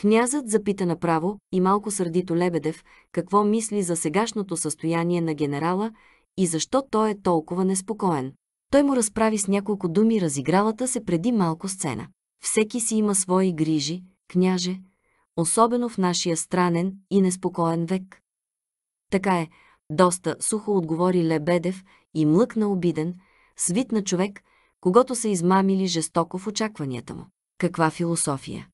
Князът запита направо и малко сърдито Лебедев какво мисли за сегашното състояние на генерала и защо той е толкова неспокоен. Той му разправи с няколко думи разигралата се преди малко сцена. Всеки си има свои грижи, княже, особено в нашия странен и неспокоен век. Така е, доста сухо отговори Лебедев и млъкна обиден, свит на човек, когато са измамили жестоко в очакванията му. Каква философия!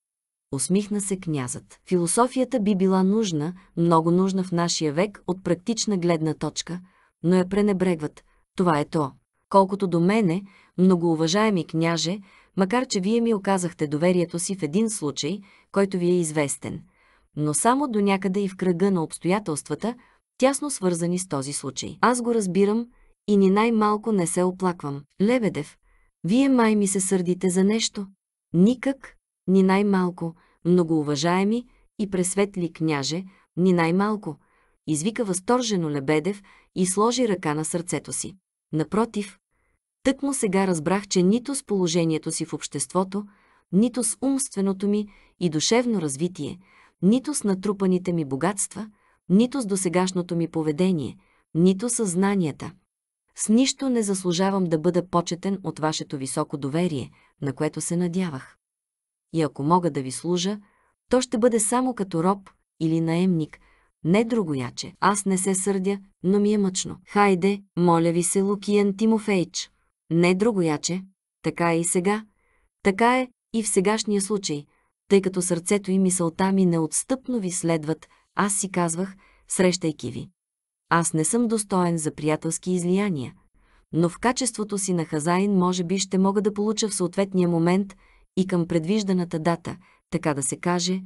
усмихна се князът. Философията би била нужна, много нужна в нашия век от практична гледна точка, но я пренебрегват. Това е то. Колкото до мене, многоуважаеми княже, макар че вие ми оказахте доверието си в един случай, който ви е известен, но само до някъде и в кръга на обстоятелствата, тясно свързани с този случай. Аз го разбирам и ни най-малко не се оплаквам. Лебедев, вие май ми се сърдите за нещо. Никак, ни най-малко, многоуважаеми и пресветли княже, ни най-малко, извика възторжено Лебедев и сложи ръка на сърцето си. Напротив, тък му сега разбрах, че нито с положението си в обществото, нито с умственото ми и душевно развитие, нито с натрупаните ми богатства, нито с досегашното ми поведение, нито с знанията. С нищо не заслужавам да бъда почетен от вашето високо доверие, на което се надявах и ако мога да ви служа, то ще бъде само като роб или наемник, не другояче. Аз не се сърдя, но ми е мъчно. Хайде, моля ви се, Лукиен Тимофейч. Не другояче. Така е и сега. Така е и в сегашния случай. Тъй като сърцето и мисълта ми неотстъпно ви следват, аз си казвах, срещайки ви. Аз не съм достоен за приятелски излияния, но в качеството си на хазаин може би ще мога да получа в съответния момент – и към предвижданата дата, така да се каже,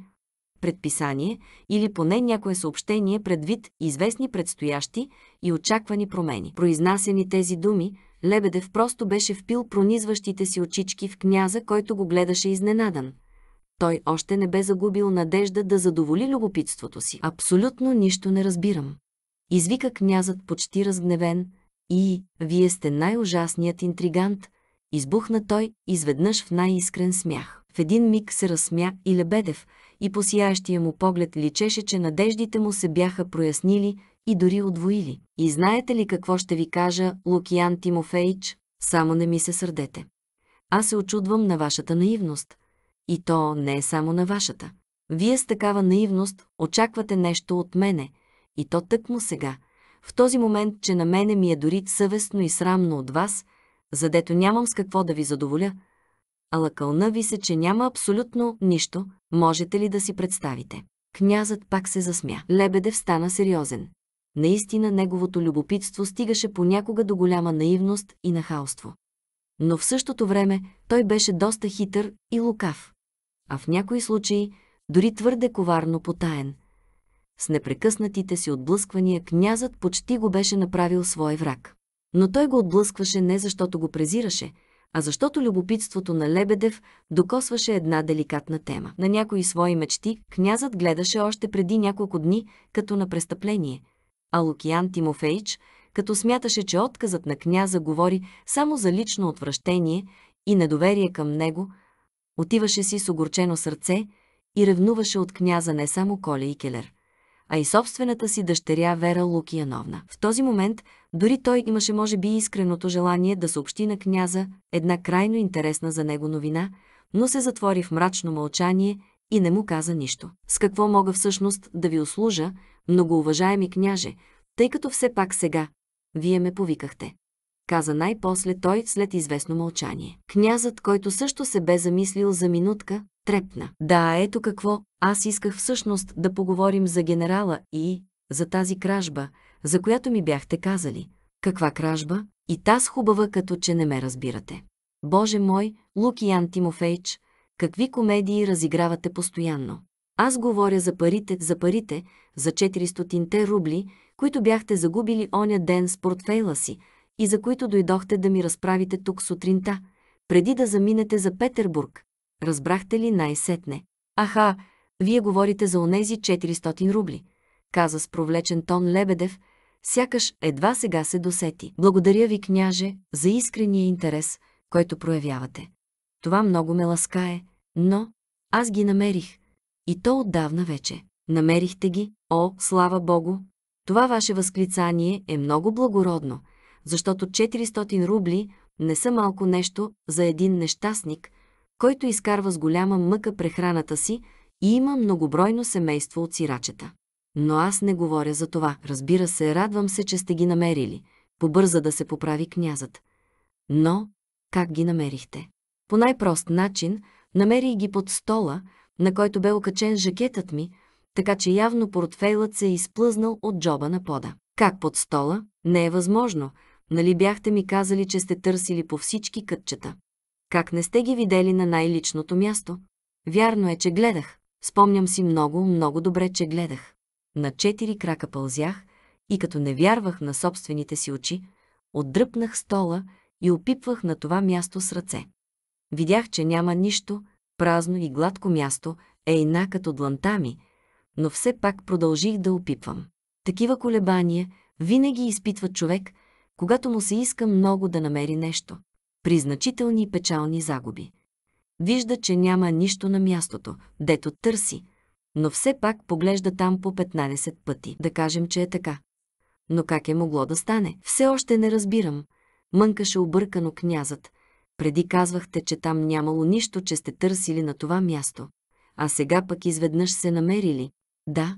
предписание или поне някое съобщение предвид известни предстоящи и очаквани промени. Произнасени тези думи, Лебедев просто беше впил пронизващите си очички в княза, който го гледаше изненадан. Той още не бе загубил надежда да задоволи любопитството си. Абсолютно нищо не разбирам. Извика князът почти разгневен и «Вие сте най-ужасният интригант», Избухна той изведнъж в най-искрен смях. В един миг се разсмя и Лебедев, и по сияещия му поглед личеше, че надеждите му се бяха прояснили и дори отвоили. И знаете ли какво ще ви кажа, Лукиан Тимофеич? Само не ми се сърдете. Аз се очудвам на вашата наивност. И то не е само на вашата. Вие с такава наивност очаквате нещо от мене. И то тъкмо сега. В този момент, че на мене ми е дори съвестно и срамно от вас – задето нямам с какво да ви задоволя, а лакълна ви се, че няма абсолютно нищо, можете ли да си представите. Князът пак се засмя. Лебедев стана сериозен. Наистина неговото любопитство стигаше понякога до голяма наивност и нахалство. Но в същото време той беше доста хитър и лукав, а в някои случаи дори твърде коварно потаен. С непрекъснатите си отблъсквания князът почти го беше направил свой враг. Но той го отблъскваше не защото го презираше, а защото любопитството на Лебедев докосваше една деликатна тема. На някои свои мечти князът гледаше още преди няколко дни като на престъпление, а Лукиан Тимофейч, като смяташе, че отказът на княза говори само за лично отвращение и недоверие към него, отиваше си с огорчено сърце и ревнуваше от княза не само Коля и Келер – а и собствената си дъщеря Вера Лукияновна. В този момент дори той имаше може би искреното желание да съобщи на княза една крайно интересна за него новина, но се затвори в мрачно мълчание и не му каза нищо. С какво мога всъщност да ви услужа, многоуважаеми княже, тъй като все пак сега вие ме повикахте каза най-после той след известно мълчание. Князът, който също се бе замислил за минутка, трепна. Да, ето какво, аз исках всъщност да поговорим за генерала и за тази кражба, за която ми бяхте казали. Каква кражба? И таз хубава, като че не ме разбирате. Боже мой, Лукиян Тимофейч, какви комедии разигравате постоянно. Аз говоря за парите, за парите, за 400-те рубли, които бяхте загубили оня ден с портфейла си и за които дойдохте да ми разправите тук сутринта, преди да заминете за Петербург, Разбрахте ли най-сетне? Аха, вие говорите за онези 400 рубли, каза с провлечен тон Лебедев, сякаш едва сега се досети. Благодаря ви, княже, за искрения интерес, който проявявате. Това много ме ласкае, но аз ги намерих. И то отдавна вече. Намерихте ги, о, слава Богу! Това ваше възклицание е много благородно, защото 400 рубли не са малко нещо за един нещастник – който изкарва с голяма мъка прехраната си и има многобройно семейство от сирачета. Но аз не говоря за това. Разбира се, радвам се, че сте ги намерили. Побърза да се поправи князът. Но как ги намерихте? По най-прост начин намерих ги под стола, на който бе окачен жакетът ми, така че явно портфейлът се е изплъзнал от джоба на пода. Как под стола? Не е възможно. Нали бяхте ми казали, че сте търсили по всички кътчета? Как не сте ги видели на най-личното място? Вярно е, че гледах. Спомням си много, много добре, че гледах. На четири крака пълзях и като не вярвах на собствените си очи, отдръпнах стола и опипвах на това място с ръце. Видях, че няма нищо, празно и гладко място е една като дланта ми, но все пак продължих да опипвам. Такива колебания винаги изпитва човек, когато му се иска много да намери нещо при значителни печални загуби. Вижда, че няма нищо на мястото, дето търси, но все пак поглежда там по 15 пъти. Да кажем, че е така. Но как е могло да стане? Все още не разбирам. Мънкаше объркано князът. Преди казвахте, че там нямало нищо, че сте търсили на това място. А сега пък изведнъж се намерили. Да.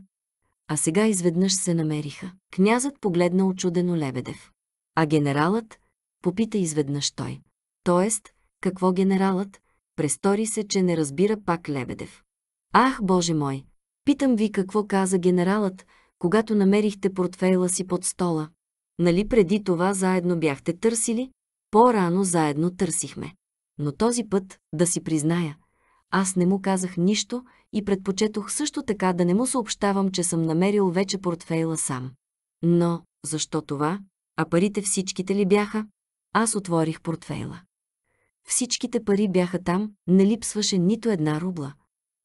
А сега изведнъж се намериха. Князът погледна очудено Лебедев. А генералът попита изведнъж той. Тоест, какво генералът? Престори се, че не разбира пак Лебедев. Ах, Боже мой! Питам ви какво каза генералът, когато намерихте портфейла си под стола. Нали преди това заедно бяхте търсили? По-рано заедно търсихме. Но този път, да си призная, аз не му казах нищо и предпочетох също така да не му съобщавам, че съм намерил вече портфейла сам. Но, защо това? А парите всичките ли бяха? Аз отворих портфейла. Всичките пари бяха там, не липсваше нито една рубла.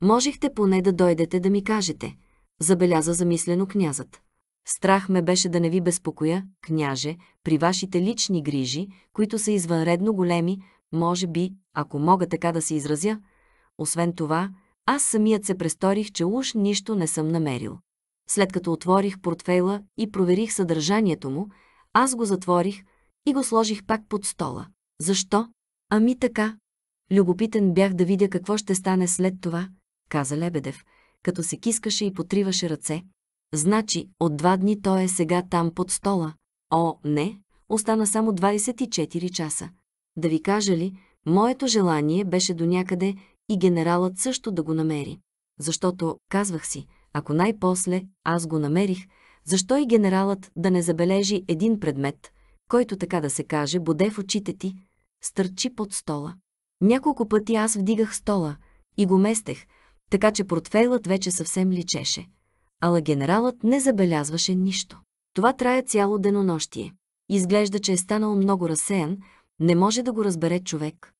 Можехте поне да дойдете да ми кажете, забеляза замислено князът. Страх ме беше да не ви безпокоя, княже, при вашите лични грижи, които са извънредно големи, може би, ако мога така да се изразя. Освен това, аз самият се престорих, че уж нищо не съм намерил. След като отворих портфейла и проверих съдържанието му, аз го затворих и го сложих пак под стола. Защо? Ами така. Любопитен бях да видя какво ще стане след това, каза Лебедев, като се кискаше и потриваше ръце. Значи, от два дни той е сега там под стола. О, не, остана само 24 часа. Да ви кажа ли, моето желание беше до някъде и генералът също да го намери. Защото, казвах си, ако най-после аз го намерих, защо и генералът да не забележи един предмет, който така да се каже боде в очите ти, стърчи под стола. Няколко пъти аз вдигах стола и го местех, така че портфейлът вече съвсем личеше. Ала генералът не забелязваше нищо. Това трая цяло денонощие. Изглежда, че е станал много разсеян, не може да го разбере човек.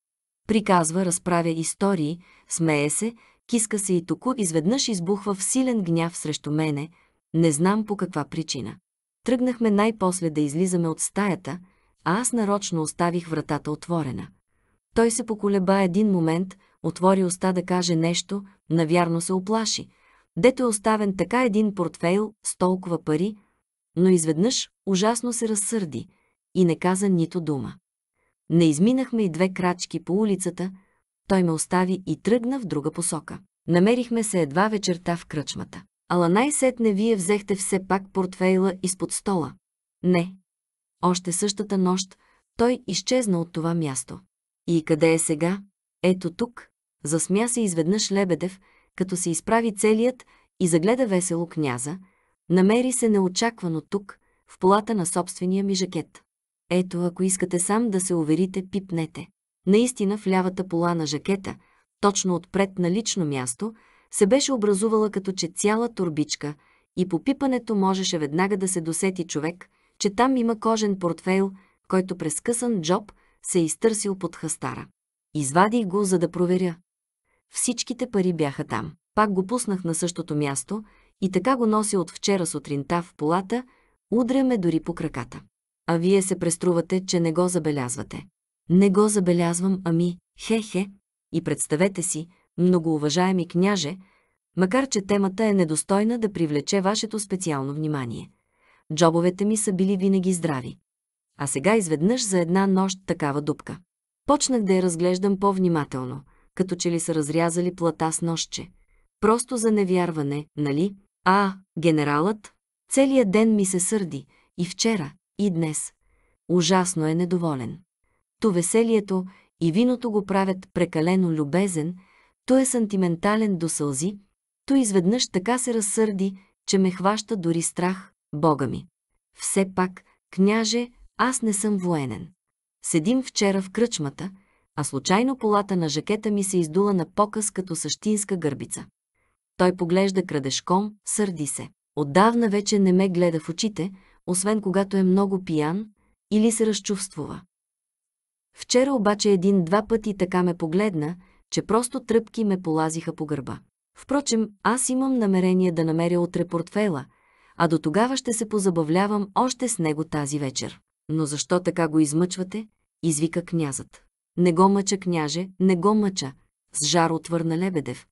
Приказва, разправя истории, смее се, киска се и току изведнъж избухва в силен гняв срещу мене, не знам по каква причина. Тръгнахме най-после да излизаме от стаята – а аз нарочно оставих вратата отворена. Той се поколеба един момент, отвори уста да каже нещо, навярно се оплаши, дето е оставен така един портфейл с толкова пари, но изведнъж ужасно се разсърди и не каза нито дума. Не изминахме и две крачки по улицата, той ме остави и тръгна в друга посока. Намерихме се едва вечерта в кръчмата. Ала най-сетне вие взехте все пак портфейла изпод стола. Не, още същата нощ той изчезна от това място. И къде е сега? Ето тук. Засмя се изведнъж Лебедев, като се изправи целият и загледа весело княза. Намери се неочаквано тук, в полата на собствения ми жакет. Ето, ако искате сам да се уверите, пипнете. Наистина в лявата пола на жакета, точно отпред на лично място, се беше образувала като че цяла турбичка и по пипането можеше веднага да се досети човек, че там има кожен портфейл, който през късан джоб се е изтърсил под хастара. Извадих го, за да проверя. Всичките пари бяха там. Пак го пуснах на същото място и така го носи от вчера сутринта в полата, удря ме дори по краката. А вие се преструвате, че не го забелязвате. Не го забелязвам, ами, хе-хе. И представете си, многоуважаеми княже, макар че темата е недостойна да привлече вашето специално внимание. Джобовете ми са били винаги здрави. А сега изведнъж за една нощ такава дупка. Почнах да я разглеждам по-внимателно, като че ли са разрязали плата с нощче. Просто за невярване, нали? А, генералът? Целият ден ми се сърди. И вчера, и днес. Ужасно е недоволен. То веселието и виното го правят прекалено любезен, то е сантиментален до сълзи, то изведнъж така се разсърди, че ме хваща дори страх, Бога ми! Все пак, княже, аз не съм военен. Седим вчера в кръчмата, а случайно полата на жакета ми се издула на показ като същинска гърбица. Той поглежда крадешком, сърди се. Отдавна вече не ме гледа в очите, освен когато е много пиян или се разчувствува. Вчера обаче един-два пъти така ме погледна, че просто тръпки ме полазиха по гърба. Впрочем, аз имам намерение да намеря от портфела, а до тогава ще се позабавлявам още с него тази вечер. Но защо така го измъчвате? Извика князът. Не го мъча, княже, не го мъча, с жар отвърна Лебедев.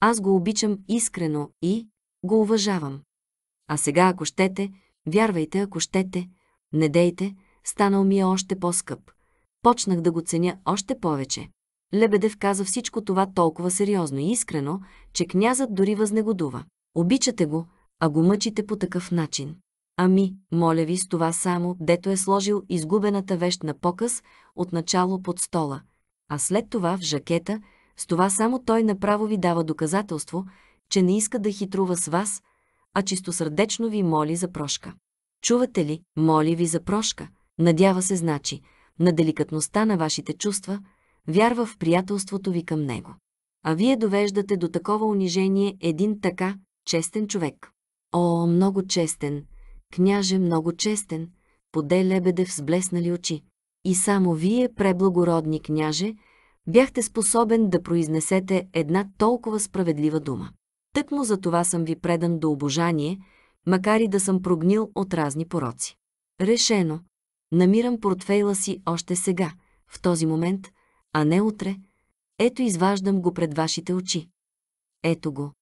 Аз го обичам искрено и го уважавам. А сега, ако щете, вярвайте, ако щете, не дейте, станал ми е още по-скъп. Почнах да го ценя още повече. Лебедев каза всичко това толкова сериозно и искрено, че князът дори възнегодува. Обичате го, а го мъчите по такъв начин. Ами, моля ви с това само, дето е сложил изгубената вещ на показ, отначало под стола, а след това в жакета, с това само той направо ви дава доказателство, че не иска да хитрува с вас, а чистосърдечно ви моли за прошка. Чувате ли, моли ви за прошка, надява се значи, на деликатността на вашите чувства, вярва в приятелството ви към него. А вие довеждате до такова унижение един така честен човек. О, много честен! Княже, много честен! Поде Лебедев с блеснали очи. И само вие, преблагородни княже, бяхте способен да произнесете една толкова справедлива дума. Тъкмо за това съм ви предан до обожание, макар и да съм прогнил от разни пороци. Решено. Намирам портфейла си още сега, в този момент, а не утре. Ето изваждам го пред вашите очи. Ето го.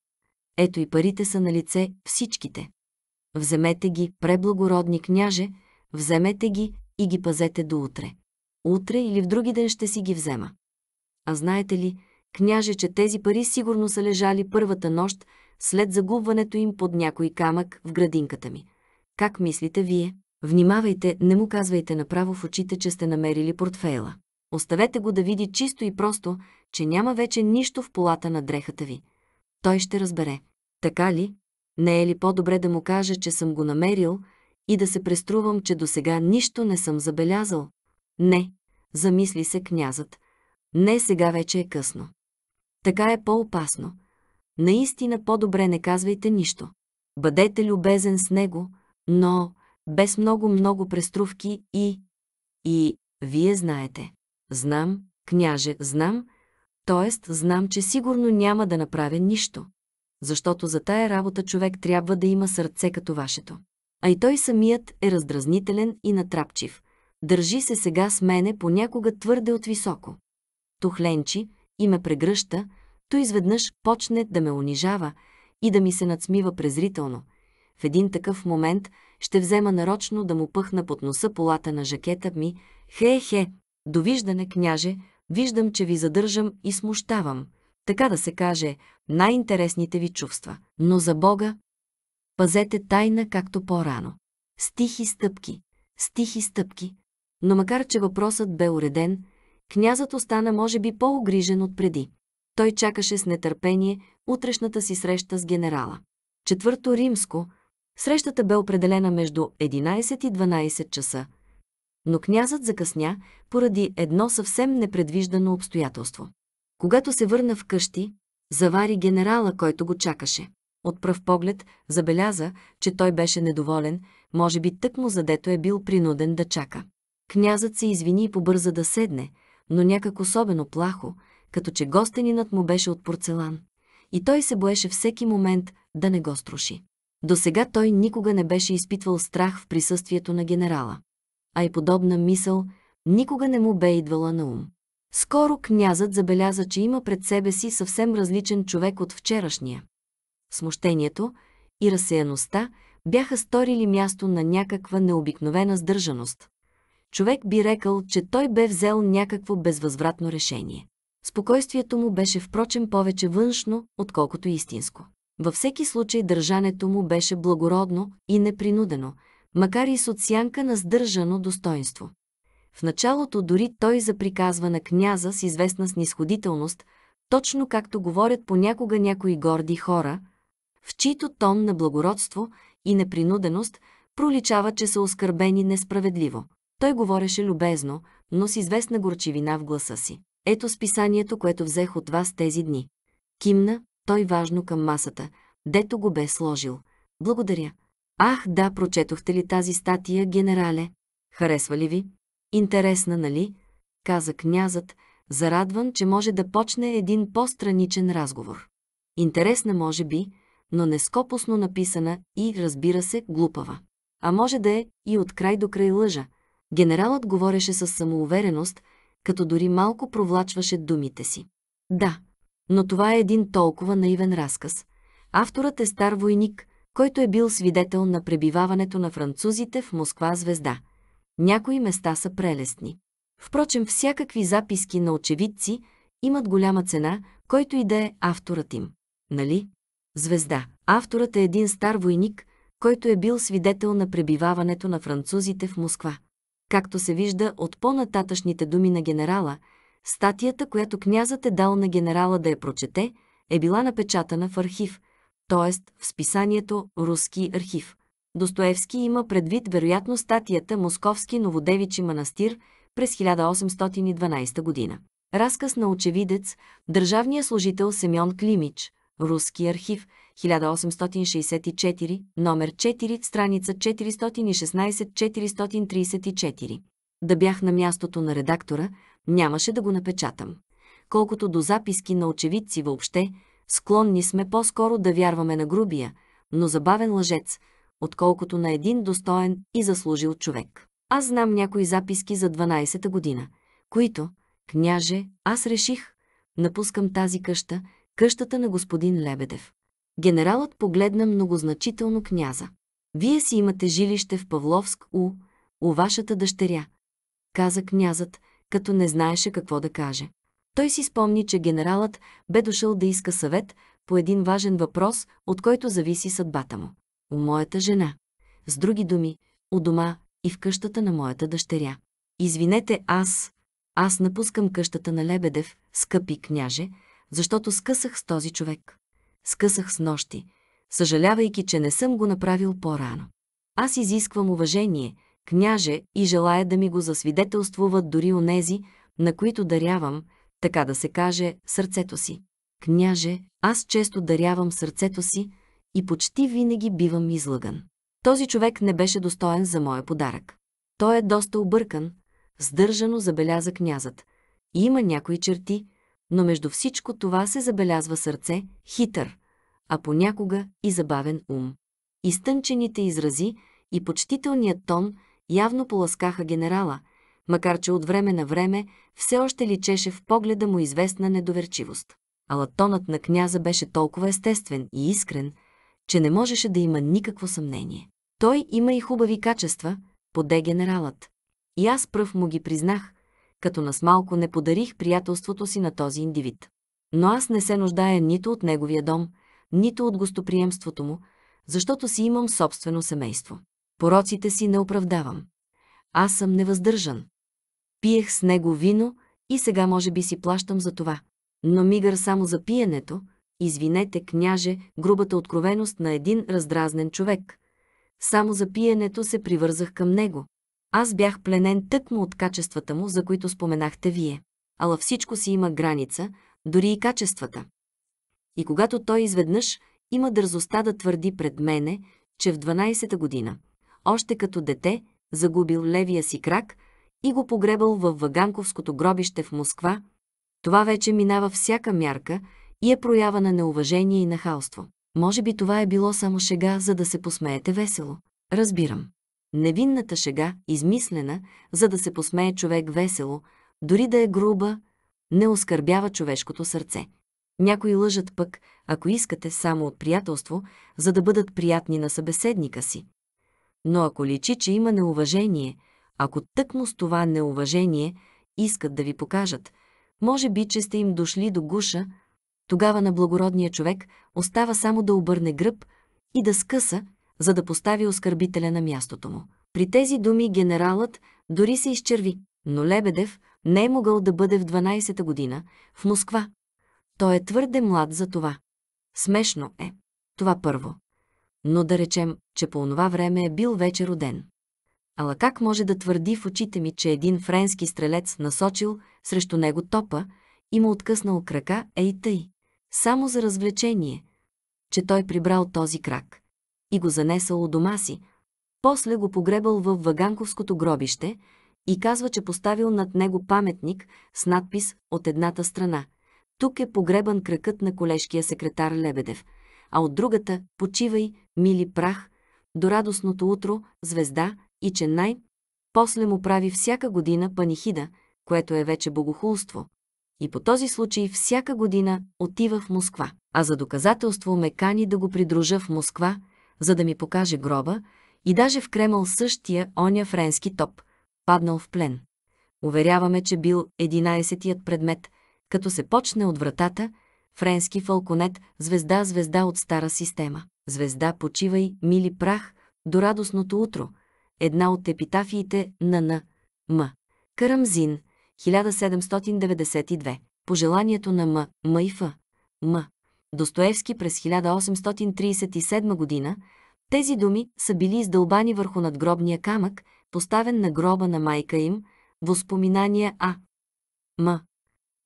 Ето и парите са на лице, всичките. Вземете ги, преблагородни княже, вземете ги и ги пазете до утре. Утре или в други ден ще си ги взема. А знаете ли, княже, че тези пари сигурно са лежали първата нощ след загубването им под някой камък в градинката ми. Как мислите вие? Внимавайте, не му казвайте направо в очите, че сте намерили портфейла. Оставете го да види чисто и просто, че няма вече нищо в полата на дрехата ви той ще разбере. Така ли? Не е ли по-добре да му кажа, че съм го намерил и да се преструвам, че до сега нищо не съм забелязал? Не, замисли се князът. Не, сега вече е късно. Така е по-опасно. Наистина по-добре не казвайте нищо. Бъдете любезен с него, но без много-много преструвки и... И вие знаете. Знам, княже, знам, т.е. знам, че сигурно няма да направя нищо. Защото за тая работа човек трябва да има сърце като вашето. А и той самият е раздразнителен и натрапчив. Държи се сега с мене понякога твърде от високо. Тухленчи и ме прегръща, то изведнъж почне да ме унижава и да ми се надсмива презрително. В един такъв момент ще взема нарочно да му пъхна под носа полата на жакета ми. Хе-хе, довиждане, княже, Виждам, че ви задържам и смущавам. Така да се каже, най-интересните ви чувства. Но за Бога, пазете тайна както по-рано. Стихи стъпки, стихи стъпки. Но макар, че въпросът бе уреден, князът остана може би по-огрижен от преди. Той чакаше с нетърпение утрешната си среща с генерала. Четвърто римско, срещата бе определена между 11 и 12 часа – но князът закъсня поради едно съвсем непредвиждано обстоятелство. Когато се върна в къщи, завари генерала, който го чакаше. От пръв поглед забеляза, че той беше недоволен, може би тъкмо задето е бил принуден да чака. Князът се извини и побърза да седне, но някак особено плахо, като че гостенинът му беше от порцелан. И той се боеше всеки момент да не го струши. До сега той никога не беше изпитвал страх в присъствието на генерала а и подобна мисъл никога не му бе идвала на ум. Скоро князът забеляза, че има пред себе си съвсем различен човек от вчерашния. Смущението и разсеяността бяха сторили място на някаква необикновена сдържаност. Човек би рекал, че той бе взел някакво безвъзвратно решение. Спокойствието му беше впрочем повече външно, отколкото истинско. Във всеки случай държането му беше благородно и непринудено – макар и с отсянка на сдържано достоинство. В началото дори той заприказва на княза с известна снисходителност, точно както говорят понякога някои горди хора, в чийто тон на благородство и непринуденост проличава, че са оскърбени несправедливо. Той говореше любезно, но с известна горчивина в гласа си. Ето списанието, което взех от вас тези дни. Кимна, той важно към масата, дето го бе сложил. Благодаря. Ах, да, прочетохте ли тази статия, генерале? Харесва ли ви? Интересна, нали? Каза князът, зарадван, че може да почне един по-страничен разговор. Интересна може би, но нескопосно написана и, разбира се, глупава. А може да е и от край до край лъжа. Генералът говореше с самоувереност, като дори малко провлачваше думите си. Да, но това е един толкова наивен разказ. Авторът е стар войник – който е бил свидетел на пребиваването на французите в Москва звезда. Някои места са прелестни. Впрочем, всякакви записки на очевидци имат голяма цена, който и да е авторът им. Нали? Звезда. Авторът е един стар войник, който е бил свидетел на пребиваването на французите в Москва. Както се вижда от по-нататъчните думи на генерала, статията, която князът е дал на генерала да я прочете, е била напечатана в архив – т.е. в списанието «Руски архив». Достоевски има предвид вероятно статията «Московски новодевичи манастир» през 1812 година. Разказ на очевидец, държавния служител Семен Климич, Руски архив, 1864, номер 4, страница 416-434. Да бях на мястото на редактора, нямаше да го напечатам. Колкото до записки на очевидци въобще, Склонни сме по-скоро да вярваме на грубия, но забавен лъжец, отколкото на един достоен и заслужил човек. Аз знам някои записки за 12-та година, които, княже, аз реших, напускам тази къща, къщата на господин Лебедев. Генералът погледна многозначително княза. Вие си имате жилище в Павловск у, у вашата дъщеря, каза князът, като не знаеше какво да каже. Той си спомни, че генералът бе дошъл да иска съвет по един важен въпрос, от който зависи съдбата му. У моята жена. С други думи, у дома и в къщата на моята дъщеря. Извинете, аз... Аз напускам къщата на Лебедев, скъпи княже, защото скъсах с този човек. Скъсах с нощи, съжалявайки, че не съм го направил по-рано. Аз изисквам уважение, княже, и желая да ми го засвидетелствуват дори онези, на които дарявам, така да се каже, сърцето си. Княже, аз често дарявам сърцето си и почти винаги бивам излъган. Този човек не беше достоен за моя подарък. Той е доста объркан, сдържано забеляза князът. И има някои черти, но между всичко това се забелязва сърце, хитър, а понякога и забавен ум. Изтънчените изрази и почтителният тон явно поласкаха генерала – макар че от време на време все още личеше в погледа му известна недоверчивост. Ала тонът на княза беше толкова естествен и искрен, че не можеше да има никакво съмнение. Той има и хубави качества, поде генералът. И аз пръв му ги признах, като нас малко не подарих приятелството си на този индивид. Но аз не се нуждая нито от неговия дом, нито от гостоприемството му, защото си имам собствено семейство. Пороците си не оправдавам. Аз съм невъздържан. Пиех с него вино и сега може би си плащам за това. Но мигър само за пиенето, извинете, княже, грубата откровеност на един раздразнен човек. Само за пиенето се привързах към него. Аз бях пленен тъкмо от качествата му, за които споменахте вие. Ала всичко си има граница, дори и качествата. И когато той изведнъж има дързостта да твърди пред мене, че в 12-та година, още като дете, загубил левия си крак – и го погребал във Ваганковското гробище в Москва, това вече минава всяка мярка и е проява на неуважение и нахалство. Може би това е било само шега, за да се посмеете весело. Разбирам. Невинната шега, измислена, за да се посмее човек весело, дори да е груба, не оскърбява човешкото сърце. Някои лъжат пък, ако искате, само от приятелство, за да бъдат приятни на събеседника си. Но ако личи, че има неуважение – ако тъкмо с това неуважение искат да ви покажат, може би, че сте им дошли до гуша, тогава на благородния човек остава само да обърне гръб и да скъса, за да постави оскърбителя на мястото му. При тези думи генералът дори се изчерви, но Лебедев не е могъл да бъде в 12-та година в Москва. Той е твърде млад за това. Смешно е. Това първо. Но да речем, че по онова време е бил вече роден. Ала как може да твърди в очите ми, че един френски стрелец насочил срещу него топа и му откъснал крака, е и тъй. Само за развлечение, че той прибрал този крак и го занесал у дома си, после го погребал в Ваганковското гробище и казва, че поставил над него паметник с надпис от едната страна. Тук е погребан кракът на колежкия секретар Лебедев, а от другата – почивай, мили прах, до радостното утро, звезда, и че най-после му прави всяка година панихида, което е вече богохулство. И по този случай всяка година отива в Москва. А за доказателство ме кани да го придружа в Москва, за да ми покаже гроба, и даже в Кремъл същия оня френски топ, паднал в плен. Уверяваме, че бил 11-тият предмет, като се почне от вратата, френски фалконет, звезда, звезда от стара система. Звезда, почивай, мили прах, до радостното утро – една от епитафиите на Н. М. Карамзин, 1792. Пожеланието на М. М. и Ф. М. Достоевски през 1837 година, тези думи са били издълбани върху надгробния камък, поставен на гроба на майка им, възпоминания А. М.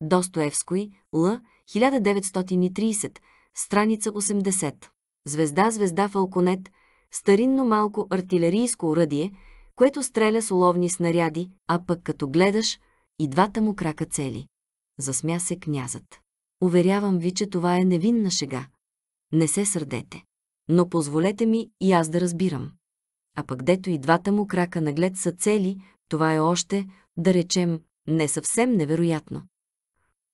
Достоевской, Л. 1930, страница 80. Звезда, звезда, фалконет, старинно малко артилерийско оръдие, което стреля с уловни снаряди, а пък като гледаш, и двата му крака цели. Засмя се князът. Уверявам ви, че това е невинна шега. Не се сърдете. Но позволете ми и аз да разбирам. А пък дето и двата му крака наглед са цели, това е още, да речем, не съвсем невероятно.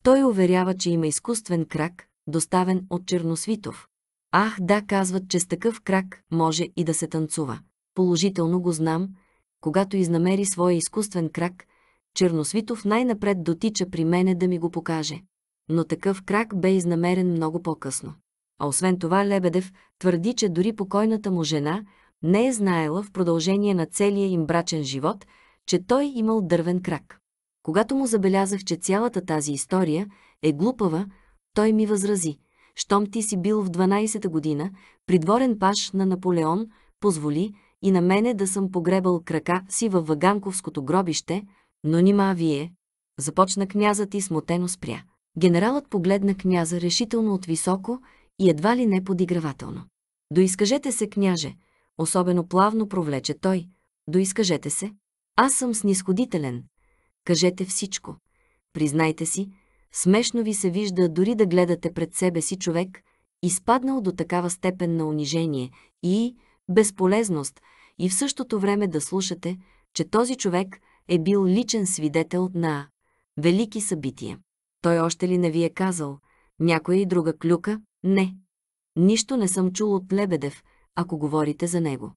Той уверява, че има изкуствен крак, доставен от Черносвитов. Ах, да, казват, че с такъв крак може и да се танцува. Положително го знам, когато изнамери своя изкуствен крак, Черносвитов най-напред дотича при мене да ми го покаже. Но такъв крак бе изнамерен много по-късно. А освен това Лебедев твърди, че дори покойната му жена не е знаела в продължение на целия им брачен живот, че той имал дървен крак. Когато му забелязах, че цялата тази история е глупава, той ми възрази щом ти си бил в 12-та година, придворен паш на Наполеон, позволи и на мене да съм погребал крака си във Ваганковското гробище, но нима вие. Започна князът и смутено спря. Генералът погледна княза решително от високо и едва ли не подигравателно. Доизкажете се, княже, особено плавно провлече той. Доизкажете се. Аз съм снисходителен. Кажете всичко. Признайте си, Смешно ви се вижда дори да гледате пред себе си човек, изпаднал до такава степен на унижение и безполезност, и в същото време да слушате, че този човек е бил личен свидетел на велики събития. Той още ли не ви е казал някоя и друга клюка? Не. Нищо не съм чул от Лебедев, ако говорите за него.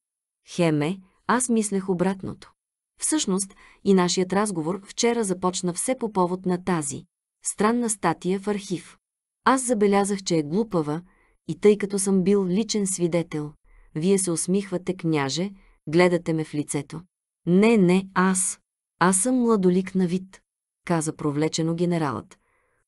Хеме, аз мислех обратното. Всъщност и нашият разговор вчера започна все по повод на тази странна статия в архив. Аз забелязах, че е глупава и тъй като съм бил личен свидетел, вие се усмихвате, княже, гледате ме в лицето. Не, не, аз. Аз съм младолик на вид, каза провлечено генералът.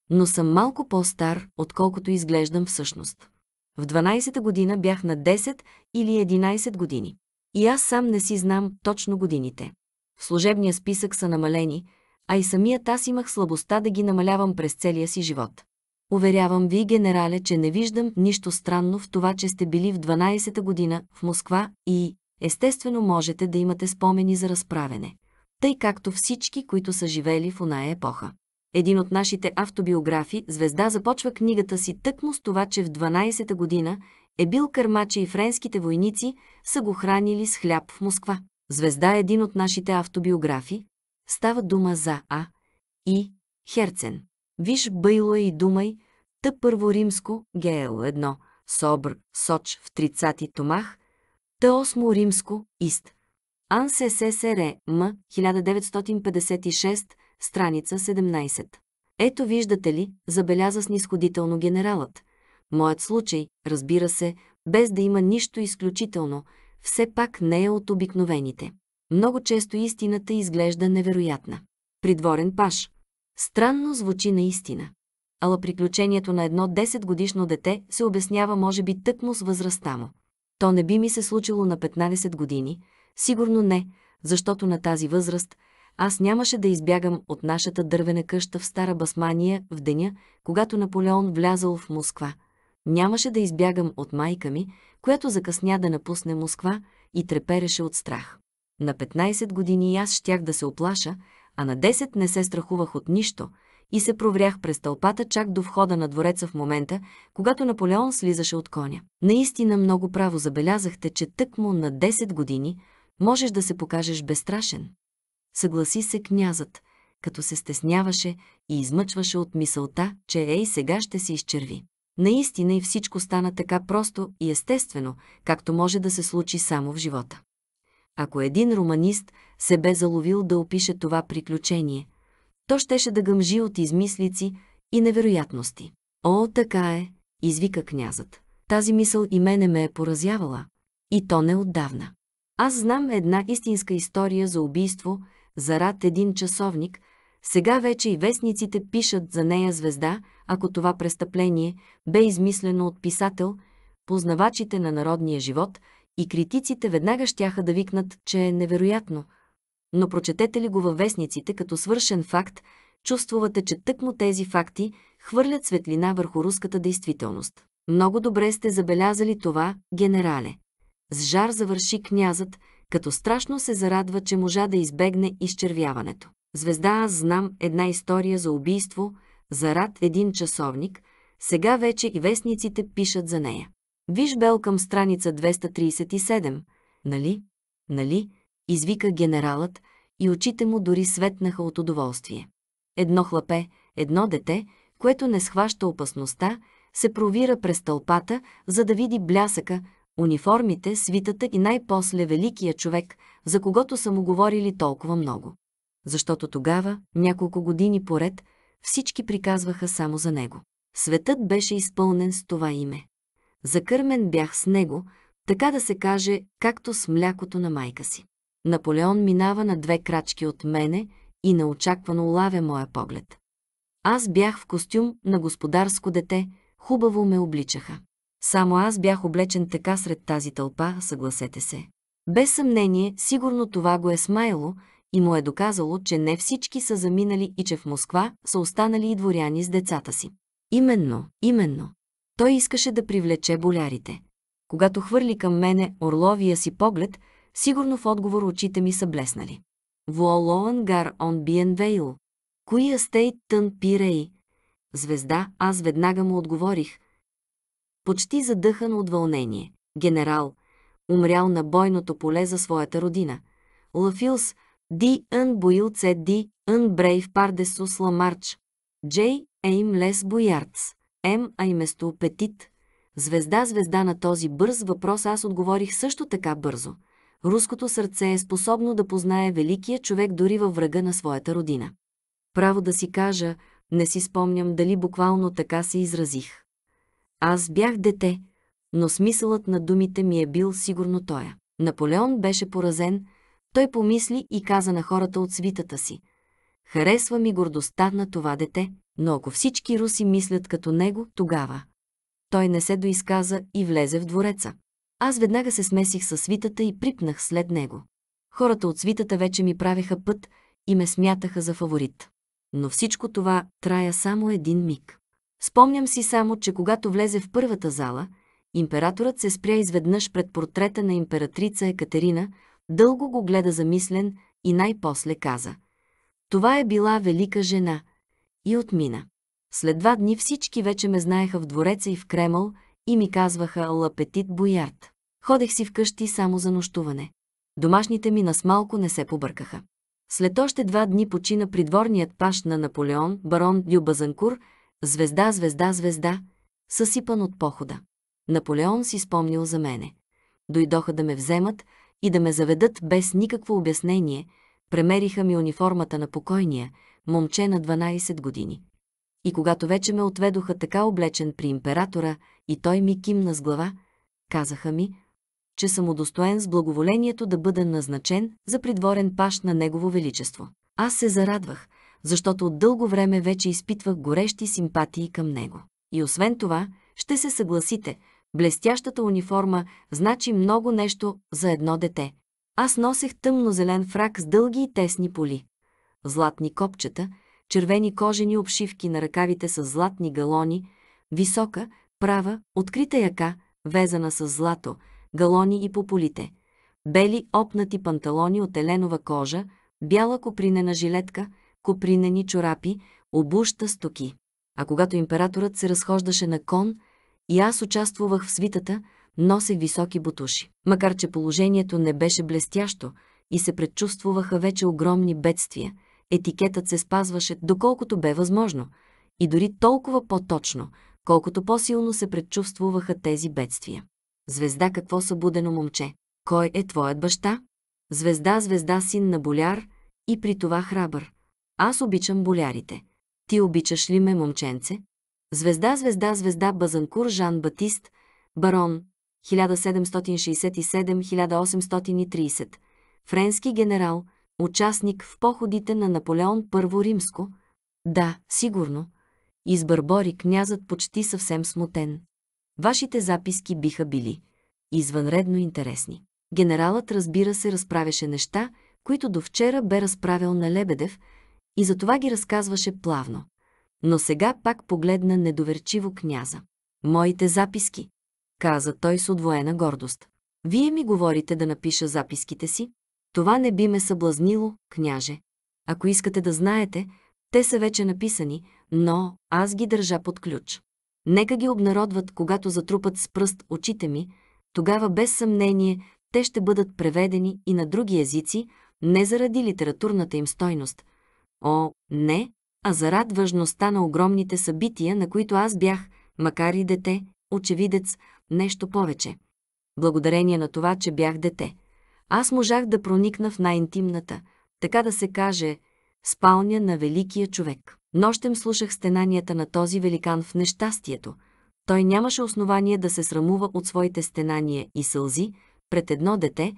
Но съм малко по-стар, отколкото изглеждам всъщност. В 12-та година бях на 10 или 11 години. И аз сам не си знам точно годините. В служебния списък са намалени, а и самият аз имах слабостта да ги намалявам през целия си живот. Уверявам ви, генерале, че не виждам нищо странно в това, че сте били в 12-та година в Москва и, естествено, можете да имате спомени за разправене. Тъй както всички, които са живели в оная епоха. Един от нашите автобиографи, Звезда, започва книгата си тъкмо с това, че в 12-та година е бил кърмача и френските войници са го хранили с хляб в Москва. Звезда е един от нашите автобиографи, Става дума за А и Херцен. Виж Бейло и думай, тъ първо римско ГЛ 1, Собр, Соч в трицати томах, тъ осмо римско Ист. Анс ССР М 1956, страница 17. Ето виждате ли, забеляза снисходително генералът. Моят случай, разбира се, без да има нищо изключително, все пак не е от обикновените. Много често истината изглежда невероятна. Придворен паш. Странно звучи наистина. Ала приключението на едно 10-годишно дете се обяснява може би тъкмо с възрастта му. То не би ми се случило на 15 години, сигурно не, защото на тази възраст аз нямаше да избягам от нашата дървена къща в Стара Басмания в деня, когато Наполеон влязал в Москва. Нямаше да избягам от майка ми, която закъсня да напусне Москва и трепереше от страх. На 15 години аз щях да се оплаша, а на 10 не се страхувах от нищо и се проврях през тълпата чак до входа на двореца в момента, когато Наполеон слизаше от коня. Наистина много право забелязахте, че тъкмо на 10 години можеш да се покажеш безстрашен. Съгласи се князът, като се стесняваше и измъчваше от мисълта, че ей сега ще се изчерви. Наистина и всичко стана така просто и естествено, както може да се случи само в живота. Ако един романист се бе заловил да опише това приключение, то щеше да гъмжи от измислици и невероятности. О, така е, извика князът. Тази мисъл и мене ме е поразявала, и то не отдавна. Аз знам една истинска история за убийство, за рад един часовник, сега вече и вестниците пишат за нея звезда, ако това престъпление бе измислено от писател, познавачите на народния живот – и критиците веднага щяха да викнат, че е невероятно. Но прочетете ли го във вестниците като свършен факт, чувствувате, че тъкмо тези факти хвърлят светлина върху руската действителност. Много добре сте забелязали това, генерале. С жар завърши князът, като страшно се зарадва, че можа да избегне изчервяването. Звезда аз знам една история за убийство, за рад един часовник, сега вече и вестниците пишат за нея. Виж бел към страница 237, нали? Нали? Извика генералът и очите му дори светнаха от удоволствие. Едно хлапе, едно дете, което не схваща опасността, се провира през тълпата, за да види блясъка, униформите, свитата и най-после великия човек, за когото са му говорили толкова много. Защото тогава, няколко години поред, всички приказваха само за него. Светът беше изпълнен с това име. Закърмен бях с него, така да се каже, както с млякото на майка си. Наполеон минава на две крачки от мене и неочаквано улавя моя поглед. Аз бях в костюм на господарско дете, хубаво ме обличаха. Само аз бях облечен така сред тази тълпа, съгласете се. Без съмнение, сигурно това го е смайло и му е доказало, че не всички са заминали и че в Москва са останали и дворяни с децата си. Именно, именно. Той искаше да привлече болярите. Когато хвърли към мене орловия си поглед, сигурно в отговор очите ми са блеснали. гар, он биен вейл. Коя стей тън пирей? Звезда, аз веднага му отговорих. Почти задъхан от вълнение. Генерал, умрял на бойното поле за своята родина. Лафилс, ди ън боилце ди ън брейв пардесус ламарч. Джей ейм лес боярц. М, а и место Петит. Звезда, звезда на този бърз въпрос аз отговорих също така бързо. Руското сърце е способно да познае великия човек дори във врага на своята родина. Право да си кажа, не си спомням дали буквално така се изразих. Аз бях дете, но смисълът на думите ми е бил сигурно тоя. Наполеон беше поразен, той помисли и каза на хората от свитата си. Харесва ми гордостта на това дете но ако всички руси мислят като него, тогава. Той не се доизказа и влезе в двореца. Аз веднага се смесих със свитата и припнах след него. Хората от свитата вече ми правеха път и ме смятаха за фаворит. Но всичко това трая само един миг. Спомням си само, че когато влезе в първата зала, императорът се спря изведнъж пред портрета на императрица Екатерина, дълго го гледа замислен и най-после каза. Това е била велика жена, и отмина. След два дни всички вече ме знаеха в двореца и в Кремъл и ми казваха «Лапетит Боярд». Ходех си вкъщи само за нощуване. Домашните ми нас малко не се побъркаха. След още два дни почина придворният паш на Наполеон, барон Дюбазанкур, звезда, звезда, звезда, съсипан от похода. Наполеон си спомнил за мене. Дойдоха да ме вземат и да ме заведат без никакво обяснение, премериха ми униформата на покойния – момче на 12 години. И когато вече ме отведоха така облечен при императора и той ми кимна с глава, казаха ми, че съм удостоен с благоволението да бъда назначен за придворен паш на Негово Величество. Аз се зарадвах, защото от дълго време вече изпитвах горещи симпатии към него. И освен това, ще се съгласите, блестящата униформа значи много нещо за едно дете. Аз носех тъмно-зелен фрак с дълги и тесни поли златни копчета, червени кожени обшивки на ръкавите с златни галони, висока, права, открита яка, везана с злато, галони и по полите, бели опнати панталони от еленова кожа, бяла копринена жилетка, копринени чорапи, обуща стоки. А когато императорът се разхождаше на кон, и аз участвувах в свитата, носех високи бутуши. Макар че положението не беше блестящо и се предчувствуваха вече огромни бедствия – етикетът се спазваше доколкото бе възможно и дори толкова по-точно, колкото по-силно се предчувствуваха тези бедствия. Звезда какво събудено момче? Кой е твоят баща? Звезда, звезда, син на боляр и при това храбър. Аз обичам болярите. Ти обичаш ли ме, момченце? Звезда, звезда, звезда, Базанкур Жан Батист, барон, 1767-1830, френски генерал, участник в походите на Наполеон I Римско? Да, сигурно. Избърбори князът почти съвсем смутен. Вашите записки биха били извънредно интересни. Генералът, разбира се, разправяше неща, които до вчера бе разправил на Лебедев и затова ги разказваше плавно. Но сега пак погледна недоверчиво княза. «Моите записки», каза той с удвоена гордост. «Вие ми говорите да напиша записките си?» Това не би ме съблазнило, княже. Ако искате да знаете, те са вече написани, но аз ги държа под ключ. Нека ги обнародват, когато затрупат с пръст очите ми, тогава без съмнение те ще бъдат преведени и на други езици, не заради литературната им стойност. О, не, а зарад важността на огромните събития, на които аз бях, макар и дете, очевидец, нещо повече. Благодарение на това, че бях дете. Аз можах да проникна в най-интимната, така да се каже, спалня на великия човек. Нощем слушах стенанията на този великан в нещастието. Той нямаше основание да се срамува от своите стенания и сълзи пред едно дете,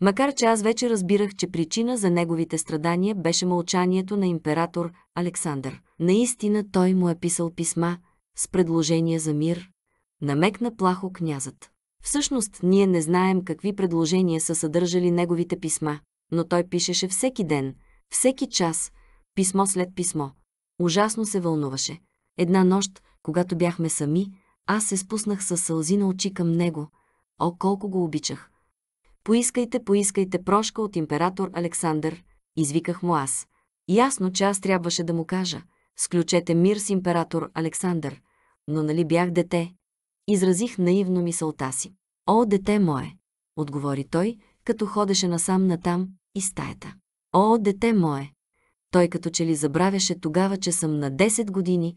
макар че аз вече разбирах, че причина за неговите страдания беше мълчанието на император Александър. Наистина той му е писал писма с предложения за мир, намекна плахо князът. Всъщност, ние не знаем какви предложения са съдържали неговите писма, но той пишеше всеки ден, всеки час, писмо след писмо. Ужасно се вълнуваше. Една нощ, когато бяхме сами, аз се спуснах със сълзи на очи към него. О, колко го обичах! Поискайте, поискайте прошка от император Александър, извиках му аз. Ясно, че аз трябваше да му кажа. Сключете мир с император Александър. Но нали бях дете? Изразих наивно мисълта си. О, дете мое! Отговори той, като ходеше насам натам и стаята. О, дете мое! Той като че ли забравяше тогава, че съм на 10 години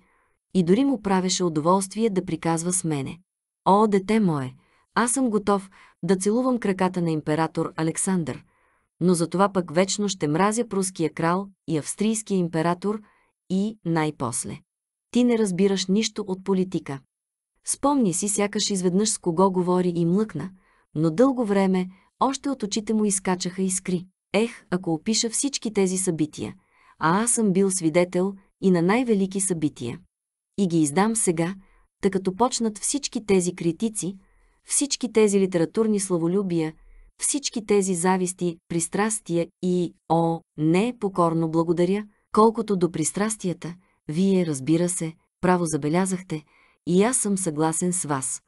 и дори му правеше удоволствие да приказва с мене. О, дете мое! Аз съм готов да целувам краката на император Александър, но за това пък вечно ще мразя пруския крал и австрийския император и най-после. Ти не разбираш нищо от политика. Спомни си, сякаш изведнъж с кого говори и млъкна, но дълго време още от очите му изкачаха искри. Ех, ако опиша всички тези събития, а аз съм бил свидетел и на най-велики събития. И ги издам сега, тъй като почнат всички тези критици, всички тези литературни славолюбия, всички тези зависти, пристрастия и, о, не е покорно благодаря, колкото до пристрастията, вие, разбира се, право забелязахте – и аз съм съгласен с вас.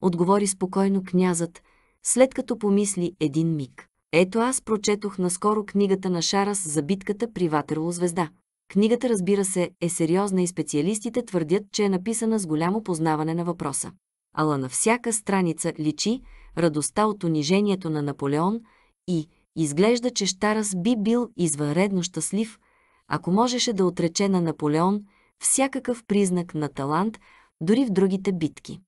Отговори спокойно князът, след като помисли един миг. Ето аз прочетох наскоро книгата на Шарас за битката при Ватерло звезда. Книгата, разбира се, е сериозна и специалистите твърдят, че е написана с голямо познаване на въпроса. Ала на всяка страница личи радостта от унижението на Наполеон и изглежда, че Штарас би бил извънредно щастлив, ако можеше да отрече на Наполеон всякакъв признак на талант, дори в другите битки.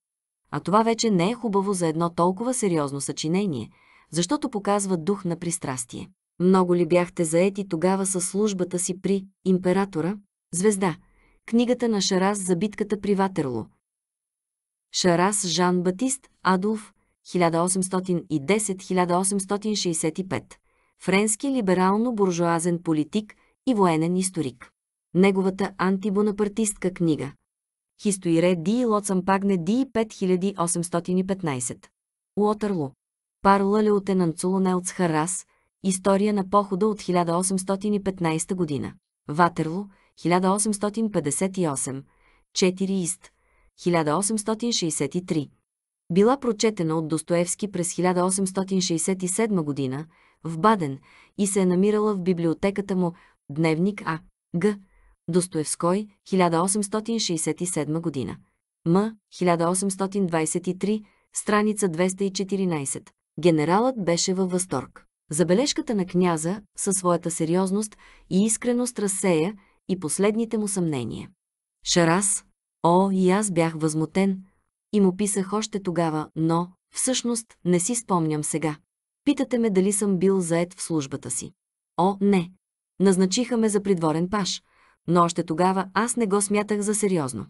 А това вече не е хубаво за едно толкова сериозно съчинение, защото показва дух на пристрастие. Много ли бяхте заети тогава със службата си при императора? Звезда. Книгата на Шарас за битката при Ватерло. Шарас Жан Батист Адолф 1810-1865. Френски либерално-буржуазен политик и военен историк. Неговата антибонапартистка книга – Хистоире ди пагне ди 5815. Уотърло. Парла от Енанцулонелц Харас. История на похода от 1815 година. Ватерло. 1858. 4 ист. 1863. Била прочетена от Достоевски през 1867 година в Баден и се е намирала в библиотеката му Дневник А. Г. Достоевской, 1867 година. М. 1823, страница 214. Генералът беше във възторг. Забележката на княза със своята сериозност и искреност разсея и последните му съмнения. Шарас, о, и аз бях възмутен и му писах още тогава, но, всъщност, не си спомням сега. Питате ме дали съм бил заед в службата си. О, не. Назначиха ме за придворен паш – но още тогава аз не го смятах за сериозно.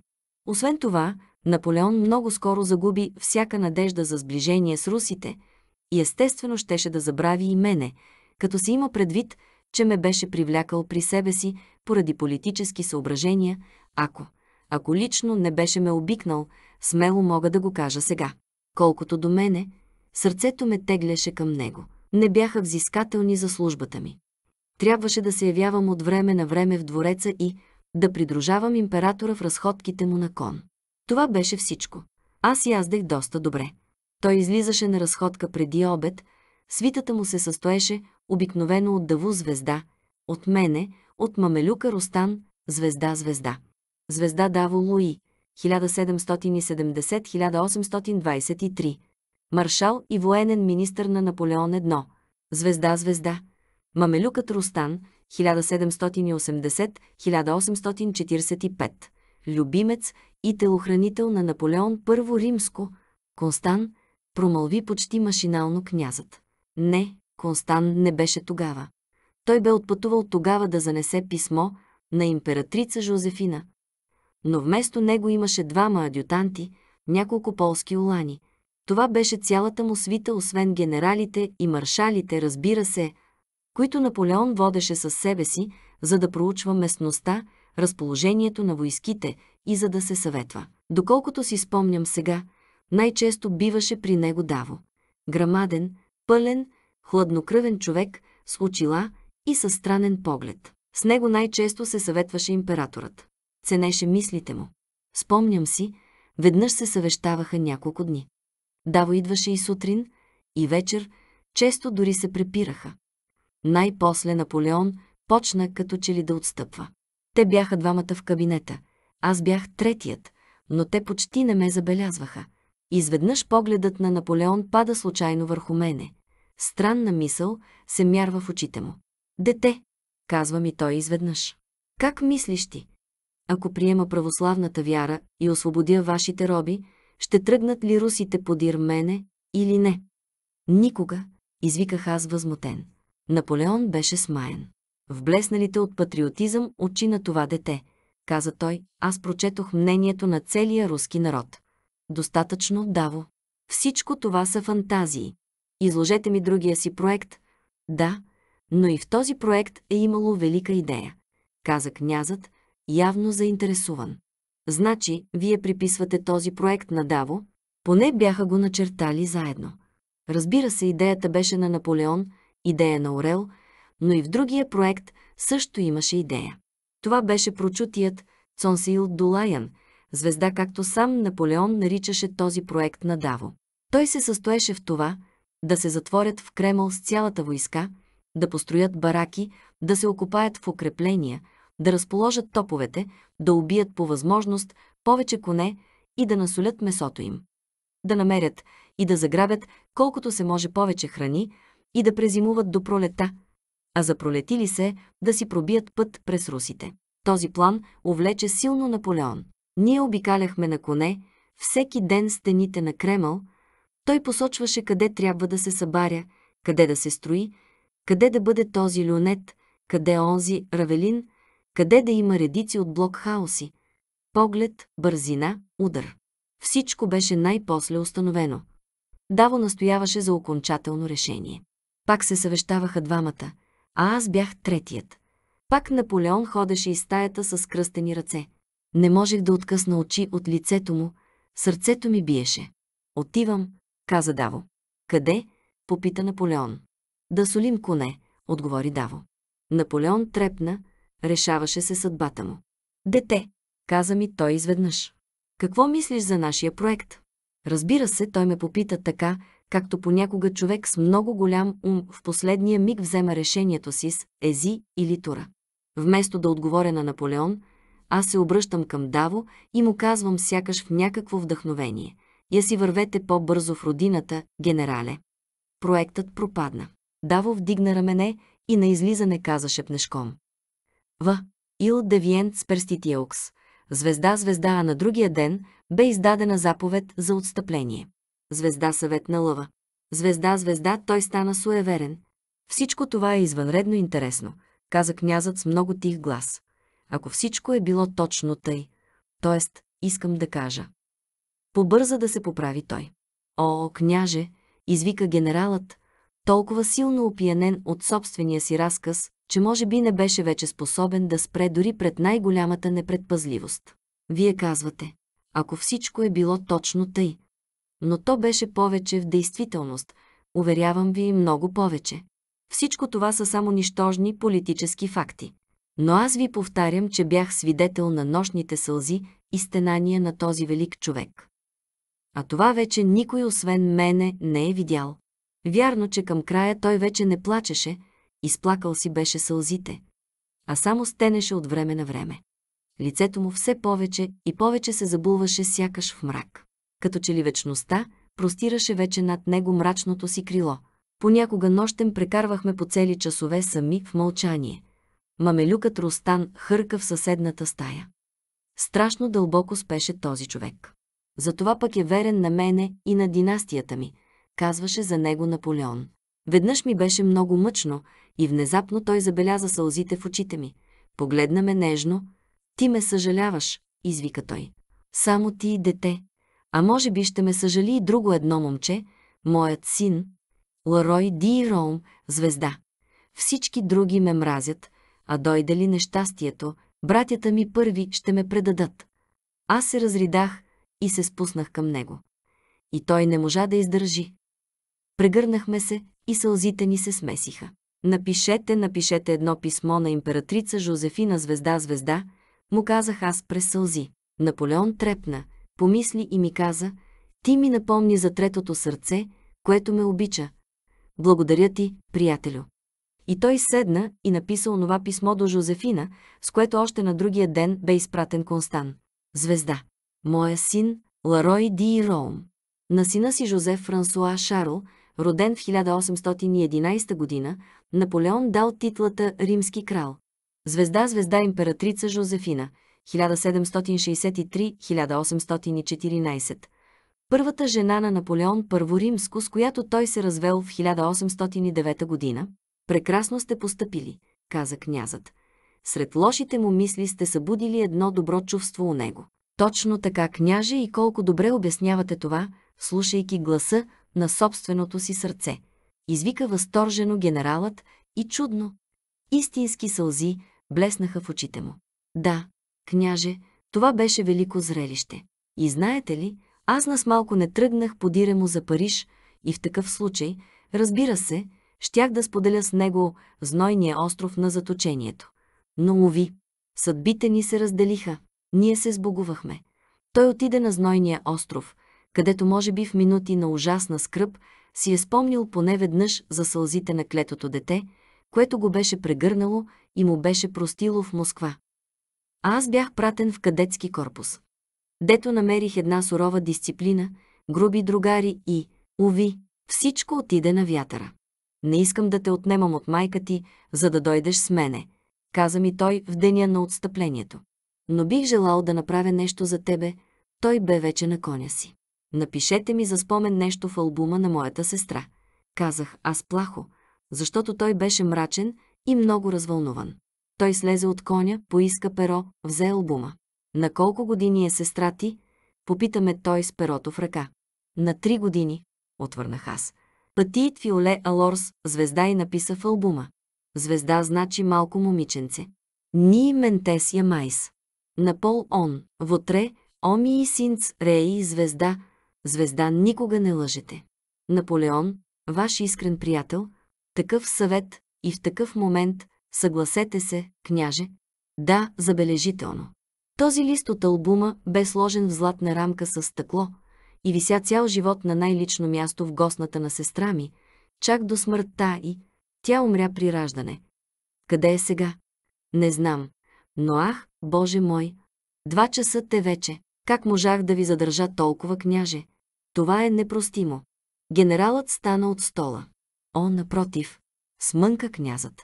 Освен това, Наполеон много скоро загуби всяка надежда за сближение с русите и естествено щеше да забрави и мене, като си има предвид, че ме беше привлякал при себе си поради политически съображения, ако, ако лично не беше ме обикнал, смело мога да го кажа сега. Колкото до мене, сърцето ме тегляше към него. Не бяха взискателни за службата ми трябваше да се явявам от време на време в двореца и да придружавам императора в разходките му на кон. Това беше всичко. Аз яздех доста добре. Той излизаше на разходка преди обед, свитата му се състоеше обикновено от Даву звезда, от мене, от Мамелюка Ростан, звезда-звезда. Звезда Даво Луи, 1770-1823. Маршал и военен министр на Наполеон 1. Звезда-звезда. Мамелюкът Рустан, 1780-1845, любимец и телохранител на Наполеон I Римско, Констан, промълви почти машинално князът. Не, Констан не беше тогава. Той бе отпътувал тогава да занесе писмо на императрица Жозефина. Но вместо него имаше двама адютанти, няколко полски улани. Това беше цялата му свита, освен генералите и маршалите, разбира се, които Наполеон водеше със себе си, за да проучва местността, разположението на войските и за да се съветва. Доколкото си спомням сега, най-често биваше при него Даво. Грамаден, пълен, хладнокръвен човек с очила и със странен поглед. С него най-често се съветваше императорът. Ценеше мислите му. Спомням си, веднъж се съвещаваха няколко дни. Даво идваше и сутрин, и вечер, често дори се препираха. Най-после Наполеон почна като че ли да отстъпва. Те бяха двамата в кабинета. Аз бях третият, но те почти не ме забелязваха. Изведнъж погледът на Наполеон пада случайно върху мене. Странна мисъл се мярва в очите му. Дете, казва ми той изведнъж. Как мислиш ти? Ако приема православната вяра и освободя вашите роби, ще тръгнат ли русите подир мене или не? Никога, извиках аз възмутен. Наполеон беше смаян. В блесналите от патриотизъм очи на това дете, каза той, аз прочетох мнението на целия руски народ. Достатъчно, Даво. Всичко това са фантазии. Изложете ми другия си проект. Да, но и в този проект е имало велика идея, каза князът, явно заинтересуван. Значи, вие приписвате този проект на Даво, поне бяха го начертали заедно. Разбира се, идеята беше на Наполеон – идея на Орел, но и в другия проект също имаше идея. Това беше прочутият Цонсил Дулаян, звезда както сам Наполеон наричаше този проект на Даво. Той се състоеше в това да се затворят в Кремъл с цялата войска, да построят бараки, да се окупаят в укрепления, да разположат топовете, да убият по възможност повече коне и да насолят месото им. Да намерят и да заграбят колкото се може повече храни, и да презимуват до пролета, а запролетили се да си пробият път през русите. Този план увлече силно Наполеон. Ние обикаляхме на коне, всеки ден стените на Кремъл, той посочваше къде трябва да се събаря, къде да се строи, къде да бъде този люнет, къде онзи равелин, къде да има редици от блок хаоси. Поглед, бързина, удар. Всичко беше най-после установено. Даво настояваше за окончателно решение. Пак се съвещаваха двамата, а аз бях третият. Пак Наполеон ходеше из стаята с кръстени ръце. Не можех да откъсна очи от лицето му, сърцето ми биеше. Отивам, каза Даво. Къде? попита Наполеон. Да солим коне, отговори Даво. Наполеон трепна, решаваше се съдбата му. Дете, каза ми той изведнъж. Какво мислиш за нашия проект? Разбира се, той ме попита така, както понякога човек с много голям ум в последния миг взема решението си с ези или тура. Вместо да отговоря на Наполеон, аз се обръщам към Даво и му казвам сякаш в някакво вдъхновение. Я си вървете по-бързо в родината, генерале. Проектът пропадна. Даво вдигна рамене и на излизане каза шепнешком. В. Ил Девиент с перститиокс. Звезда, звезда, а на другия ден бе издадена заповед за отстъпление звезда съвет на лъва. Звезда, звезда, той стана суеверен. Всичко това е извънредно интересно, каза князът с много тих глас. Ако всичко е било точно тъй, т.е. искам да кажа. Побърза да се поправи той. О, княже, извика генералът, толкова силно опиянен от собствения си разказ, че може би не беше вече способен да спре дори пред най-голямата непредпазливост. Вие казвате, ако всичко е било точно тъй, но то беше повече в действителност, уверявам ви много повече. Всичко това са само нищожни политически факти. Но аз ви повтарям, че бях свидетел на нощните сълзи и стенания на този велик човек. А това вече никой освен мене не е видял. Вярно, че към края той вече не плачеше, изплакал си беше сълзите, а само стенеше от време на време. Лицето му все повече и повече се забулваше сякаш в мрак като че ли вечността простираше вече над него мрачното си крило. Понякога нощем прекарвахме по цели часове сами в мълчание. Мамелюкът Ростан хърка в съседната стая. Страшно дълбоко спеше този човек. Затова пък е верен на мене и на династията ми, казваше за него Наполеон. Веднъж ми беше много мъчно и внезапно той забеляза сълзите в очите ми. Погледна ме нежно. Ти ме съжаляваш, извика той. Само ти и дете, а може би ще ме съжали и друго едно момче, моят син, Ларой Ди Роум, звезда. Всички други ме мразят, а дойде ли нещастието, братята ми първи ще ме предадат. Аз се разридах и се спуснах към него. И той не можа да издържи. Прегърнахме се и сълзите ни се смесиха. Напишете, напишете едно писмо на императрица Жозефина Звезда Звезда, му казах аз през сълзи. Наполеон трепна, помисли и ми каза, ти ми напомни за третото сърце, което ме обича. Благодаря ти, приятелю. И той седна и написа онова писмо до Жозефина, с което още на другия ден бе изпратен Констан. Звезда. Моя син, Ларой Ди Роум. На сина си Жозеф Франсуа Шарл, роден в 1811 година, Наполеон дал титлата Римски крал. Звезда, звезда императрица Жозефина – 1763-1814. Първата жена на Наполеон Първо Римско, с която той се развел в 1809 година. Прекрасно сте постъпили, каза князът. Сред лошите му мисли сте събудили едно добро чувство у него. Точно така, княже, и колко добре обяснявате това, слушайки гласа на собственото си сърце. Извика възторжено генералът и чудно. Истински сълзи блеснаха в очите му. Да, Княже, това беше велико зрелище. И знаете ли, аз нас малко не тръгнах по диремо за Париж и в такъв случай, разбира се, щях да споделя с него знойния остров на заточението. Но уви, съдбите ни се разделиха. Ние се сбогувахме. Той отиде на знойния остров, където може би в минути на ужасна скръп си е спомнил поне веднъж за сълзите на клетото дете, което го беше прегърнало и му беше простило в Москва а аз бях пратен в кадетски корпус. Дето намерих една сурова дисциплина, груби другари и, уви, всичко отиде на вятъра. Не искам да те отнемам от майка ти, за да дойдеш с мене, каза ми той в деня на отстъплението. Но бих желал да направя нещо за тебе, той бе вече на коня си. Напишете ми за спомен нещо в албума на моята сестра. Казах аз плахо, защото той беше мрачен и много развълнуван. Той слезе от коня, поиска перо, взе албума. На колко години е сестра ти? Попитаме той с перото в ръка. На три години, отвърнах аз. Патиит Фиоле Алорс, звезда и написа в албума. Звезда значи малко момиченце. Ни ментес я майс. На пол он, вотре, оми и синц, реи и звезда. Звезда никога не лъжете. Наполеон, ваш искрен приятел, такъв съвет и в такъв момент Съгласете се, княже. Да, забележително. Този лист от албума бе сложен в златна рамка с стъкло и вися цял живот на най-лично място в гостната на сестра ми, чак до смъртта и тя умря при раждане. Къде е сега? Не знам. Но ах, Боже мой! Два часа те вече. Как можах да ви задържа толкова, княже? Това е непростимо. Генералът стана от стола. О, напротив, смънка князът.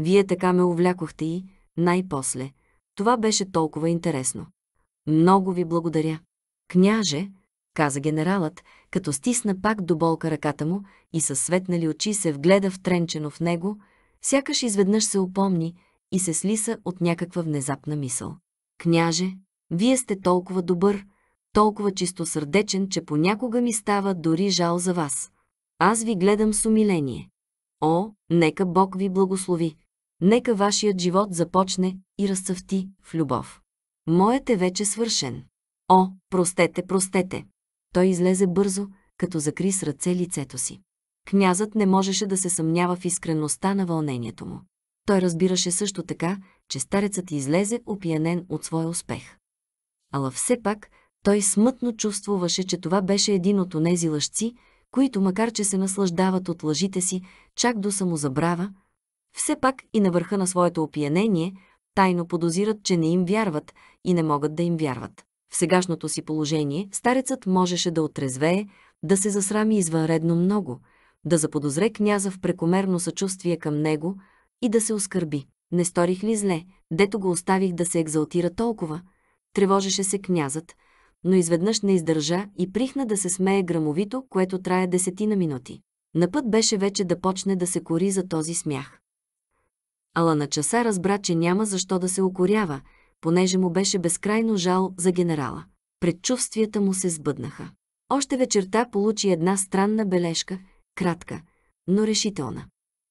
Вие така ме увлякохте и, най-после, това беше толкова интересно. Много ви благодаря. Княже, каза генералът, като стисна пак до болка ръката му и със светнали очи се вгледа втренчено в него, сякаш изведнъж се упомни и се слиса от някаква внезапна мисъл. Княже, вие сте толкова добър, толкова чистосърдечен, че понякога ми става дори жал за вас. Аз ви гледам с умиление. О, нека Бог ви благослови. Нека вашият живот започне и разцъфти в любов. Моят е вече свършен. О, простете, простете! Той излезе бързо, като закри с ръце лицето си. Князът не можеше да се съмнява в искреността на вълнението му. Той разбираше също така, че старецът излезе опиянен от своя успех. Ала все пак той смътно чувствуваше, че това беше един от онези лъжци, които макар че се наслаждават от лъжите си, чак до самозабрава, все пак и на върха на своето опиянение, тайно подозират, че не им вярват и не могат да им вярват. В сегашното си положение старецът можеше да отрезвее, да се засрами извънредно много, да заподозре княза в прекомерно съчувствие към него и да се оскърби. Не сторих ли зле, дето го оставих да се екзалтира толкова? Тревожеше се князът, но изведнъж не издържа и прихна да се смее грамовито, което трае десетина минути. На път беше вече да почне да се кори за този смях. Ала на часа разбра, че няма защо да се укорява, понеже му беше безкрайно жал за генерала. Предчувствията му се сбъднаха. Още вечерта получи една странна бележка, кратка, но решителна.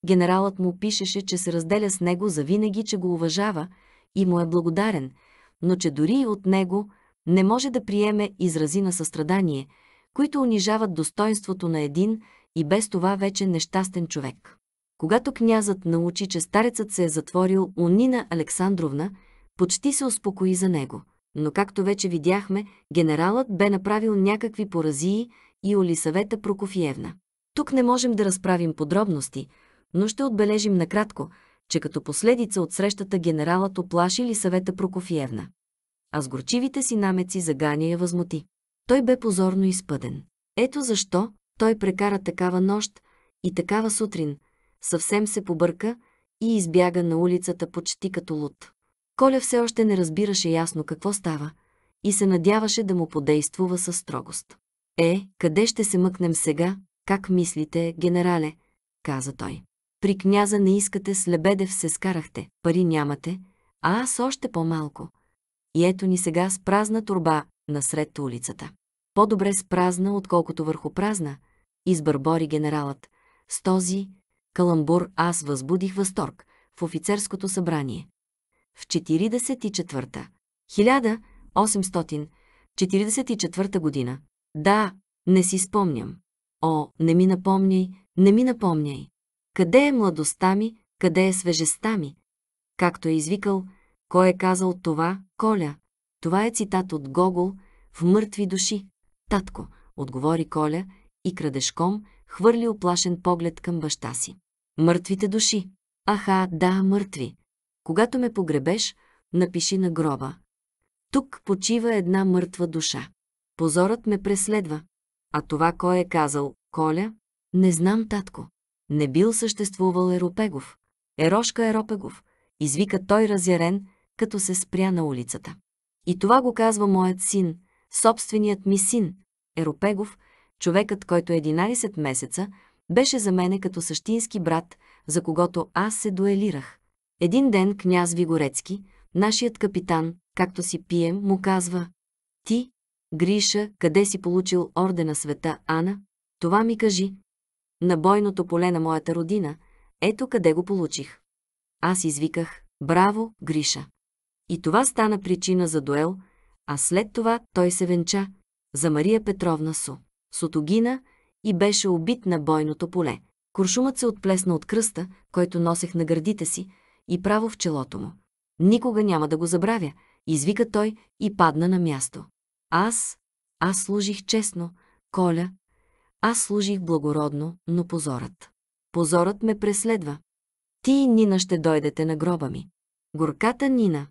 Генералът му пишеше, че се разделя с него за винаги, че го уважава и му е благодарен, но че дори и от него не може да приеме изрази на състрадание, които унижават достоинството на един и без това вече нещастен човек. Когато князът научи, че старецът се е затворил у Нина Александровна, почти се успокои за него. Но както вече видяхме, генералът бе направил някакви поразии и Олисавета Прокофиевна. Тук не можем да разправим подробности, но ще отбележим накратко, че като последица от срещата генералът оплаши Лисавета Прокофиевна. А с горчивите си намеци загания я възмути. Той бе позорно изпъден. Ето защо той прекара такава нощ и такава сутрин, съвсем се побърка и избяга на улицата почти като луд. Коля все още не разбираше ясно какво става и се надяваше да му подействува със строгост. Е, къде ще се мъкнем сега, как мислите, генерале? каза той. При княза не искате, с Лебедев се скарахте, пари нямате, а аз още по-малко. И ето ни сега с празна турба насред улицата. По-добре с празна, отколкото върху празна, избърбори генералът. С този каламбур аз възбудих възторг в офицерското събрание. В 44-та, 1844 година. Да, не си спомням. О, не ми напомняй, не ми напомняй. Къде е младостта ми, къде е свежестта ми? Както е извикал, кой е казал това, Коля? Това е цитат от Гогол в «Мъртви души». Татко, отговори Коля и крадешком хвърли оплашен поглед към баща си. Мъртвите души. Аха, да, мъртви. Когато ме погребеш, напиши на гроба. Тук почива една мъртва душа. Позорът ме преследва. А това кой е казал, Коля? Не знам, татко. Не бил съществувал Еропегов. Ерошка Еропегов. Извика той разярен, като се спря на улицата. И това го казва моят син, собственият ми син, Еропегов, човекът, който 11 е месеца, беше за мене като същински брат, за когото аз се дуелирах. Един ден княз Вигорецки, нашият капитан, както си пием, му казва «Ти, Гриша, къде си получил ордена света Ана? Това ми кажи. На бойното поле на моята родина, ето къде го получих». Аз извиках «Браво, Гриша!» И това стана причина за дуел, а след това той се венча за Мария Петровна Су. Сотогина – и беше убит на бойното поле. Куршумът се отплесна от кръста, който носех на гърдите си, и право в челото му. Никога няма да го забравя, извика той и падна на място. Аз, аз служих честно, Коля, аз служих благородно, но позорът. Позорът ме преследва. Ти и Нина ще дойдете на гроба ми. Горката Нина.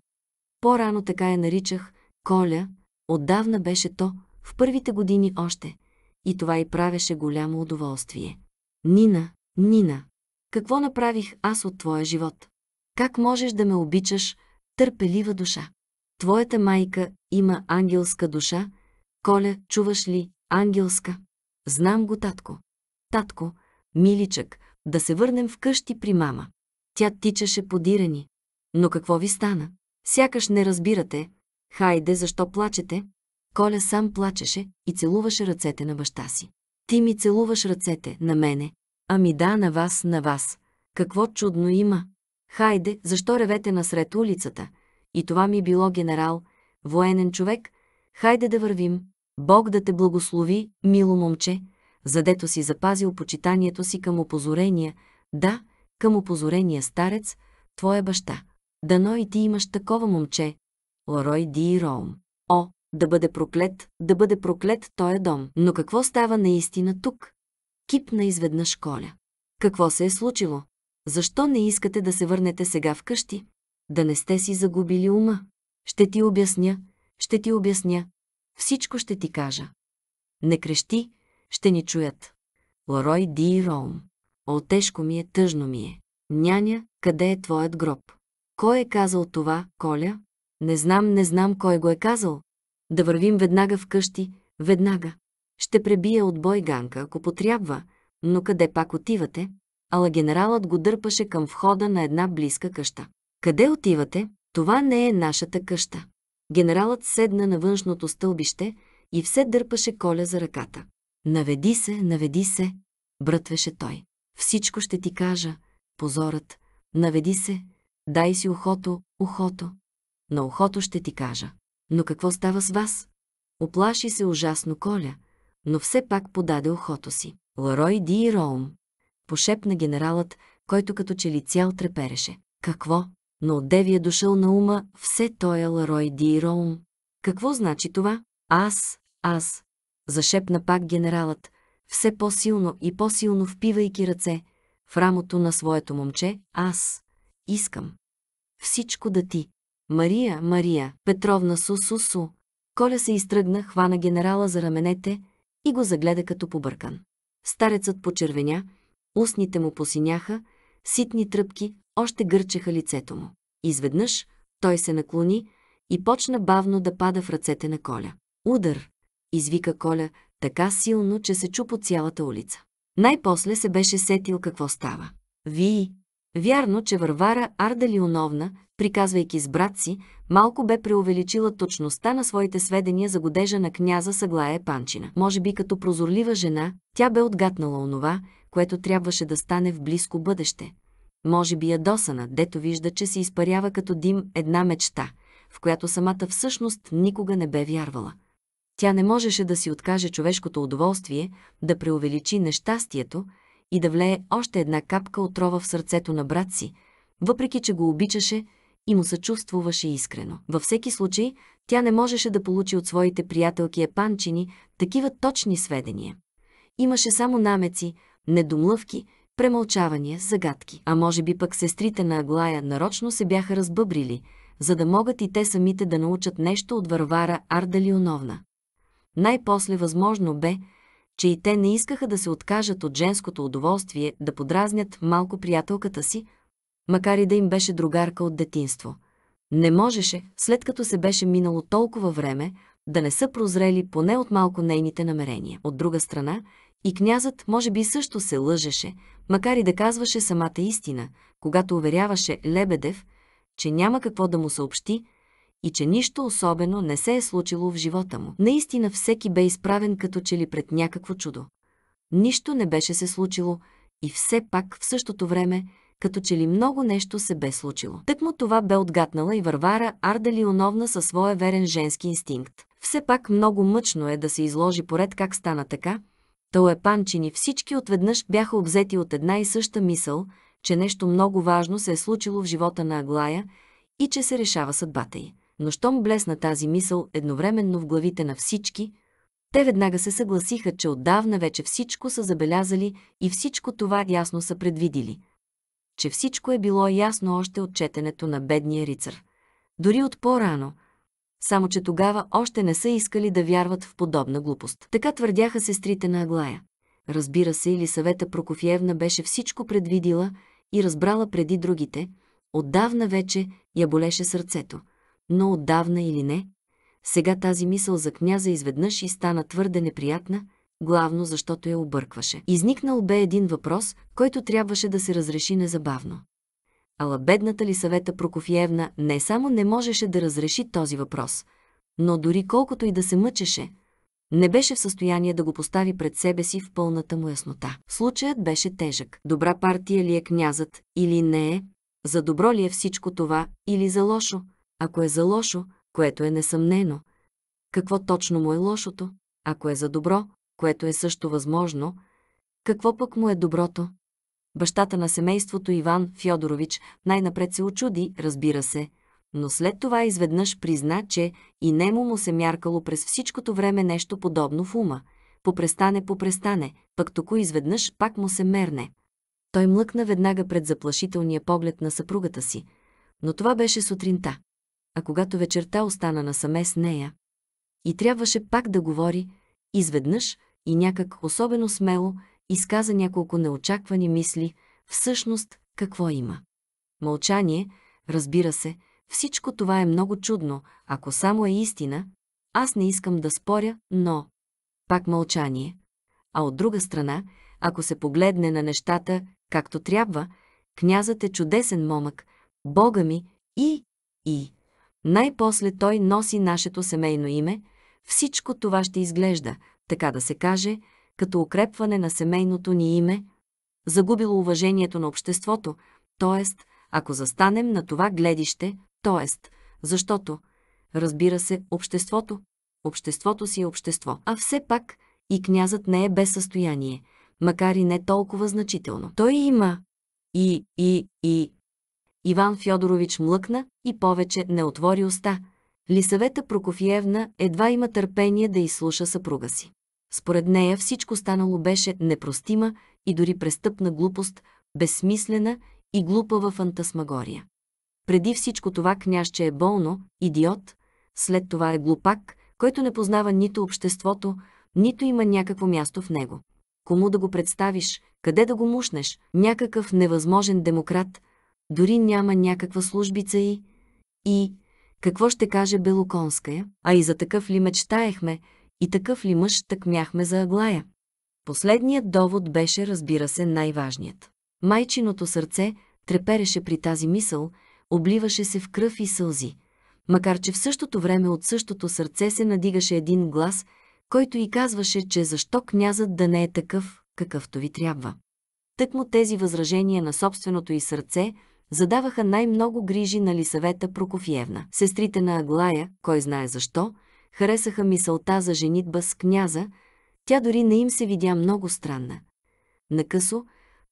По-рано така я наричах Коля, отдавна беше то, в първите години още – и това й правеше голямо удоволствие. Нина, Нина, какво направих аз от твоя живот? Как можеш да ме обичаш, търпелива душа? Твоята майка има ангелска душа. Коля, чуваш ли, ангелска? Знам го, татко. Татко, миличък, да се върнем вкъщи при мама. Тя тичаше подирани. Но какво ви стана? Сякаш не разбирате. Хайде, защо плачете? Коля сам плачеше и целуваше ръцете на баща си. Ти ми целуваш ръцете, на мене. Ами да, на вас, на вас. Какво чудно има. Хайде, защо ревете насред улицата? И това ми било генерал, военен човек. Хайде да вървим. Бог да те благослови, мило момче, задето си запазил почитанието си към опозорения, да, към опозорения старец, твоя баща. Дано и ти имаш такова момче. Лорой Ди Роум. О, да бъде проклет, да бъде проклет този дом. Но какво става наистина тук? Кипна изведнъж Коля. Какво се е случило? Защо не искате да се върнете сега вкъщи? Да не сте си загубили ума. Ще ти обясня, ще ти обясня. Всичко ще ти кажа. Не крещи, ще ни чуят. Ларой Ди Роум. О, тежко ми е, тъжно ми е. Няня, къде е твоят гроб? Кой е казал това, Коля? Не знам, не знам кой го е казал, да вървим веднага в къщи, веднага. Ще пребия от бой Ганка, ако потрябва, но къде пак отивате? Ала генералът го дърпаше към входа на една близка къща. Къде отивате? Това не е нашата къща. Генералът седна на външното стълбище и все дърпаше Коля за ръката. Наведи се, наведи се, брътвеше той. Всичко ще ти кажа, позорът. Наведи се, дай си ухото, ухото. На ухото ще ти кажа. Но какво става с вас? Оплаши се ужасно Коля, но все пак подаде охото си. Ларой Ди Роум. Пошепна генералът, който като че ли цял трепереше. Какво? Но деви е дошъл на ума все той е Ларой Ди и Роум. Какво значи това? Аз, аз. Зашепна пак генералът, все по-силно и по-силно впивайки ръце в рамото на своето момче, аз искам. Всичко да ти, Мария, Мария, Петровна су-су-су. Коля се изтръгна, хвана генерала за раменете и го загледа като побъркан. Старецът почервеня, устните му посиняха, ситни тръпки още гърчеха лицето му. Изведнъж той се наклони и почна бавно да пада в ръцете на Коля. Удар! извика Коля така силно, че се чу по цялата улица. Най-после се беше сетил какво става. Вие! Вярно, че Варвара Арда Ардалионовна приказвайки с брат си, малко бе преувеличила точността на своите сведения за годежа на княза Съглая Панчина. Може би като прозорлива жена, тя бе отгатнала онова, което трябваше да стане в близко бъдеще. Може би ядосана, дето вижда, че се изпарява като дим една мечта, в която самата всъщност никога не бе вярвала. Тя не можеше да си откаже човешкото удоволствие, да преувеличи нещастието и да влее още една капка отрова в сърцето на брат си, въпреки че го обичаше – и му съчувствуваше искрено. Във всеки случай, тя не можеше да получи от своите приятелки епанчини такива точни сведения. Имаше само намеци, недомлъвки, премълчавания, загадки. А може би пък сестрите на Аглая нарочно се бяха разбъбрили, за да могат и те самите да научат нещо от Варвара Ардалионовна. Най-после възможно бе, че и те не искаха да се откажат от женското удоволствие да подразнят малко приятелката си, макар и да им беше другарка от детинство. Не можеше, след като се беше минало толкова време, да не са прозрели поне от малко нейните намерения. От друга страна, и князът може би също се лъжеше, макар и да казваше самата истина, когато уверяваше Лебедев, че няма какво да му съобщи и че нищо особено не се е случило в живота му. Наистина всеки бе изправен като че ли пред някакво чудо. Нищо не беше се случило и все пак в същото време като че ли много нещо се бе случило. Тъкмо това бе отгатнала и Варвара Ардалионовна със своя верен женски инстинкт. Все пак много мъчно е да се изложи поред как стана така. Е панчини, всички отведнъж бяха обзети от една и съща мисъл, че нещо много важно се е случило в живота на Аглая и че се решава съдбата й. Но щом блесна тази мисъл едновременно в главите на всички, те веднага се съгласиха, че отдавна вече всичко са забелязали и всичко това ясно са предвидили че всичко е било ясно още от четенето на бедния рицар. Дори от по-рано. Само, че тогава още не са искали да вярват в подобна глупост. Така твърдяха сестрите на Аглая. Разбира се, Елисавета Прокофиевна беше всичко предвидила и разбрала преди другите. Отдавна вече я болеше сърцето. Но отдавна или не, сега тази мисъл за княза изведнъж и стана твърде неприятна – главно защото я объркваше. Изникнал бе един въпрос, който трябваше да се разреши незабавно. Ала бедната ли съвета Прокофиевна не само не можеше да разреши този въпрос, но дори колкото и да се мъчеше, не беше в състояние да го постави пред себе си в пълната му яснота. Случаят беше тежък. Добра партия ли е князът или не е? За добро ли е всичко това или за лошо? Ако е за лошо, което е несъмнено, какво точно му е лошото? Ако е за добро, което е също възможно, какво пък му е доброто? Бащата на семейството Иван Фьодорович най-напред се очуди, разбира се, но след това изведнъж призна, че и нему му се мяркало през всичкото време нещо подобно в ума. Попрестане, попрестане, пък току изведнъж пак му се мерне. Той млъкна веднага пред заплашителния поглед на съпругата си, но това беше сутринта. А когато вечерта остана насаме с нея и трябваше пак да говори, изведнъж и някак особено смело изказа няколко неочаквани мисли, всъщност какво има. Мълчание, разбира се, всичко това е много чудно, ако само е истина, аз не искам да споря, но... Пак мълчание. А от друга страна, ако се погледне на нещата както трябва, князът е чудесен момък, бога ми и... и... Най-после той носи нашето семейно име, всичко това ще изглежда, така да се каже, като укрепване на семейното ни име, загубило уважението на обществото, т.е. ако застанем на това гледище, т.е. защото, разбира се, обществото, обществото си е общество, а все пак и князът не е без състояние, макар и не толкова значително. Той има и, и, и. Иван Фьодорович млъкна и повече не отвори уста. Лисавета Прокофиевна едва има търпение да изслуша съпруга си. Според нея всичко станало беше непростима и дори престъпна глупост, безсмислена и глупава фантасмагория. Преди всичко това княжче е болно, идиот, след това е глупак, който не познава нито обществото, нито има някакво място в него. Кому да го представиш, къде да го мушнеш, някакъв невъзможен демократ, дори няма някаква службица и... и... Какво ще каже Белоконская? А и за такъв ли мечтаехме, и такъв ли мъж тъкмяхме за Аглая? Последният довод беше, разбира се, най-важният. Майчиното сърце трепереше при тази мисъл, обливаше се в кръв и сълзи. Макар, че в същото време от същото сърце се надигаше един глас, който и казваше, че защо князът да не е такъв, какъвто ви трябва. Тъкмо тези възражения на собственото и сърце задаваха най-много грижи на Лисавета Прокофиевна. Сестрите на Аглая, кой знае защо, Харесаха мисълта за женитба с княза, тя дори не им се видя много странна. Накъсо,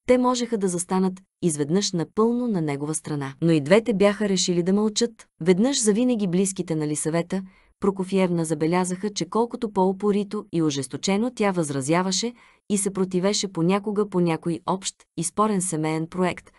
те можеха да застанат изведнъж напълно на негова страна. Но и двете бяха решили да мълчат. Веднъж завинаги близките на Лисавета, Прокофиевна забелязаха, че колкото по-упорито и ожесточено тя възразяваше и се противеше понякога по някой общ и спорен семейен проект,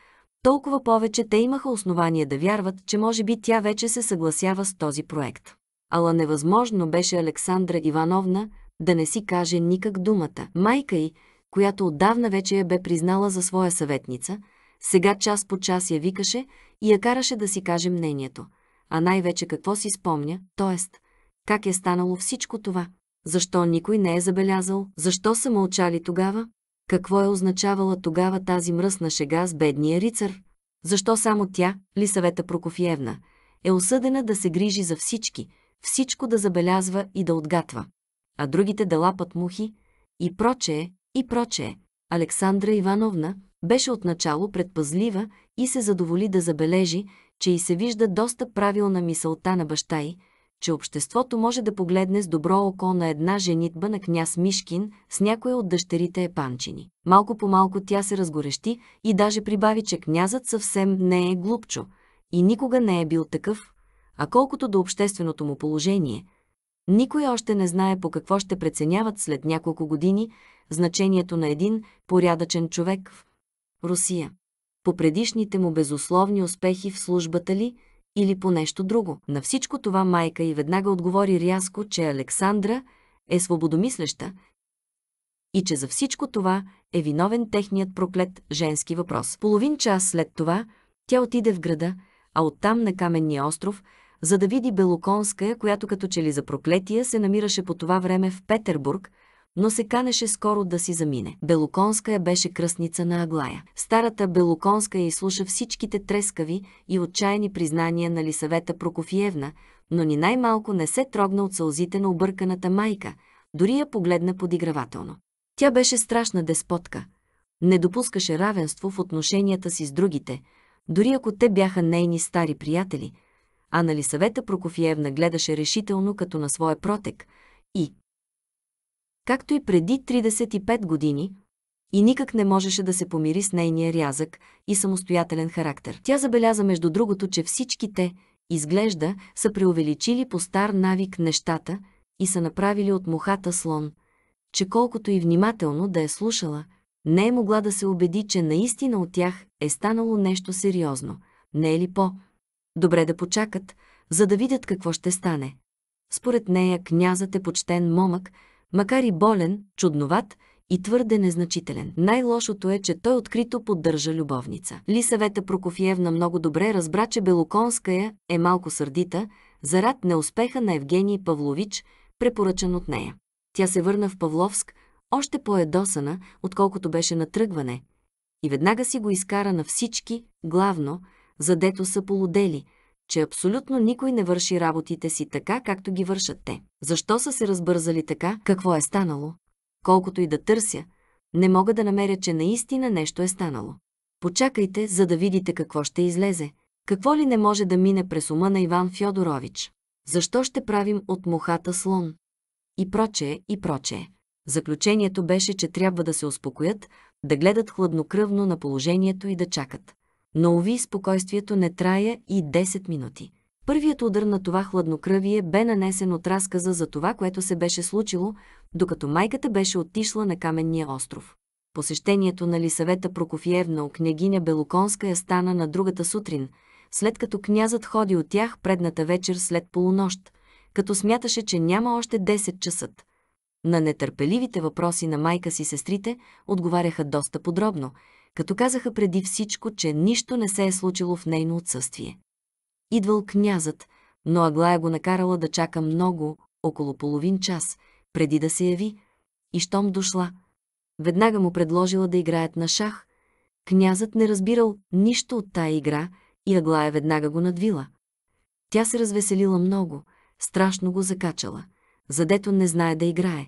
толкова повече те имаха основание да вярват, че може би тя вече се съгласява с този проект ала невъзможно беше Александра Ивановна да не си каже никак думата. Майка й, която отдавна вече я бе признала за своя съветница, сега час по час я викаше и я караше да си каже мнението, а най-вече какво си спомня, т.е. как е станало всичко това. Защо никой не е забелязал? Защо са мълчали тогава? Какво е означавала тогава тази мръсна шега с бедния рицар? Защо само тя, Лисавета Прокофиевна, е осъдена да се грижи за всички – всичко да забелязва и да отгатва, а другите да лапат мухи и прочее, и прочее. Александра Ивановна беше отначало предпазлива и се задоволи да забележи, че и се вижда доста правилна мисълта на баща й, че обществото може да погледне с добро око на една женитба на княз Мишкин с някоя от дъщерите Епанчини. Малко по малко тя се разгорещи и даже прибави, че князът съвсем не е глупчо и никога не е бил такъв, а колкото до общественото му положение. Никой още не знае по какво ще преценяват след няколко години значението на един порядъчен човек в Русия. По предишните му безусловни успехи в службата ли или по нещо друго. На всичко това майка и веднага отговори рязко, че Александра е свободомислеща и че за всичко това е виновен техният проклет женски въпрос. Половин час след това тя отиде в града, а оттам на каменния остров – за да види Белоконская, която като че ли за проклетия се намираше по това време в Петербург, но се канеше скоро да си замине. Белоконская беше кръстница на Аглая. Старата Белоконская изслуша всичките трескави и отчаяни признания на Лисавета Прокофиевна, но ни най-малко не се трогна от сълзите на обърканата майка, дори я погледна подигравателно. Тя беше страшна деспотка. Не допускаше равенство в отношенията си с другите, дори ако те бяха нейни стари приятели – а на Лисавета Прокофиевна гледаше решително като на своя протек и, както и преди 35 години, и никак не можеше да се помири с нейния рязък и самостоятелен характер. Тя забеляза между другото, че всички те, изглежда, са преувеличили по стар навик нещата и са направили от мухата слон, че колкото и внимателно да е слушала, не е могла да се убеди, че наистина от тях е станало нещо сериозно. Не е ли по- Добре да почакат, за да видят какво ще стане. Според нея князът е почтен момък, макар и болен, чудноват и твърде незначителен. Най-лошото е, че той открито поддържа любовница. Лисавета Прокофиевна много добре разбра, че Белоконская е малко сърдита, зарад неуспеха на Евгений Павлович, препоръчан от нея. Тя се върна в Павловск, още по-едосана, отколкото беше на тръгване, и веднага си го изкара на всички, главно – задето са полудели, че абсолютно никой не върши работите си така, както ги вършат те. Защо са се разбързали така, какво е станало? Колкото и да търся, не мога да намеря, че наистина нещо е станало. Почакайте, за да видите какво ще излезе. Какво ли не може да мине през ума на Иван Фьодорович? Защо ще правим от мухата слон? И прочее, и прочее. Заключението беше, че трябва да се успокоят, да гледат хладнокръвно на положението и да чакат. Но уви спокойствието не трая и 10 минути. Първият удар на това хладнокръвие бе нанесен от разказа за това, което се беше случило, докато майката беше отишла на каменния остров. Посещението на Лисавета Прокофиевна у княгиня Белоконска я стана на другата сутрин, след като князът ходи от тях предната вечер след полунощ, като смяташе, че няма още 10 часа. На нетърпеливите въпроси на майка си сестрите отговаряха доста подробно – като казаха преди всичко, че нищо не се е случило в нейно отсъствие. Идвал князът, но Аглая го накарала да чака много, около половин час, преди да се яви, и щом дошла. Веднага му предложила да играят на шах. Князът не разбирал нищо от тая игра и Аглая веднага го надвила. Тя се развеселила много, страшно го закачала, задето не знае да играе,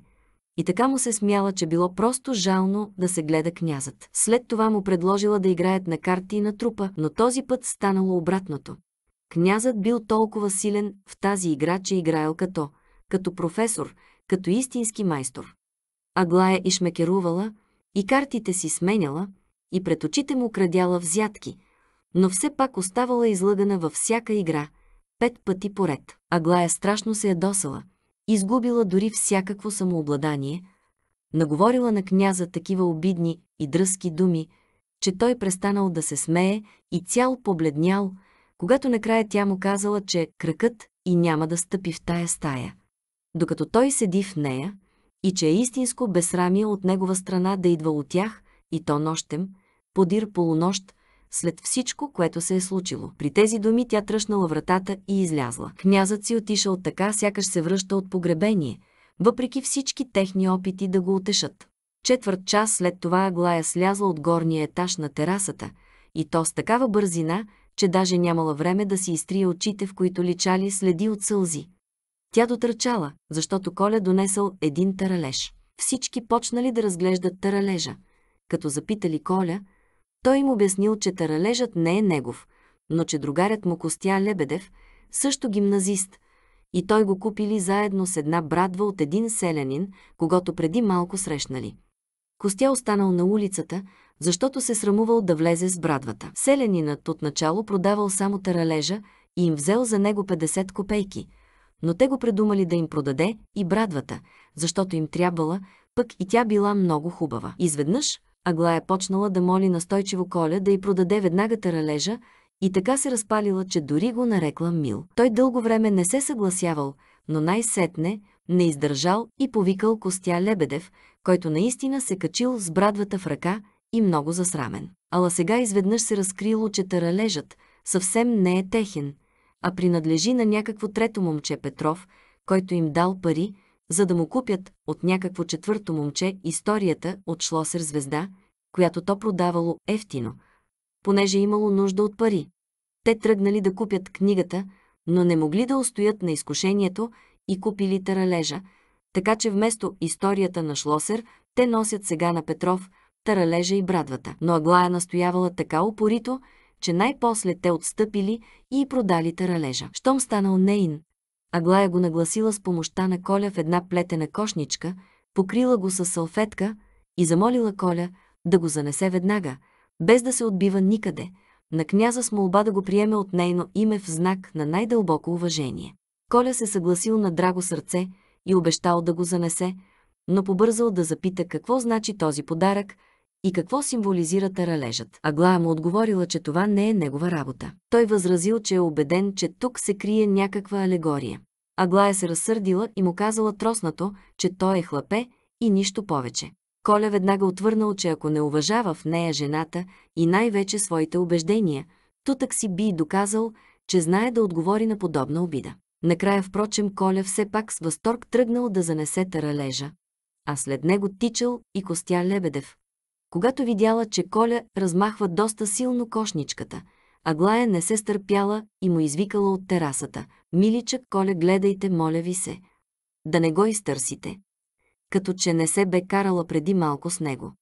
и така му се смяла, че било просто жално да се гледа князът. След това му предложила да играят на карти и на трупа, но този път станало обратното. Князът бил толкова силен в тази игра, че играел като, като професор, като истински майстор. Аглая и шмекерувала, и картите си сменяла, и пред очите му крадяла взятки, но все пак оставала излъгана във всяка игра, пет пъти поред. Аглая страшно се ядосала е – изгубила дори всякакво самообладание, наговорила на княза такива обидни и дръзки думи, че той престанал да се смее и цял побледнял, когато накрая тя му казала, че кръкът кракът и няма да стъпи в тая стая. Докато той седи в нея и че е истинско безсрамие от негова страна да идва от тях, и то нощем, подир полунощ, след всичко, което се е случило. При тези думи тя тръщнала вратата и излязла. Князът си отишъл така, сякаш се връща от погребение, въпреки всички техни опити да го утешат. Четвърт час след това Аглая слязла от горния етаж на терасата, и то с такава бързина, че даже нямала време да си изтрие очите, в които личали следи от сълзи. Тя дотърчала, защото Коля донесъл един таралеж. Всички почнали да разглеждат таралежа. Като запитали Коля – той им обяснил, че таралежът не е негов, но че другарят му Костя Лебедев, също гимназист, и той го купили заедно с една брадва от един селянин, когато преди малко срещнали. Костя останал на улицата, защото се срамувал да влезе с брадвата. Селянинът отначало продавал само таралежа и им взел за него 50 копейки, но те го предумали да им продаде и брадвата, защото им трябвала, пък и тя била много хубава. Изведнъж Агла е почнала да моли настойчиво Коля да й продаде веднага таралежа и така се разпалила, че дори го нарекла мил. Той дълго време не се съгласявал, но най-сетне не издържал и повикал Костя Лебедев, който наистина се качил с брадвата в ръка и много засрамен. Ала сега изведнъж се разкрило, че таралежът съвсем не е техен, а принадлежи на някакво трето момче Петров, който им дал пари, за да му купят от някакво четвърто момче историята от Шлосер звезда, която то продавало ефтино, понеже имало нужда от пари. Те тръгнали да купят книгата, но не могли да устоят на изкушението и купили таралежа, така че вместо историята на Шлосер, те носят сега на Петров таралежа и брадвата. Но Аглая настоявала така упорито, че най-после те отстъпили и продали таралежа. Щом станал неин, Аглая го нагласила с помощта на Коля в една плетена кошничка, покрила го с салфетка и замолила Коля да го занесе веднага, без да се отбива никъде, на княза с молба да го приеме от нейно име в знак на най-дълбоко уважение. Коля се съгласил на драго сърце и обещал да го занесе, но побързал да запита какво значи този подарък – и какво символизира таралежът. Аглая му отговорила, че това не е негова работа. Той възразил, че е убеден, че тук се крие някаква алегория. Аглая е се разсърдила и му казала троснато, че той е хлапе и нищо повече. Коля веднага отвърнал, че ако не уважава в нея жената и най-вече своите убеждения, тутък си би доказал, че знае да отговори на подобна обида. Накрая, впрочем, Коля все пак с възторг тръгнал да занесе таралежа, а след него тичал и Костя Лебедев, когато видяла, че Коля размахва доста силно кошничката, Аглая не се стърпяла и му извикала от терасата. «Миличък, Коля, гледайте, моля ви се. Да не го изтърсите». Като че не се бе карала преди малко с него.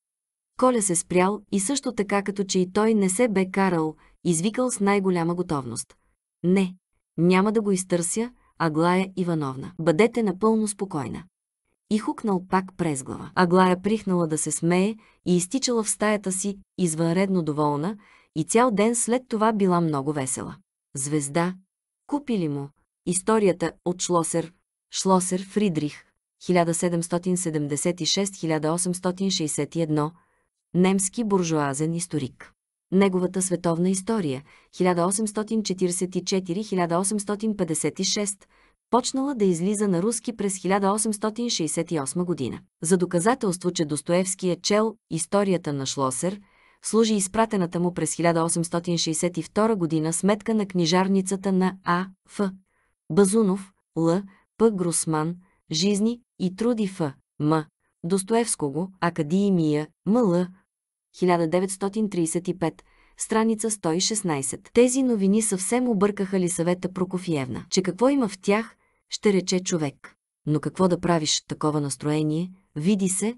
Коля се спрял и също така, като че и той не се бе карал, извикал с най-голяма готовност. «Не, няма да го изтърся, Аглая Ивановна. Бъдете напълно спокойна и хукнал пак през глава. Аглая прихнала да се смее и изтичала в стаята си, извънредно доволна, и цял ден след това била много весела. Звезда. Купили му. Историята от Шлосер. Шлосер Фридрих. 1776-1861. Немски буржуазен историк. Неговата световна история. 1844-1856 почнала да излиза на руски през 1868 година. За доказателство, че Достоевски е чел историята на Шлосер, служи изпратената му през 1862 година сметка на книжарницата на А. Ф. Базунов, Л. П. Грусман, Жизни и труди Ф. М. Достоевского, Академия, М. 1935, страница 116. Тези новини съвсем объркаха ли съвета Прокофиевна, че какво има в тях, ще рече човек. Но какво да правиш такова настроение, види се,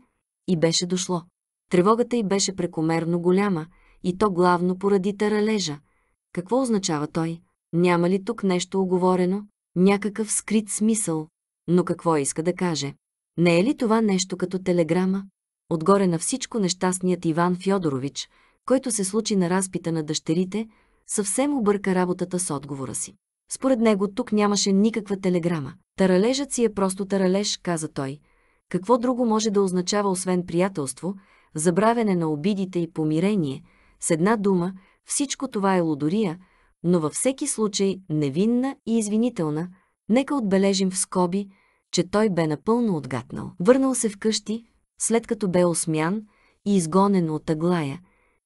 и беше дошло. Тревогата й беше прекомерно голяма, и то главно поради таралежа. Какво означава той? Няма ли тук нещо оговорено? Някакъв скрит смисъл. Но какво иска да каже? Не е ли това нещо като телеграма? Отгоре на всичко нещастният Иван Фьодорович – който се случи на разпита на дъщерите, съвсем обърка работата с отговора си. Според него тук нямаше никаква телеграма. Таралежът си е просто таралеж, каза той. Какво друго може да означава освен приятелство, забравяне на обидите и помирение? С една дума, всичко това е лодория, но във всеки случай невинна и извинителна. Нека отбележим в скоби, че той бе напълно отгатнал. Върнал се вкъщи, след като бе осмян и изгонен от Аглая,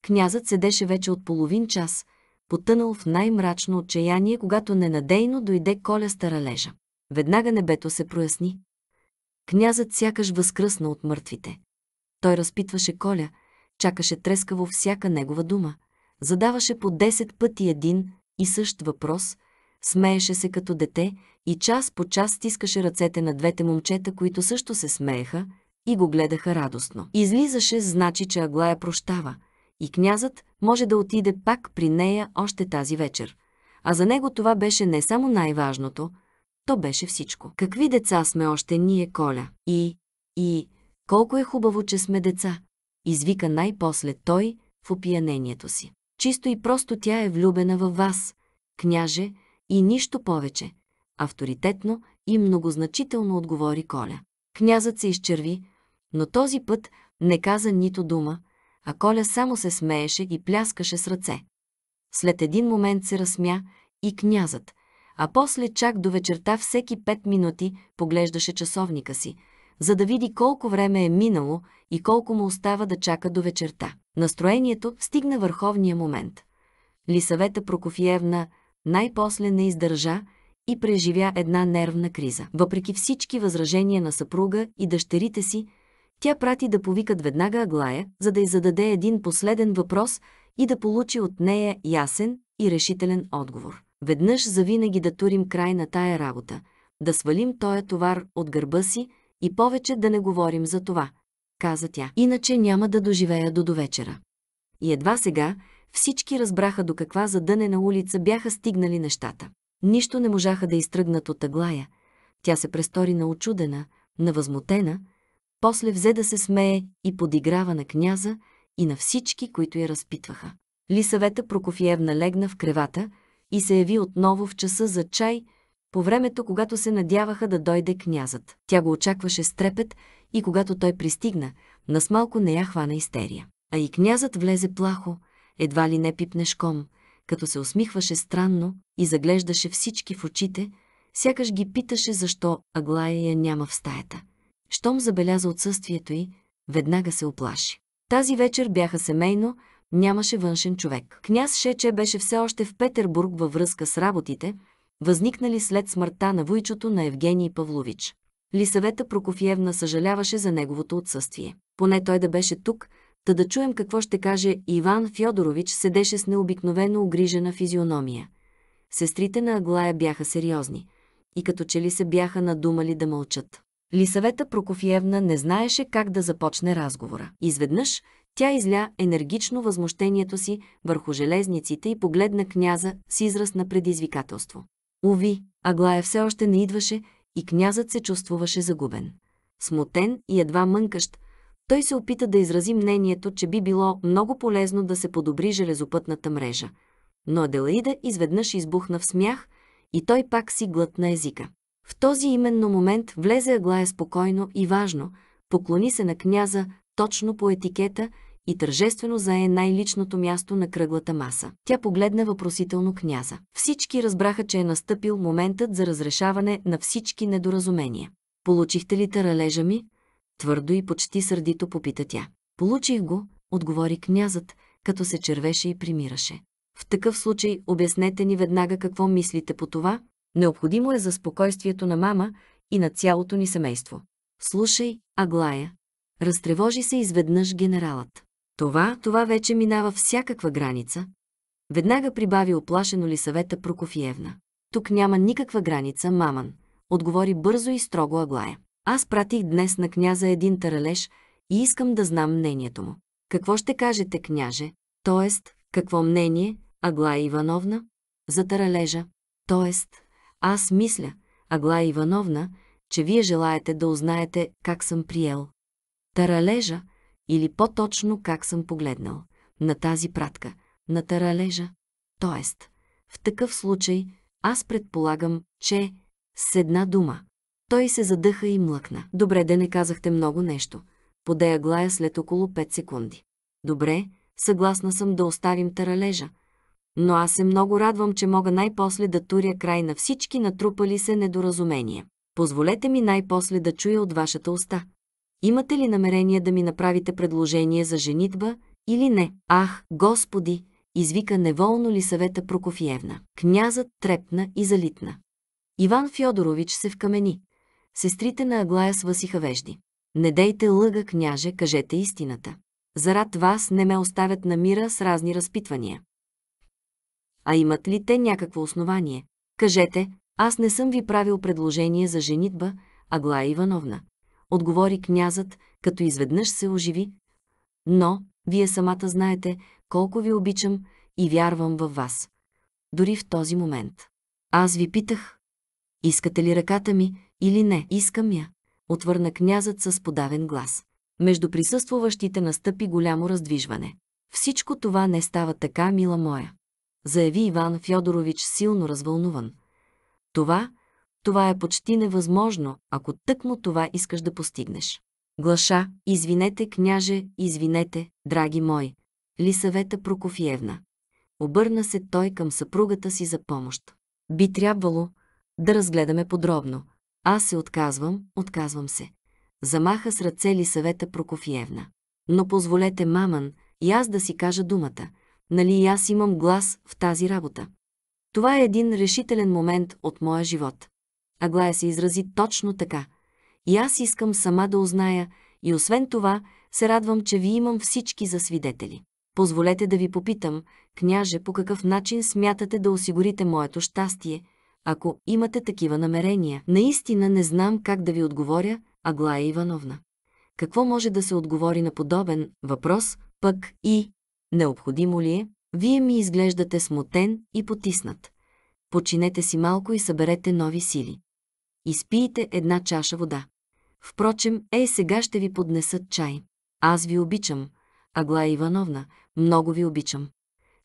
Князът седеше вече от половин час, потънал в най-мрачно отчаяние, когато ненадейно дойде коля стара лежа. Веднага небето се проясни. Князът сякаш възкръсна от мъртвите. Той разпитваше коля, чакаше трескаво всяка негова дума, задаваше по 10 пъти един и същ въпрос, смееше се като дете и час по час стискаше ръцете на двете момчета, които също се смееха и го гледаха радостно. Излизаше, значи, че Аглая прощава – и князът може да отиде пак при нея още тази вечер. А за него това беше не само най-важното, то беше всичко. Какви деца сме още ние, Коля? И, и, колко е хубаво, че сме деца! Извика най-после той в опиянението си. Чисто и просто тя е влюбена във вас, княже, и нищо повече. Авторитетно и многозначително отговори Коля. Князът се изчерви, но този път не каза нито дума, а Коля само се смееше и пляскаше с ръце. След един момент се разсмя и князът, а после чак до вечерта всеки пет минути поглеждаше часовника си, за да види колко време е минало и колко му остава да чака до вечерта. Настроението стигна върховния момент. Лисавета Прокофиевна най-после не издържа и преживя една нервна криза. Въпреки всички възражения на съпруга и дъщерите си, тя прати да повикат веднага Аглая, за да й зададе един последен въпрос и да получи от нея ясен и решителен отговор. Веднъж завинаги да турим край на тая работа, да свалим тоя товар от гърба си и повече да не говорим за това, каза тя. Иначе няма да доживея до довечера. И едва сега всички разбраха до каква задънена улица бяха стигнали нещата. Нищо не можаха да изтръгнат от Аглая. Тя се престори на очудена, на възмутена, после взе да се смее и подиграва на княза и на всички, които я разпитваха. Лисавета Прокофиевна легна в кревата и се яви отново в часа за чай, по времето, когато се надяваха да дойде князът. Тя го очакваше с трепет и когато той пристигна, нас малко не я хвана истерия. А и князът влезе плахо, едва ли не пипнешком, като се усмихваше странно и заглеждаше всички в очите, сякаш ги питаше защо Аглая я няма в стаята щом забеляза отсъствието й, веднага се оплаши. Тази вечер бяха семейно, нямаше външен човек. Княз Шече беше все още в Петербург във връзка с работите, възникнали след смъртта на войчото на Евгений Павлович. Лисавета Прокофиевна съжаляваше за неговото отсъствие. Поне той да беше тук, та да чуем какво ще каже Иван Фьодорович седеше с необикновено огрижена физиономия. Сестрите на Аглая бяха сериозни и като че ли се бяха надумали да мълчат. Лисавета Прокофиевна не знаеше как да започне разговора. Изведнъж тя изля енергично възмущението си върху железниците и погледна княза с израз на предизвикателство. Уви, Аглая все още не идваше и князът се чувствуваше загубен. Смутен и едва мънкащ, той се опита да изрази мнението, че би било много полезно да се подобри железопътната мрежа. Но Аделаида изведнъж избухна в смях и той пак си глътна езика. В този именно момент влезе Аглая спокойно и важно, поклони се на княза, точно по етикета, и тържествено зае най-личното място на кръглата маса. Тя погледна въпросително княза. Всички разбраха, че е настъпил моментът за разрешаване на всички недоразумения. Получихте ли таралежа ми? Твърдо и почти сърдито попита тя. Получих го, отговори князът, като се червеше и примираше. В такъв случай обяснете ни веднага какво мислите по това, Необходимо е за спокойствието на мама и на цялото ни семейство. Слушай, Аглая. Разтревожи се изведнъж генералът. Това, това вече минава всякаква граница. Веднага прибави оплашено ли съвета Прокофиевна. Тук няма никаква граница, маман. Отговори бързо и строго Аглая. Аз пратих днес на княза един таралеж и искам да знам мнението му. Какво ще кажете, княже? Тоест, какво мнение, Аглая Ивановна? За таралежа. Тоест, аз мисля, Агла Ивановна, че вие желаете да узнаете как съм приел. Таралежа, или по-точно как съм погледнал, на тази пратка, на таралежа. Тоест, в такъв случай, аз предполагам, че с една дума. Той се задъха и млъкна. Добре, да не казахте много нещо. Подея глая след около 5 секунди. Добре, съгласна съм да оставим таралежа, но аз се много радвам, че мога най-после да туря край на всички натрупали се недоразумения. Позволете ми най-после да чуя от вашата уста. Имате ли намерение да ми направите предложение за женитба или не? Ах, Господи! извика неволно ли съвета Прокофиевна. Князът трепна и залитна. Иван Фьодорович се вкамени. Сестрите на Аглая свасиха вежди. Не дейте лъга, княже, кажете истината. Зарад вас не ме оставят на мира с разни разпитвания. А имат ли те някакво основание? Кажете, аз не съм ви правил предложение за женитба, Аглая Ивановна. Отговори князът, като изведнъж се оживи. Но, вие самата знаете, колко ви обичам и вярвам във вас. Дори в този момент. Аз ви питах, искате ли ръката ми или не? Искам я, отвърна князът с подавен глас. Между присъствуващите настъпи голямо раздвижване. Всичко това не става така, мила моя заяви Иван Фьодорович силно развълнуван. Това, това е почти невъзможно, ако тъкмо това искаш да постигнеш. Глаша, извинете, княже, извинете, драги мои. Лисавета Прокофиевна. Обърна се той към съпругата си за помощ. Би трябвало да разгледаме подробно. Аз се отказвам, отказвам се. Замаха с ръце Лисавета Прокофиевна. Но позволете, маман, и аз да си кажа думата – нали и аз имам глас в тази работа. Това е един решителен момент от моя живот. Аглая се изрази точно така. И аз искам сама да узная, и освен това, се радвам, че ви имам всички за свидетели. Позволете да ви попитам, княже, по какъв начин смятате да осигурите моето щастие, ако имате такива намерения. Наистина не знам как да ви отговоря, Аглая Ивановна. Какво може да се отговори на подобен въпрос, пък и Необходимо ли е? Вие ми изглеждате смутен и потиснат. Починете си малко и съберете нови сили. Изпийте една чаша вода. Впрочем, ей сега ще ви поднесат чай. Аз ви обичам, Аглая Ивановна, много ви обичам.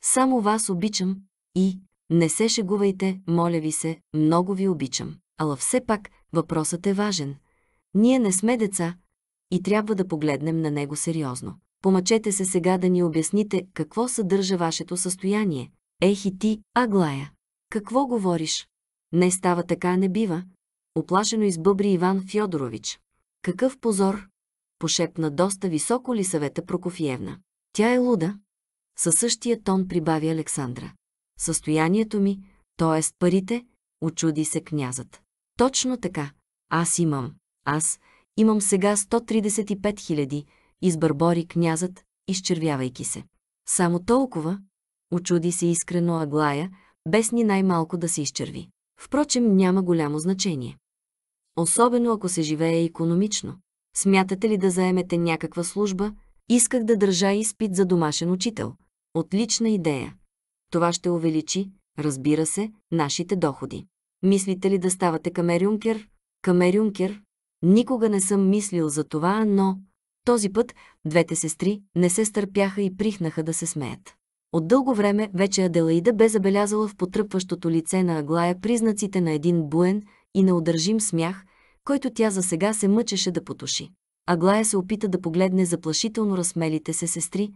Само вас обичам и не се шегувайте, моля ви се, много ви обичам. Ала все пак въпросът е важен. Ние не сме деца и трябва да погледнем на него сериозно. Помъчете се сега да ни обясните какво съдържа вашето състояние. Ех и ти, Аглая! Какво говориш? Не става така, не бива. Оплашено избъбри Иван Фьодорович. Какъв позор! Пошепна доста високо ли съвета Прокофиевна. Тя е луда. Със същия тон прибави Александра. Състоянието ми, т.е. парите, очуди се князът. Точно така. Аз имам. Аз имам сега 135 хиляди, избърбори князът, изчервявайки се. Само толкова, очуди се искрено Аглая, без ни най-малко да се изчерви. Впрочем, няма голямо значение. Особено ако се живее економично. Смятате ли да заемете някаква служба? Исках да държа изпит за домашен учител. Отлична идея. Това ще увеличи, разбира се, нашите доходи. Мислите ли да ставате камерюнкер? Камерюнкер? Никога не съм мислил за това, но този път двете сестри не се стърпяха и прихнаха да се смеят. От дълго време вече Аделаида бе забелязала в потръпващото лице на Аглая признаците на един буен и неудържим смях, който тя за сега се мъчеше да потуши. Аглая се опита да погледне заплашително размелите се сестри,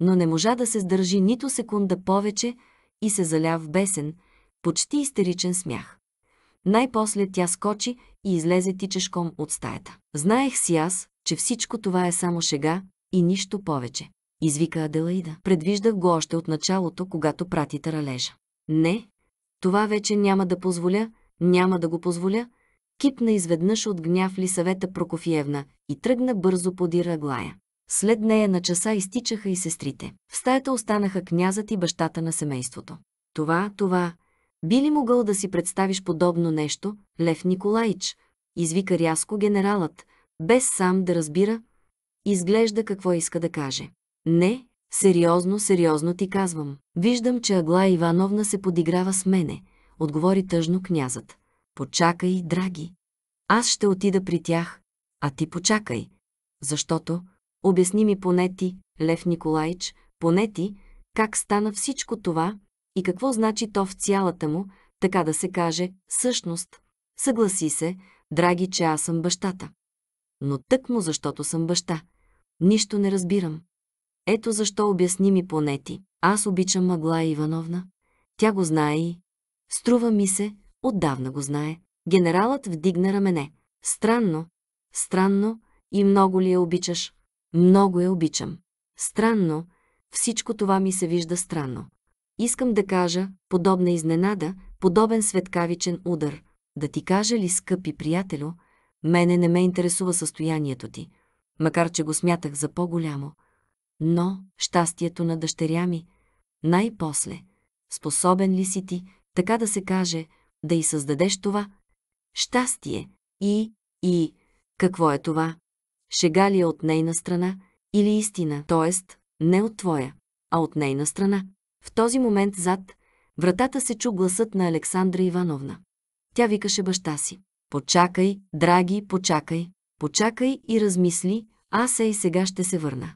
но не можа да се сдържи нито секунда повече и се заля в бесен, почти истеричен смях. Най-после тя скочи и излезе тичешком от стаята. Знаех си аз, че всичко това е само шега и нищо повече. Извика Аделаида. Предвиждах го още от началото, когато прати ралежа. Не, това вече няма да позволя, няма да го позволя, кипна изведнъж от гняв Лисавета Прокофиевна и тръгна бързо подира глая. След нея на часа изтичаха и сестрите. В стаята останаха князът и бащата на семейството. Това, това, би ли могъл да си представиш подобно нещо, Лев Николаич? Извика рязко генералът, без сам да разбира, изглежда какво иска да каже. Не, сериозно, сериозно ти казвам. Виждам, че Агла Ивановна се подиграва с мене, отговори тъжно князът. Почакай, драги. Аз ще отида при тях, а ти почакай. Защото, обясни ми поне ти, Лев Николаич, поне ти, как стана всичко това и какво значи то в цялата му, така да се каже, същност. Съгласи се, драги, че аз съм бащата но тък му, защото съм баща. Нищо не разбирам. Ето защо обясни ми понети. Аз обичам Маглая Ивановна. Тя го знае и... Струва ми се, отдавна го знае. Генералът вдигна рамене. Странно, странно и много ли я обичаш? Много я обичам. Странно, всичко това ми се вижда странно. Искам да кажа, подобна изненада, подобен светкавичен удар. Да ти кажа ли, скъпи приятелю, Мене не ме интересува състоянието ти, макар че го смятах за по-голямо. Но щастието на дъщеря ми, най-после, способен ли си ти, така да се каже, да й създадеш това? Щастие и, и, какво е това? Шега ли е от нейна страна или истина, т.е. не от твоя, а от нейна страна? В този момент зад вратата се чу гласът на Александра Ивановна. Тя викаше баща си. Почакай, драги, почакай, почакай и размисли, аз е и сега ще се върна.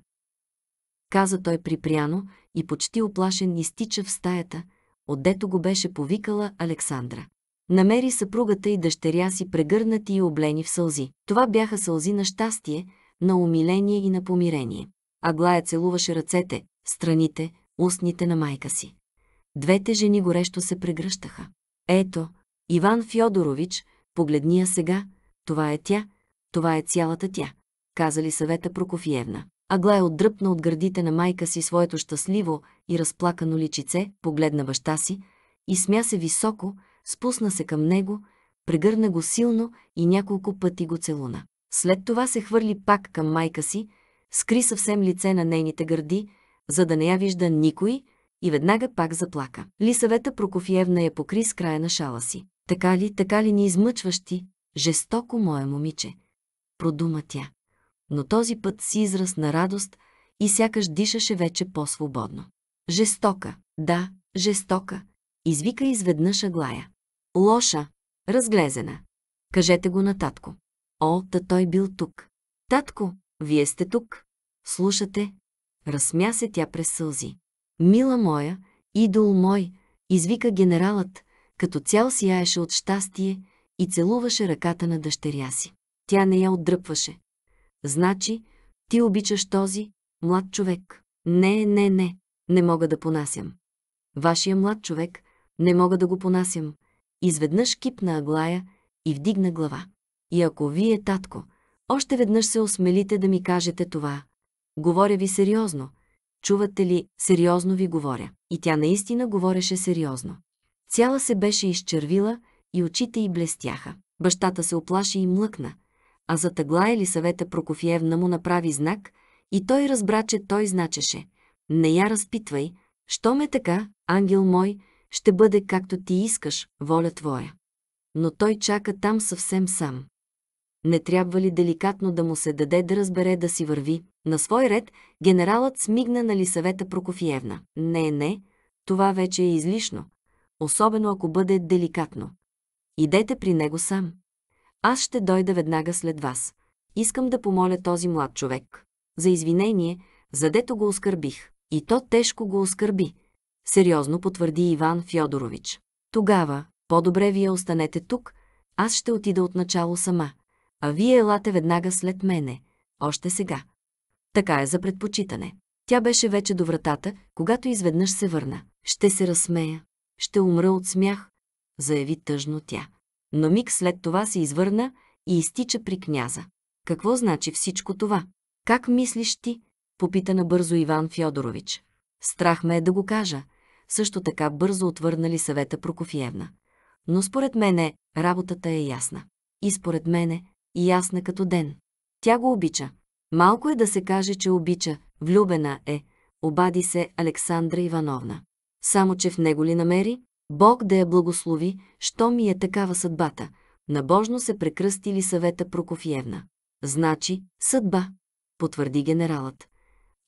Каза той припряно и почти оплашен изтича в стаята, отдето го беше повикала Александра. Намери съпругата и дъщеря си прегърнати и облени в сълзи. Това бяха сълзи на щастие, на умиление и на помирение. Аглая целуваше ръцете, страните, устните на майка си. Двете жени горещо се прегръщаха. Ето, Иван Фьодорович, Погледни я сега, това е тя, това е цялата тя, казали съвета Прокофиевна. Аглая отдръпна от гърдите на майка си своето щастливо и разплакано личице, погледна баща си и смя се високо, спусна се към него, прегърна го силно и няколко пъти го целуна. След това се хвърли пак към майка си, скри съвсем лице на нейните гърди, за да не я вижда никой и веднага пак заплака. Лисавета Прокофиевна я покри с края на шала си. Така ли, така ли ни измъчваш ти, жестоко мое момиче? Продума тя. Но този път си израз на радост и сякаш дишаше вече по-свободно. Жестока, да, жестока, извика изведнъж Аглая. Лоша, разглезена. Кажете го на татко. О, та той бил тук. Татко, вие сте тук. Слушате. Разсмя се тя през сълзи. Мила моя, идол мой, извика генералът, като цял сияеше от щастие и целуваше ръката на дъщеря си. Тя не я отдръпваше. Значи, ти обичаш този, млад човек. Не, не, не, не мога да понасям. Вашия млад човек, не мога да го понасям. Изведнъж кипна Аглая и вдигна глава. И ако вие, татко, още веднъж се осмелите да ми кажете това. Говоря ви сериозно. Чувате ли, сериозно ви говоря. И тя наистина говореше сериозно. Цяла се беше изчервила и очите й блестяха. Бащата се оплаши и млъкна, а за тъгла Елисавета Прокофиевна му направи знак и той разбра, че той значеше. Не я разпитвай, що ме така, ангел мой, ще бъде както ти искаш, воля твоя. Но той чака там съвсем сам. Не трябва ли деликатно да му се даде да разбере да си върви? На свой ред генералът смигна на Лисавета Прокофиевна. Не, не, това вече е излишно особено ако бъде деликатно. Идете при него сам. Аз ще дойда веднага след вас. Искам да помоля този млад човек. За извинение, задето го оскърбих. И то тежко го оскърби. Сериозно потвърди Иван Фьодорович. Тогава, по-добре вие останете тук, аз ще отида отначало сама. А вие елате веднага след мене, още сега. Така е за предпочитане. Тя беше вече до вратата, когато изведнъж се върна. Ще се разсмея. Ще умра от смях, заяви тъжно тя. Но миг след това се извърна и изтича при княза. Какво значи всичко това? Как мислиш ти? Попита набързо Иван Фьодорович. Страх ме е да го кажа. Също така бързо отвърнали съвета Прокофиевна. Но според мене работата е ясна. И според мене ясна като ден. Тя го обича. Малко е да се каже, че обича, влюбена е, обади се Александра Ивановна само че в него ли намери? Бог да я благослови, що ми е такава съдбата. Набожно се прекръстили съвета Прокофиевна. Значи, съдба, потвърди генералът.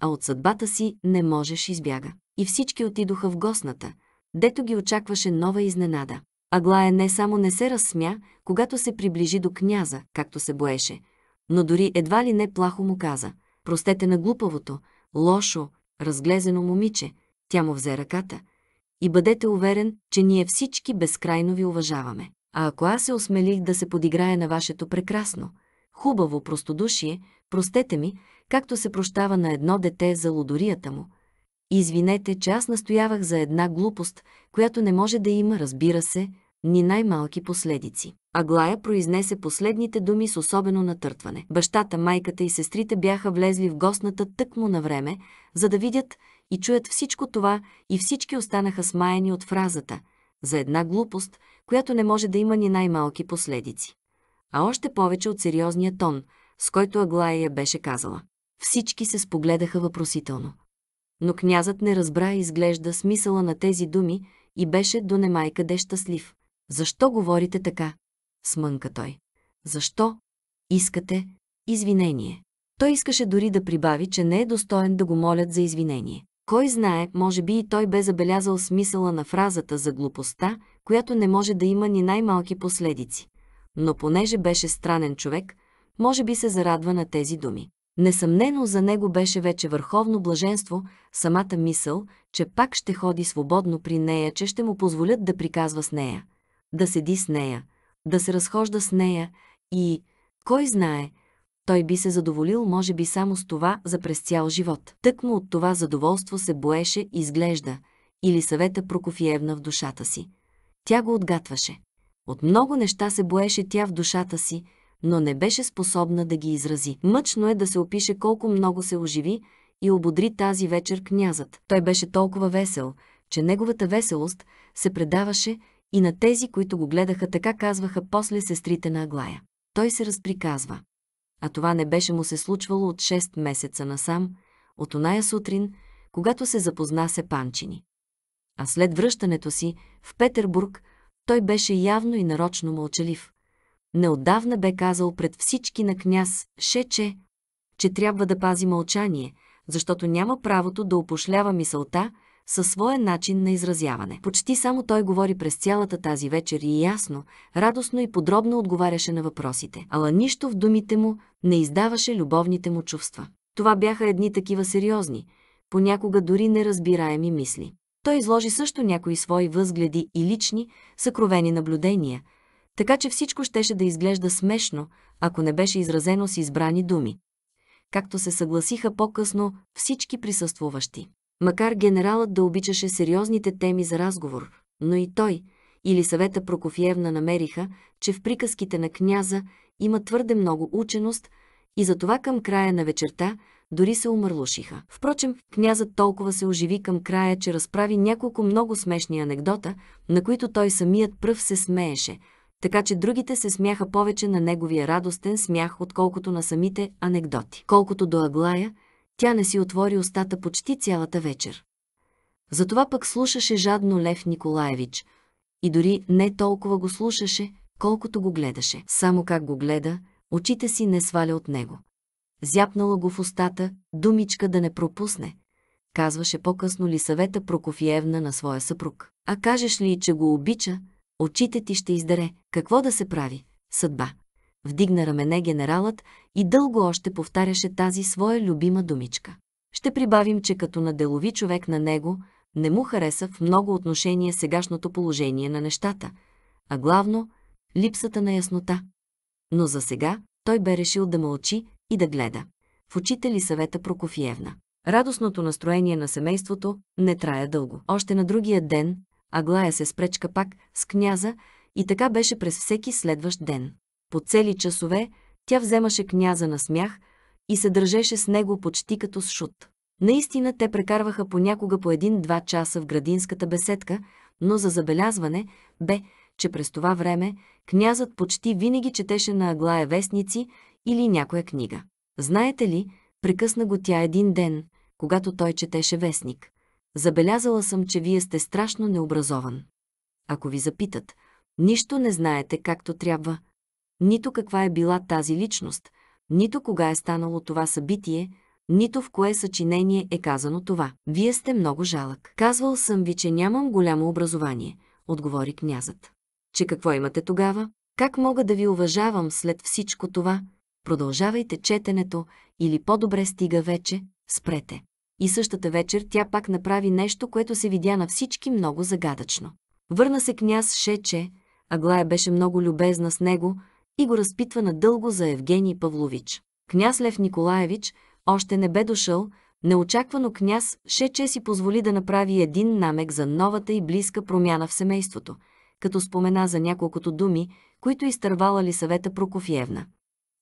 А от съдбата си не можеш избяга. И всички отидоха в госната, дето ги очакваше нова изненада. Аглая не само не се разсмя, когато се приближи до княза, както се боеше, но дори едва ли не плахо му каза. Простете на глупавото, лошо, разглезено момиче – тя му взе ръката. И бъдете уверен, че ние всички безкрайно ви уважаваме. А ако аз се осмелих да се подиграя на вашето прекрасно, хубаво простодушие, простете ми, както се прощава на едно дете за лодорията му. Извинете, че аз настоявах за една глупост, която не може да има, разбира се, ни най-малки последици. Аглая произнесе последните думи с особено натъртване. Бащата, майката и сестрите бяха влезли в гостната тъкмо на време, за да видят, и чуят всичко това и всички останаха смаяни от фразата за една глупост, която не може да има ни най-малки последици. А още повече от сериозния тон, с който Аглая я беше казала. Всички се спогледаха въпросително. Но князът не разбра и изглежда смисъла на тези думи и беше до немай къде щастлив. Защо говорите така? Смънка той. Защо? Искате извинение. Той искаше дори да прибави, че не е достоен да го молят за извинение. Кой знае, може би и той бе забелязал смисъла на фразата за глупостта, която не може да има ни най-малки последици. Но понеже беше странен човек, може би се зарадва на тези думи. Несъмнено за него беше вече върховно блаженство самата мисъл, че пак ще ходи свободно при нея, че ще му позволят да приказва с нея, да седи с нея, да се разхожда с нея и, кой знае, той би се задоволил може би само с това за през цял живот. Тък му от това задоволство се боеше, изглежда, или съвета Прокофиевна в душата си. Тя го отгатваше. От много неща се боеше тя в душата си, но не беше способна да ги изрази. Мъчно е да се опише колко много се оживи и ободри тази вечер князът. Той беше толкова весел, че неговата веселост се предаваше и на тези, които го гледаха, така казваха после сестрите на Аглая. Той се разприказва а това не беше му се случвало от 6 месеца насам, от оная сутрин, когато се запозна се панчини. А след връщането си в Петербург, той беше явно и нарочно мълчалив. Неотдавна бе казал пред всички на княз Шече, че трябва да пази мълчание, защото няма правото да опошлява мисълта, със своя начин на изразяване. Почти само той говори през цялата тази вечер и ясно, радостно и подробно отговаряше на въпросите. Ала нищо в думите му не издаваше любовните му чувства. Това бяха едни такива сериозни, понякога дори неразбираеми мисли. Той изложи също някои свои възгледи и лични, съкровени наблюдения, така че всичко щеше да изглежда смешно, ако не беше изразено с избрани думи. Както се съгласиха по-късно всички присъствуващи. Макар генералът да обичаше сериозните теми за разговор, но и той или съвета Прокофиевна намериха, че в приказките на княза има твърде много ученост и затова към края на вечерта дори се умърлушиха. Впрочем, князът толкова се оживи към края, че разправи няколко много смешни анекдота, на които той самият пръв се смееше, така че другите се смяха повече на неговия радостен смях, отколкото на самите анекдоти. Колкото до Аглая, тя не си отвори устата почти цялата вечер. Затова пък слушаше жадно Лев Николаевич. И дори не толкова го слушаше, колкото го гледаше. Само как го гледа, очите си не сваля от него. Зяпнала го в устата, думичка да не пропусне. Казваше по-късно ли съвета Прокофиевна на своя съпруг. А кажеш ли, че го обича, очите ти ще издаре Какво да се прави? Съдба вдигна рамене генералът и дълго още повтаряше тази своя любима думичка. Ще прибавим, че като на делови човек на него не му хареса в много отношение сегашното положение на нещата, а главно – липсата на яснота. Но за сега той бе решил да мълчи и да гледа. В очите ли съвета Прокофиевна. Радостното настроение на семейството не трая дълго. Още на другия ден Аглая се спречка пак с княза и така беше през всеки следващ ден. По цели часове тя вземаше княза на смях и се държеше с него почти като с шут. Наистина те прекарваха понякога по един-два часа в градинската беседка, но за забелязване бе, че през това време князът почти винаги четеше на Аглая вестници или някоя книга. Знаете ли, прекъсна го тя един ден, когато той четеше вестник. Забелязала съм, че вие сте страшно необразован. Ако ви запитат, нищо не знаете както трябва, нито каква е била тази личност, нито кога е станало това събитие, нито в кое съчинение е казано това. Вие сте много жалък. Казвал съм ви, че нямам голямо образование, отговори князът. Че какво имате тогава? Как мога да ви уважавам след всичко това? Продължавайте четенето или по-добре стига вече, спрете. И същата вечер тя пак направи нещо, което се видя на всички много загадъчно. Върна се княз Шече, Аглая беше много любезна с него, и го разпитва надълго за Евгений Павлович. Княз Лев Николаевич още не бе дошъл, неочаквано княз Шече си позволи да направи един намек за новата и близка промяна в семейството, като спомена за няколкото думи, които изтървала ли съвета Прокофиевна.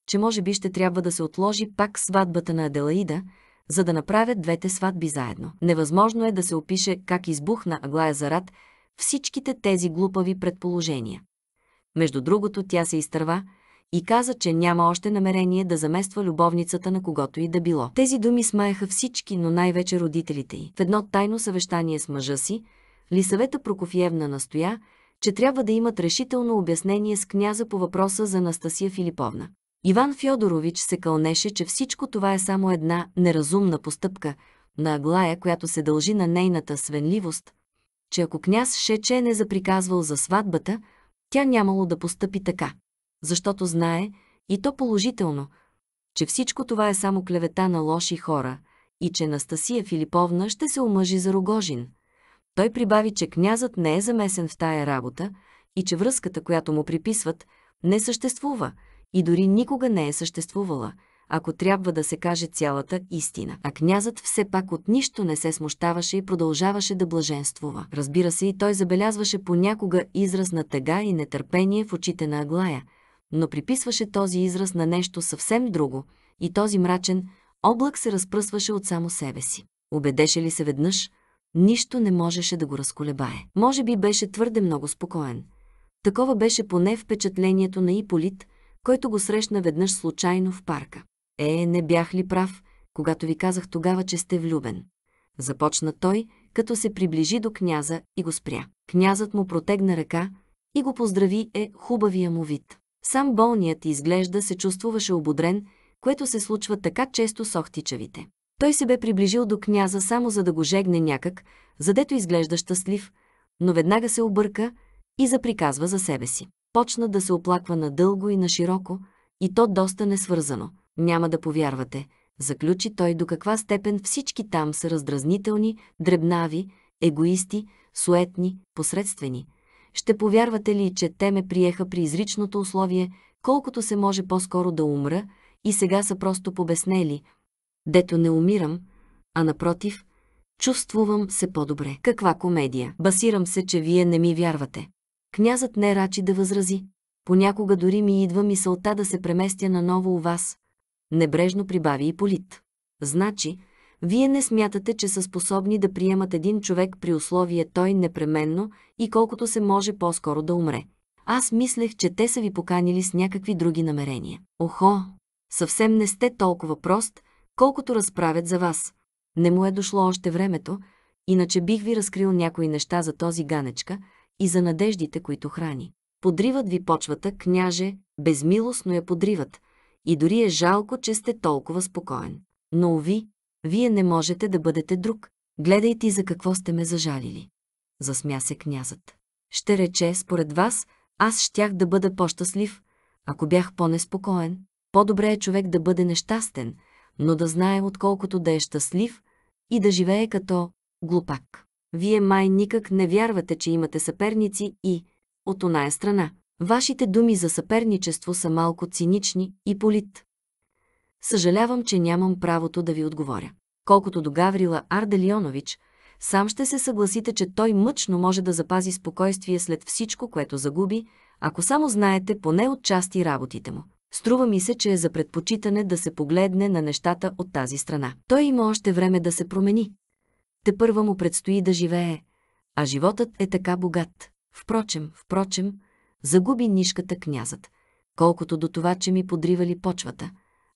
Че може би ще трябва да се отложи пак сватбата на Аделаида, за да направят двете сватби заедно. Невъзможно е да се опише как избухна Аглая Зарат всичките тези глупави предположения. Между другото, тя се изтърва и каза, че няма още намерение да замества любовницата на когото и да било. Тези думи смаяха всички, но най-вече родителите й. В едно тайно съвещание с мъжа си, Лисавета Прокофиевна настоя, че трябва да имат решително обяснение с княза по въпроса за Анастасия Филиповна. Иван Фьодорович се кълнеше, че всичко това е само една неразумна постъпка на Аглая, която се дължи на нейната свенливост, че ако княз Шече не заприказвал за сватбата, тя нямало да постъпи така. Защото знае, и то положително, че всичко това е само клевета на лоши хора и че Настасия Филиповна ще се омъжи за Рогожин. Той прибави, че князът не е замесен в тая работа и че връзката, която му приписват, не съществува и дори никога не е съществувала – ако трябва да се каже цялата истина. А князът все пак от нищо не се смущаваше и продължаваше да блаженствува. Разбира се, и той забелязваше понякога израз на тъга и нетърпение в очите на Аглая, но приписваше този израз на нещо съвсем друго и този мрачен облак се разпръсваше от само себе си. Обедеше ли се веднъж, нищо не можеше да го разколебае. Може би беше твърде много спокоен. Такова беше поне впечатлението на Иполит, който го срещна веднъж случайно в парка. Е, не бях ли прав, когато ви казах тогава, че сте влюбен? Започна той, като се приближи до княза и го спря. Князът му протегна ръка и го поздрави е хубавия му вид. Сам болният изглежда се чувствуваше ободрен, което се случва така често с охтичавите. Той се бе приближил до княза само за да го жегне някак, задето изглежда щастлив, но веднага се обърка и заприказва за себе си. Почна да се оплаква надълго и на широко, и то доста несвързано – няма да повярвате, заключи той до каква степен всички там са раздразнителни, дребнави, егоисти, суетни, посредствени. Ще повярвате ли, че те ме приеха при изричното условие, колкото се може по-скоро да умра, и сега са просто побеснели, дето не умирам, а напротив, чувствувам се по-добре. Каква комедия! Басирам се, че вие не ми вярвате. Князът не рачи да възрази. Понякога дори ми идва мисълта да се преместя наново у вас, Небрежно прибави и Полит. Значи, вие не смятате, че са способни да приемат един човек при условие той непременно и колкото се може по-скоро да умре. Аз мислех, че те са ви поканили с някакви други намерения. Охо, съвсем не сте толкова прост, колкото разправят за вас. Не му е дошло още времето, иначе бих ви разкрил някои неща за този ганечка и за надеждите, които храни. Подриват ви почвата, княже, безмилостно я подриват, и дори е жалко, че сте толкова спокоен. Но уви, вие не можете да бъдете друг. Гледайте за какво сте ме зажалили. Засмя се князът. Ще рече, според вас, аз щях да бъда по-щастлив, ако бях по-неспокоен. По-добре е човек да бъде нещастен, но да знае отколкото да е щастлив и да живее като глупак. Вие май никак не вярвате, че имате съперници и от оная страна. Вашите думи за съперничество са малко цинични и полит. Съжалявам, че нямам правото да ви отговоря. Колкото до Гаврила Арделионович, сам ще се съгласите, че той мъчно може да запази спокойствие след всичко, което загуби, ако само знаете поне от части работите му. Струва ми се, че е за предпочитане да се погледне на нещата от тази страна. Той има още време да се промени. Те първа му предстои да живее, а животът е така богат. Впрочем, впрочем, загуби нишката князът. Колкото до това, че ми подривали почвата.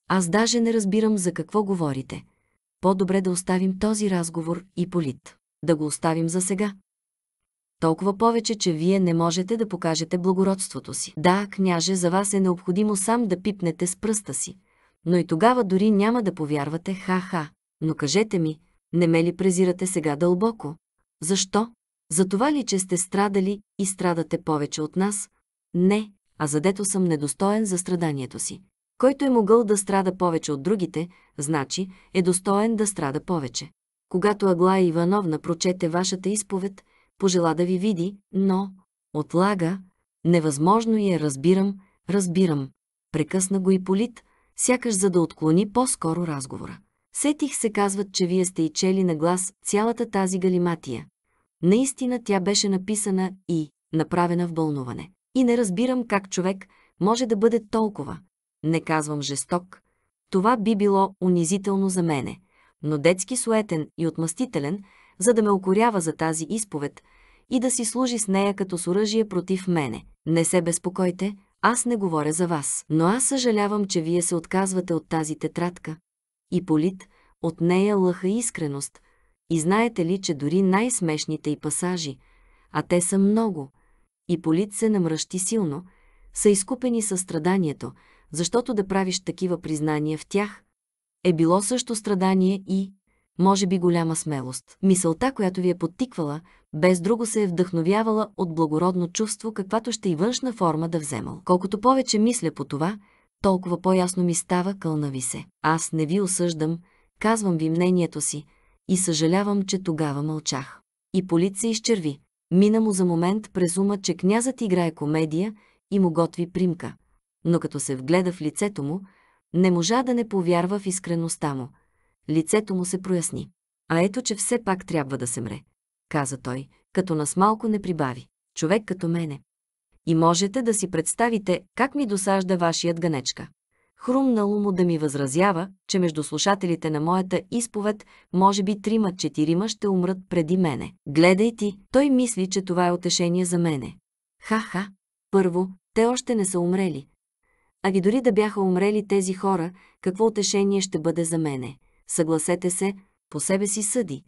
Аз даже не разбирам за какво говорите. По-добре да оставим този разговор и полит. Да го оставим за сега. Толкова повече, че вие не можете да покажете благородството си. Да, княже, за вас е необходимо сам да пипнете с пръста си. Но и тогава дори няма да повярвате ха-ха. Но кажете ми, не ме ли презирате сега дълбоко? Защо? За това ли, че сте страдали и страдате повече от нас, не, а задето съм недостоен за страданието си. Който е могъл да страда повече от другите, значи е достоен да страда повече. Когато Аглая Ивановна прочете вашата изповед, пожела да ви види, но отлага, невъзможно я разбирам, разбирам. Прекъсна го и Полит, сякаш за да отклони по-скоро разговора. Сетих се казват, че вие сте и чели на глас цялата тази галиматия. Наистина тя беше написана и направена в бълнуване. И не разбирам как човек може да бъде толкова. Не казвам жесток. Това би било унизително за мене, но детски суетен и отмъстителен, за да ме укорява за тази изповед и да си служи с нея като с оръжие против мене. Не се безпокойте, аз не говоря за вас, но аз съжалявам, че вие се отказвате от тази тетрадка. И Полит от нея лъха искреност. И знаете ли, че дори най-смешните и пасажи, а те са много, и Полит се намръщи силно, са изкупени със страданието, защото да правиш такива признания в тях е било също страдание и, може би, голяма смелост. Мисълта, която ви е подтиквала, без друго се е вдъхновявала от благородно чувство, каквато ще и външна форма да вземал. Колкото повече мисля по това, толкова по-ясно ми става кълна ви се. Аз не ви осъждам, казвам ви мнението си и съжалявам, че тогава мълчах. И полица изчерви. Мина му за момент през ума, че князът играе комедия и му готви примка, но като се вгледа в лицето му, не можа да не повярва в искреността му. Лицето му се проясни. А ето, че все пак трябва да се мре, каза той, като нас малко не прибави. Човек като мене. И можете да си представите как ми досажда вашият ганечка хрумнало му да ми възразява, че между слушателите на моята изповед, може би трима-четирима ще умрат преди мене. Гледай ти, той мисли, че това е утешение за мене. Ха-ха, първо, те още не са умрели. А ви дори да бяха умрели тези хора, какво утешение ще бъде за мене? Съгласете се, по себе си съди.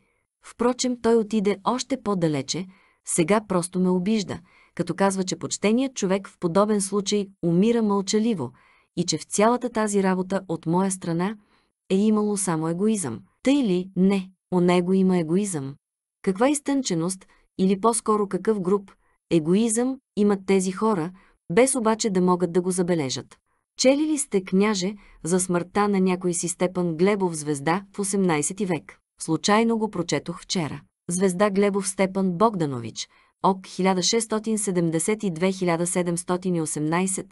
Впрочем, той отиде още по-далече, сега просто ме обижда, като казва, че почтеният човек в подобен случай умира мълчаливо – и че в цялата тази работа от моя страна е имало само егоизъм. Тъй ли? Не. У него има егоизъм. Каква изтънченост, или по-скоро какъв груп, егоизъм имат тези хора, без обаче да могат да го забележат. Чели ли сте, княже, за смъртта на някой си Степан Глебов звезда в 18 век? Случайно го прочетох вчера. Звезда Глебов Степан Богданович, ОК 1672-1718,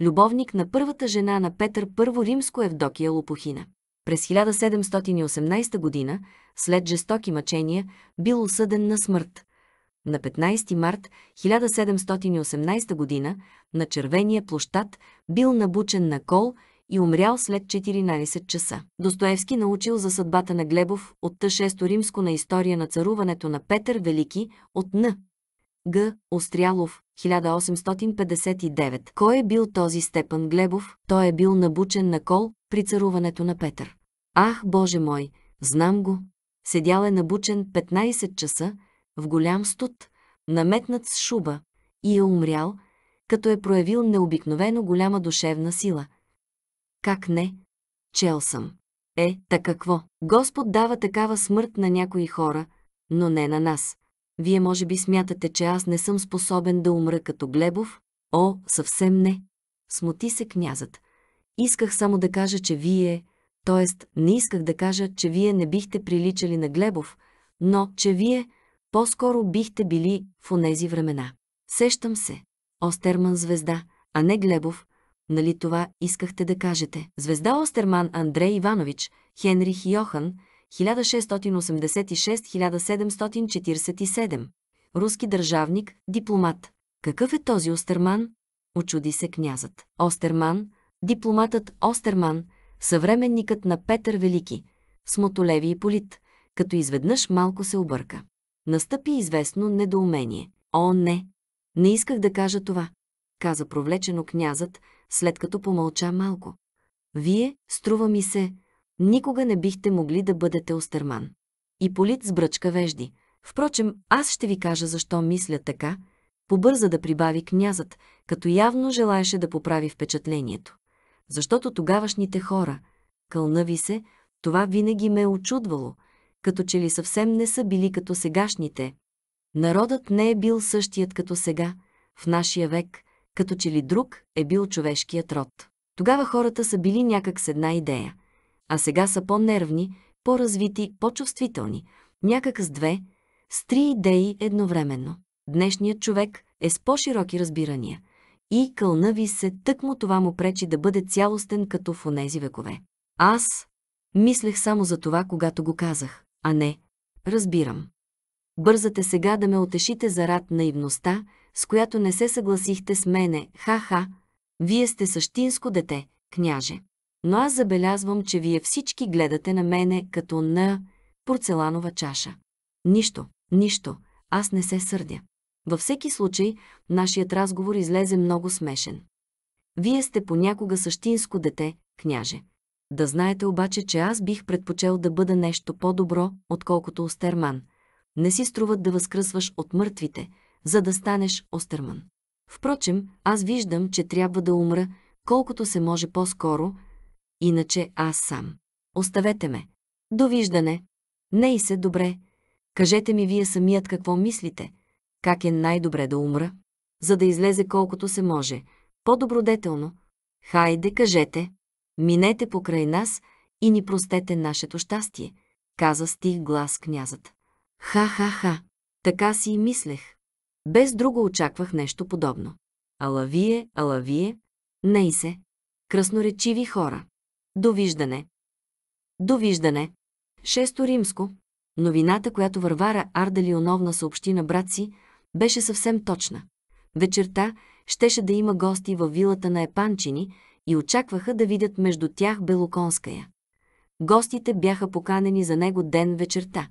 любовник на първата жена на Петър Първо римско Евдокия Лопухина. През 1718 година, след жестоки мъчения, бил осъден на смърт. На 15 март 1718 година на Червения площад бил набучен на кол и умрял след 14 часа. Достоевски научил за съдбата на Глебов от Т6 римско на история на царуването на Петър Велики от Н. Г. Острялов, 1859. Кой е бил този Степан Глебов? Той е бил набучен на кол при царуването на Петър. Ах, Боже мой, знам го. Седял е набучен 15 часа, в голям студ, наметнат с шуба и е умрял, като е проявил необикновено голяма душевна сила. Как не? Чел съм. Е, така какво? Господ дава такава смърт на някои хора, но не на нас. Вие може би смятате, че аз не съм способен да умра като Глебов? О, съвсем не. Смоти се князът. Исках само да кажа, че вие, т.е. не исках да кажа, че вие не бихте приличали на Глебов, но че вие по-скоро бихте били в онези времена. Сещам се. Остерман звезда, а не Глебов. Нали това искахте да кажете? Звезда Остерман Андрей Иванович, Хенрих Йохан, 1686-1747. Руски държавник, дипломат. Какъв е този Остерман? Очуди се князът. Остерман, дипломатът Остерман, съвременникът на Петър Велики, Смотолеви и Полит, като изведнъж малко се обърка. Настъпи известно недоумение. О, не! Не исках да кажа това, каза провлечено князът, след като помълча малко. Вие, струва ми се, никога не бихте могли да бъдете Остерман. И Полит сбръчка вежди. Впрочем, аз ще ви кажа защо мисля така, побърза да прибави князът, като явно желаеше да поправи впечатлението. Защото тогавашните хора, кълна ви се, това винаги ме е очудвало, като че ли съвсем не са били като сегашните. Народът не е бил същият като сега, в нашия век, като че ли друг е бил човешкият род. Тогава хората са били някак с една идея – а сега са по-нервни, по-развити, по-чувствителни, някак с две, с три идеи едновременно. Днешният човек е с по-широки разбирания и кълна ви се тъкмо това му пречи да бъде цялостен като в онези векове. Аз мислех само за това, когато го казах, а не разбирам. Бързате сега да ме отешите за рад наивността, с която не се съгласихте с мене, ха-ха, вие сте същинско дете, княже но аз забелязвам, че вие всички гледате на мене като на порцеланова чаша. Нищо, нищо, аз не се сърдя. Във всеки случай, нашият разговор излезе много смешен. Вие сте понякога същинско дете, княже. Да знаете обаче, че аз бих предпочел да бъда нещо по-добро, отколкото Остерман. Не си струват да възкръсваш от мъртвите, за да станеш Остерман. Впрочем, аз виждам, че трябва да умра, колкото се може по-скоро, иначе аз сам. Оставете ме. Довиждане. Не и се добре. Кажете ми вие самият какво мислите. Как е най-добре да умра? За да излезе колкото се може. По-добродетелно. Хайде, кажете. Минете покрай нас и ни простете нашето щастие, каза стих глас князът. Ха-ха-ха. Така си и мислех. Без друго очаквах нещо подобно. Ала вие, ала вие, не и се. Красноречиви хора. Довиждане. Довиждане. Шесто римско. Новината, която Варвара Ардалионовна съобщи на брат си, беше съвсем точна. Вечерта щеше да има гости във вилата на Епанчини и очакваха да видят между тях Белоконская. Гостите бяха поканени за него ден вечерта.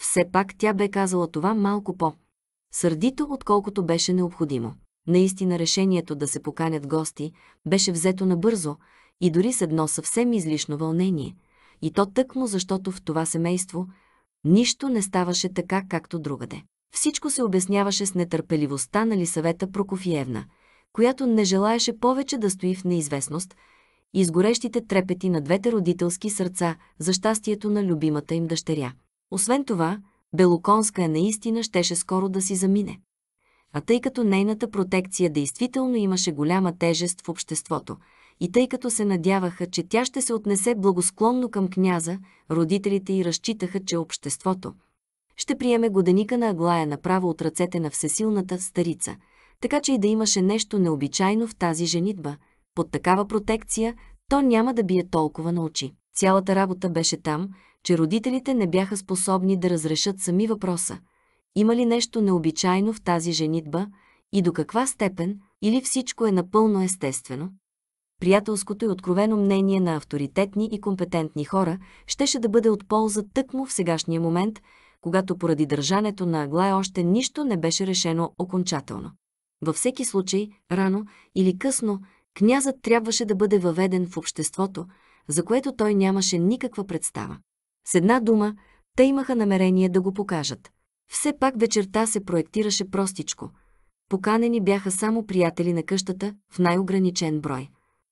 Все пак тя бе казала това малко по сърдито, отколкото беше необходимо. Наистина решението да се поканят гости беше взето набързо, и дори с едно съвсем излишно вълнение, и то тъкмо, защото в това семейство нищо не ставаше така, както другаде. Всичко се обясняваше с нетърпеливостта на Лисавета Прокофиевна, която не желаеше повече да стои в неизвестност и с горещите трепети на двете родителски сърца за щастието на любимата им дъщеря. Освен това, Белоконска е наистина щеше скоро да си замине. А тъй като нейната протекция действително имаше голяма тежест в обществото – и тъй като се надяваха, че тя ще се отнесе благосклонно към княза, родителите й разчитаха, че обществото ще приеме годеника на Аглая направо от ръцете на всесилната старица, така че и да имаше нещо необичайно в тази женитба. Под такава протекция то няма да бие толкова на очи. Цялата работа беше там, че родителите не бяха способни да разрешат сами въпроса. Има ли нещо необичайно в тази женитба и до каква степен или всичко е напълно естествено? приятелското и откровено мнение на авторитетни и компетентни хора щеше да бъде от полза тъкмо в сегашния момент, когато поради държането на Аглая още нищо не беше решено окончателно. Във всеки случай, рано или късно, князът трябваше да бъде въведен в обществото, за което той нямаше никаква представа. С една дума, те имаха намерение да го покажат. Все пак вечерта се проектираше простичко. Поканени бяха само приятели на къщата в най-ограничен брой.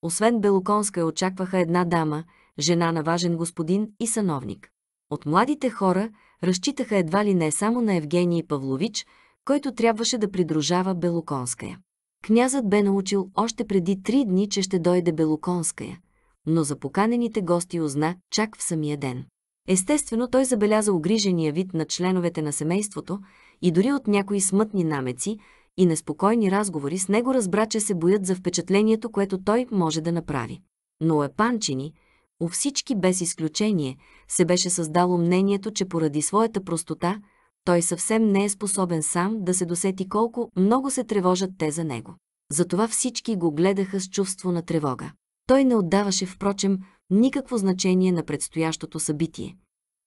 Освен Белоконска очакваха една дама, жена на важен господин и сановник. От младите хора разчитаха едва ли не само на Евгений Павлович, който трябваше да придружава Белоконская. Князът бе научил още преди три дни, че ще дойде Белоконская, но за поканените гости узна чак в самия ден. Естествено, той забеляза огрижения вид на членовете на семейството и дори от някои смътни намеци, и неспокойни разговори с него разбра, че се боят за впечатлението, което той може да направи. Но Епанчини, у всички без изключение, се беше създало мнението, че поради своята простота, той съвсем не е способен сам да се досети колко много се тревожат те за него. Затова всички го гледаха с чувство на тревога. Той не отдаваше, впрочем, никакво значение на предстоящото събитие.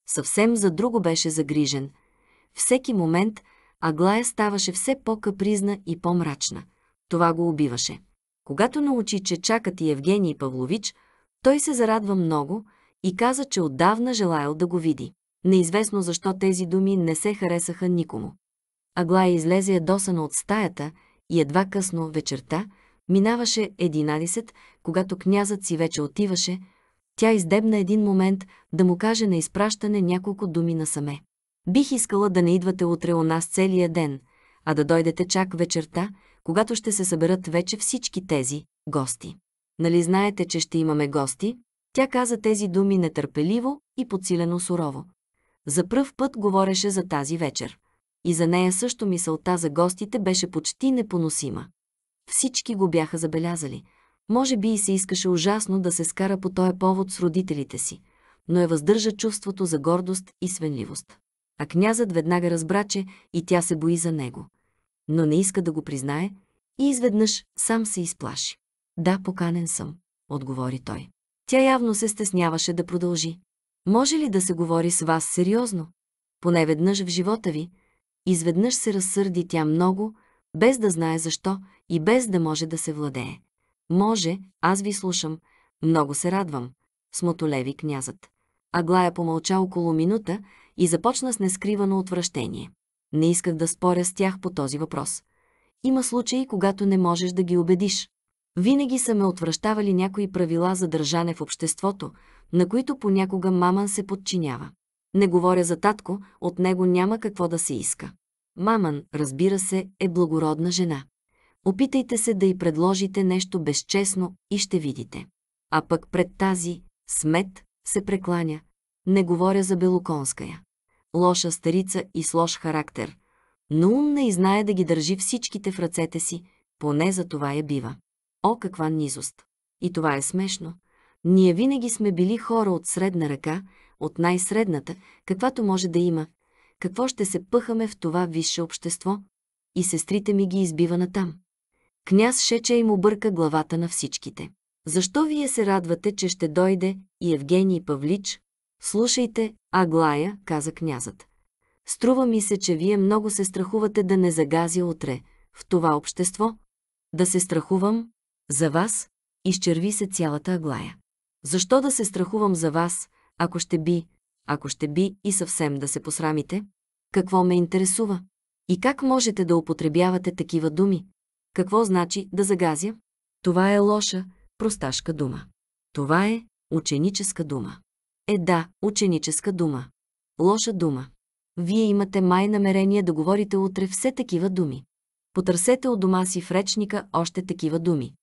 Съвсем за друго беше загрижен. Всеки момент Аглая ставаше все по-капризна и по-мрачна. Това го убиваше. Когато научи, че чакат и Евгений Павлович, той се зарадва много и каза, че отдавна желаял да го види. Неизвестно защо тези думи не се харесаха никому. Аглая излезе ядосана от стаята и едва късно вечерта, минаваше 11, когато князът си вече отиваше, тя издебна един момент да му каже на изпращане няколко думи насаме. Бих искала да не идвате утре у нас целия ден, а да дойдете чак вечерта, когато ще се съберат вече всички тези гости. Нали знаете, че ще имаме гости? Тя каза тези думи нетърпеливо и подсилено сурово. За пръв път говореше за тази вечер. И за нея също мисълта за гостите беше почти непоносима. Всички го бяха забелязали. Може би и се искаше ужасно да се скара по този повод с родителите си, но е въздържа чувството за гордост и свенливост а князът веднага разбра, че и тя се бои за него. Но не иска да го признае и изведнъж сам се изплаши. Да, поканен съм, отговори той. Тя явно се стесняваше да продължи. Може ли да се говори с вас сериозно? Поне веднъж в живота ви. Изведнъж се разсърди тя много, без да знае защо и без да може да се владее. Може, аз ви слушам. Много се радвам. Смотолеви князът. Аглая помълча около минута и започна с нескривано отвращение. Не исках да споря с тях по този въпрос. Има случаи, когато не можеш да ги убедиш. Винаги са ме отвръщавали някои правила за държане в обществото, на които понякога маман се подчинява. Не говоря за татко, от него няма какво да се иска. Маман, разбира се, е благородна жена. Опитайте се да й предложите нещо безчестно и ще видите. А пък пред тази, смет, се прекланя. Не говоря за Белоконская лоша старица и с лош характер, но умна и знае да ги държи всичките в ръцете си, поне за това я бива. О, каква низост! И това е смешно. Ние винаги сме били хора от средна ръка, от най-средната, каквато може да има. Какво ще се пъхаме в това висше общество? И сестрите ми ги избива натам. Княз Шече им обърка главата на всичките. Защо вие се радвате, че ще дойде и Евгений Павлич, Слушайте, Аглая, каза князът. Струва ми се, че вие много се страхувате да не загази утре, в това общество. Да се страхувам? За вас? Изчерви се цялата Аглая. Защо да се страхувам за вас, ако ще би, ако ще би и съвсем да се посрамите? Какво ме интересува? И как можете да употребявате такива думи? Какво значи да загазя? Това е лоша, просташка дума. Това е ученическа дума е да, ученическа дума. Лоша дума. Вие имате май намерение да говорите утре все такива думи. Потърсете от дома си в речника още такива думи.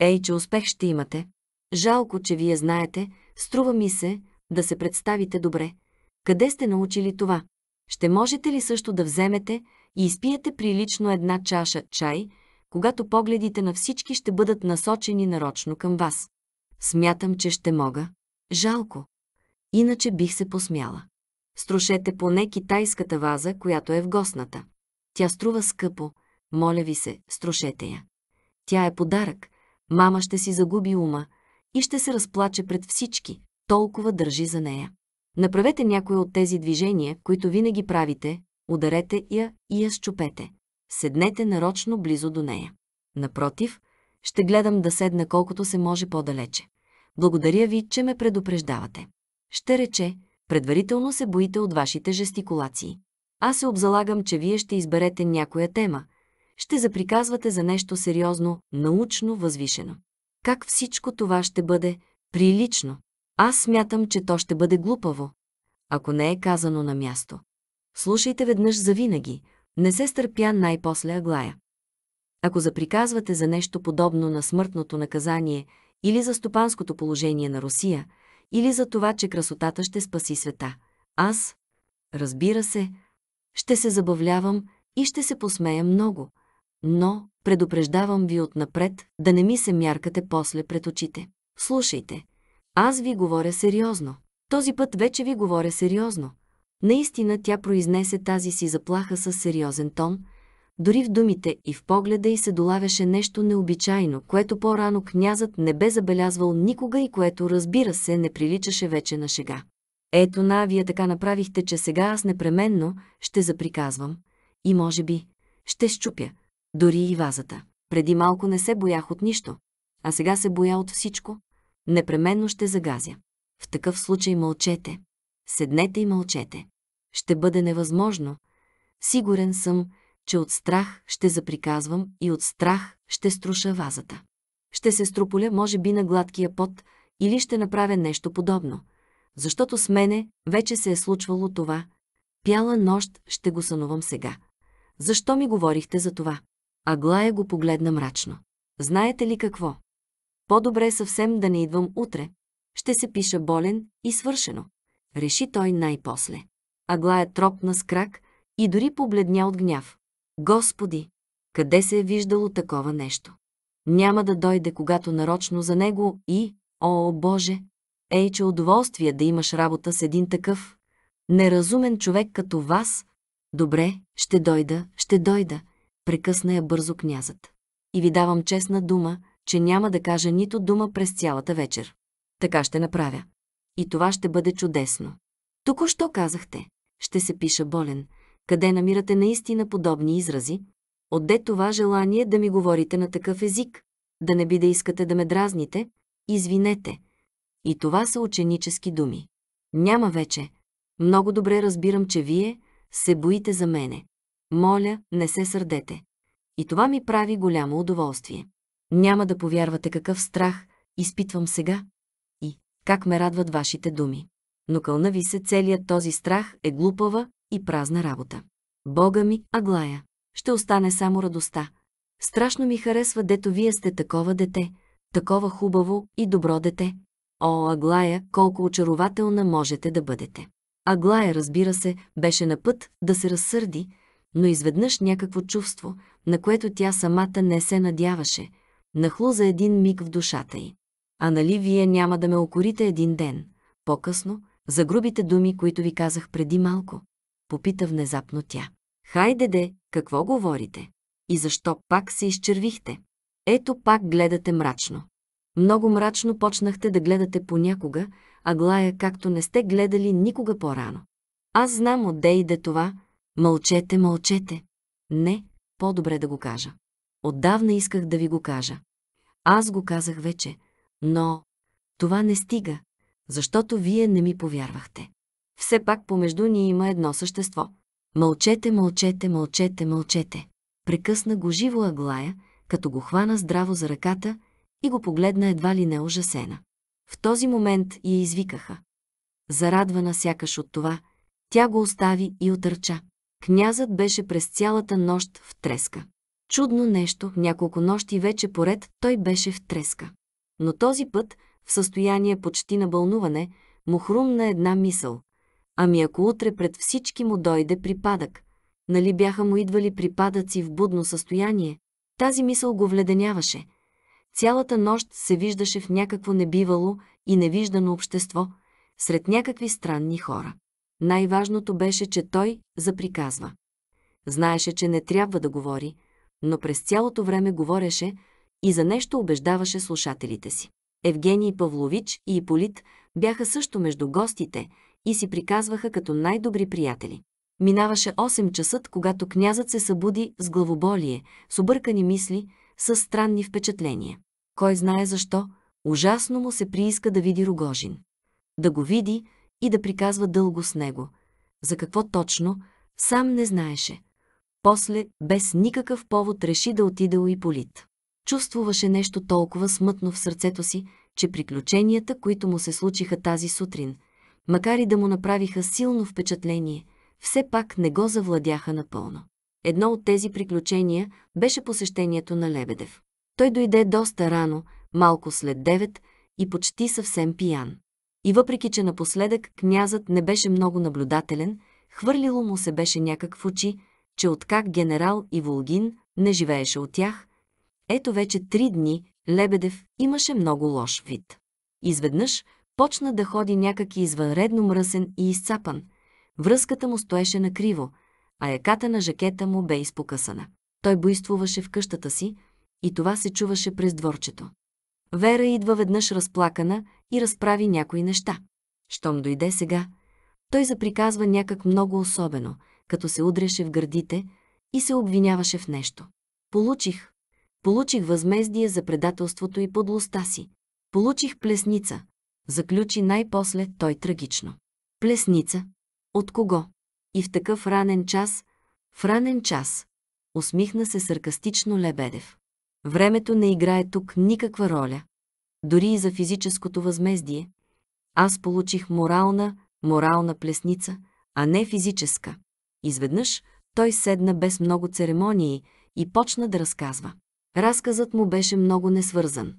Ей, че успех ще имате. Жалко, че вие знаете, струва ми се, да се представите добре. Къде сте научили това? Ще можете ли също да вземете и изпиете прилично една чаша чай, когато погледите на всички ще бъдат насочени нарочно към вас? Смятам, че ще мога. Жалко иначе бих се посмяла. Струшете поне китайската ваза, която е в госната. Тя струва скъпо. Моля ви се, струшете я. Тя е подарък. Мама ще си загуби ума и ще се разплаче пред всички. Толкова държи за нея. Направете някои от тези движения, които винаги правите, ударете я и я счупете. Седнете нарочно близо до нея. Напротив, ще гледам да седна колкото се може по-далече. Благодаря ви, че ме предупреждавате ще рече, предварително се боите от вашите жестикулации. Аз се обзалагам, че вие ще изберете някоя тема, ще заприказвате за нещо сериозно, научно възвишено. Как всичко това ще бъде прилично? Аз смятам, че то ще бъде глупаво, ако не е казано на място. Слушайте веднъж завинаги, не се стърпя най-после Аглая. Ако заприказвате за нещо подобно на смъртното наказание или за стопанското положение на Русия – или за това, че красотата ще спаси света. Аз, разбира се, ще се забавлявам и ще се посмея много, но предупреждавам ви отнапред да не ми се мяркате после пред очите. Слушайте, аз ви говоря сериозно. Този път вече ви говоря сериозно. Наистина тя произнесе тази си заплаха с сериозен тон – дори в думите и в погледа й се долавяше нещо необичайно, което по-рано князът не бе забелязвал никога и което, разбира се, не приличаше вече на шега. Ето на, вие така направихте, че сега аз непременно ще заприказвам. И може би ще щупя. Дори и вазата. Преди малко не се боях от нищо, а сега се боя от всичко. Непременно ще загазя. В такъв случай мълчете. Седнете и мълчете. Ще бъде невъзможно. Сигурен съм, че от страх ще заприказвам и от страх ще струша вазата. Ще се струполя, може би, на гладкия пот или ще направя нещо подобно. Защото с мене вече се е случвало това. Пяла нощ ще го сънувам сега. Защо ми говорихте за това? Аглая го погледна мрачно. Знаете ли какво? По-добре съвсем да не идвам утре. Ще се пиша болен и свършено. Реши той най-после. Аглая тропна с крак и дори побледня от гняв. Господи, къде се е виждало такова нещо? Няма да дойде, когато нарочно за него и, о, о Боже, ей, че удоволствие да имаш работа с един такъв, неразумен човек като вас. Добре, ще дойда, ще дойда, прекъсна я бързо князът. И ви давам честна дума, че няма да кажа нито дума през цялата вечер. Така ще направя. И това ще бъде чудесно. Току-що казахте. Ще се пиша болен, къде намирате наистина подобни изрази, отде това желание да ми говорите на такъв език, да не би да искате да ме дразните, извинете. И това са ученически думи. Няма вече. Много добре разбирам, че вие се боите за мене. Моля, не се сърдете. И това ми прави голямо удоволствие. Няма да повярвате какъв страх изпитвам сега и как ме радват вашите думи. Но кълна ви се целият този страх е глупава и празна работа. Бога ми, Аглая, ще остане само радостта. Страшно ми харесва, дето вие сте такова дете, такова хубаво и добро дете. О, Аглая, колко очарователна можете да бъдете. Аглая, разбира се, беше на път да се разсърди, но изведнъж някакво чувство, на което тя самата не се надяваше, нахлу за един миг в душата й. А нали вие няма да ме окорите един ден? По-късно, за грубите думи, които ви казах преди малко попита внезапно тя. Хайде де, какво говорите? И защо пак се изчервихте? Ето пак гледате мрачно. Много мрачно почнахте да гледате понякога, а глая както не сте гледали никога по-рано. Аз знам отде иде това. Мълчете, мълчете. Не, по-добре да го кажа. Отдавна исках да ви го кажа. Аз го казах вече, но това не стига, защото вие не ми повярвахте. Все пак помежду ни има едно същество. Мълчете, мълчете, мълчете, мълчете. Прекъсна го живо Аглая, като го хвана здраво за ръката и го погледна едва ли не ужасена. В този момент я извикаха. Зарадвана сякаш от това, тя го остави и отърча. Князът беше през цялата нощ в треска. Чудно нещо, няколко нощи вече поред той беше в треска. Но този път, в състояние почти на бълнуване, му хрумна една мисъл. Ами ако утре пред всички му дойде припадък, нали бяха му идвали припадъци в будно състояние? Тази мисъл го вледеняваше. Цялата нощ се виждаше в някакво небивало и невиждано общество, сред някакви странни хора. Най-важното беше, че той заприказва. Знаеше, че не трябва да говори, но през цялото време говореше и за нещо убеждаваше слушателите си. Евгений Павлович и Иполит бяха също между гостите – и си приказваха като най-добри приятели. Минаваше 8 часа, когато князът се събуди с главоболие, с объркани мисли, с странни впечатления. Кой знае защо, ужасно му се прииска да види Рогожин. Да го види и да приказва дълго с него. За какво точно, сам не знаеше. После, без никакъв повод, реши да отиде у Иполит. Чувствуваше нещо толкова смътно в сърцето си, че приключенията, които му се случиха тази сутрин, макар и да му направиха силно впечатление, все пак не го завладяха напълно. Едно от тези приключения беше посещението на Лебедев. Той дойде доста рано, малко след 9 и почти съвсем пиян. И въпреки, че напоследък князът не беше много наблюдателен, хвърлило му се беше някак в очи, че откак генерал и Волгин не живееше от тях, ето вече три дни Лебедев имаше много лош вид. Изведнъж Почна да ходи някак извънредно мръсен и изцапан. Връзката му стоеше накриво, а яката на жакета му бе изпокъсана. Той буйствуваше в къщата си и това се чуваше през дворчето. Вера идва веднъж разплакана и разправи някои неща. Щом дойде сега, той заприказва някак много особено, като се удреше в гърдите и се обвиняваше в нещо. Получих. Получих възмездие за предателството и подлостта си. Получих плесница. Заключи най-после той трагично. Плесница? От кого? И в такъв ранен час? В ранен час. Усмихна се саркастично Лебедев. Времето не играе тук никаква роля. Дори и за физическото възмездие. Аз получих морална, морална плесница, а не физическа. Изведнъж той седна без много церемонии и почна да разказва. Разказът му беше много несвързан.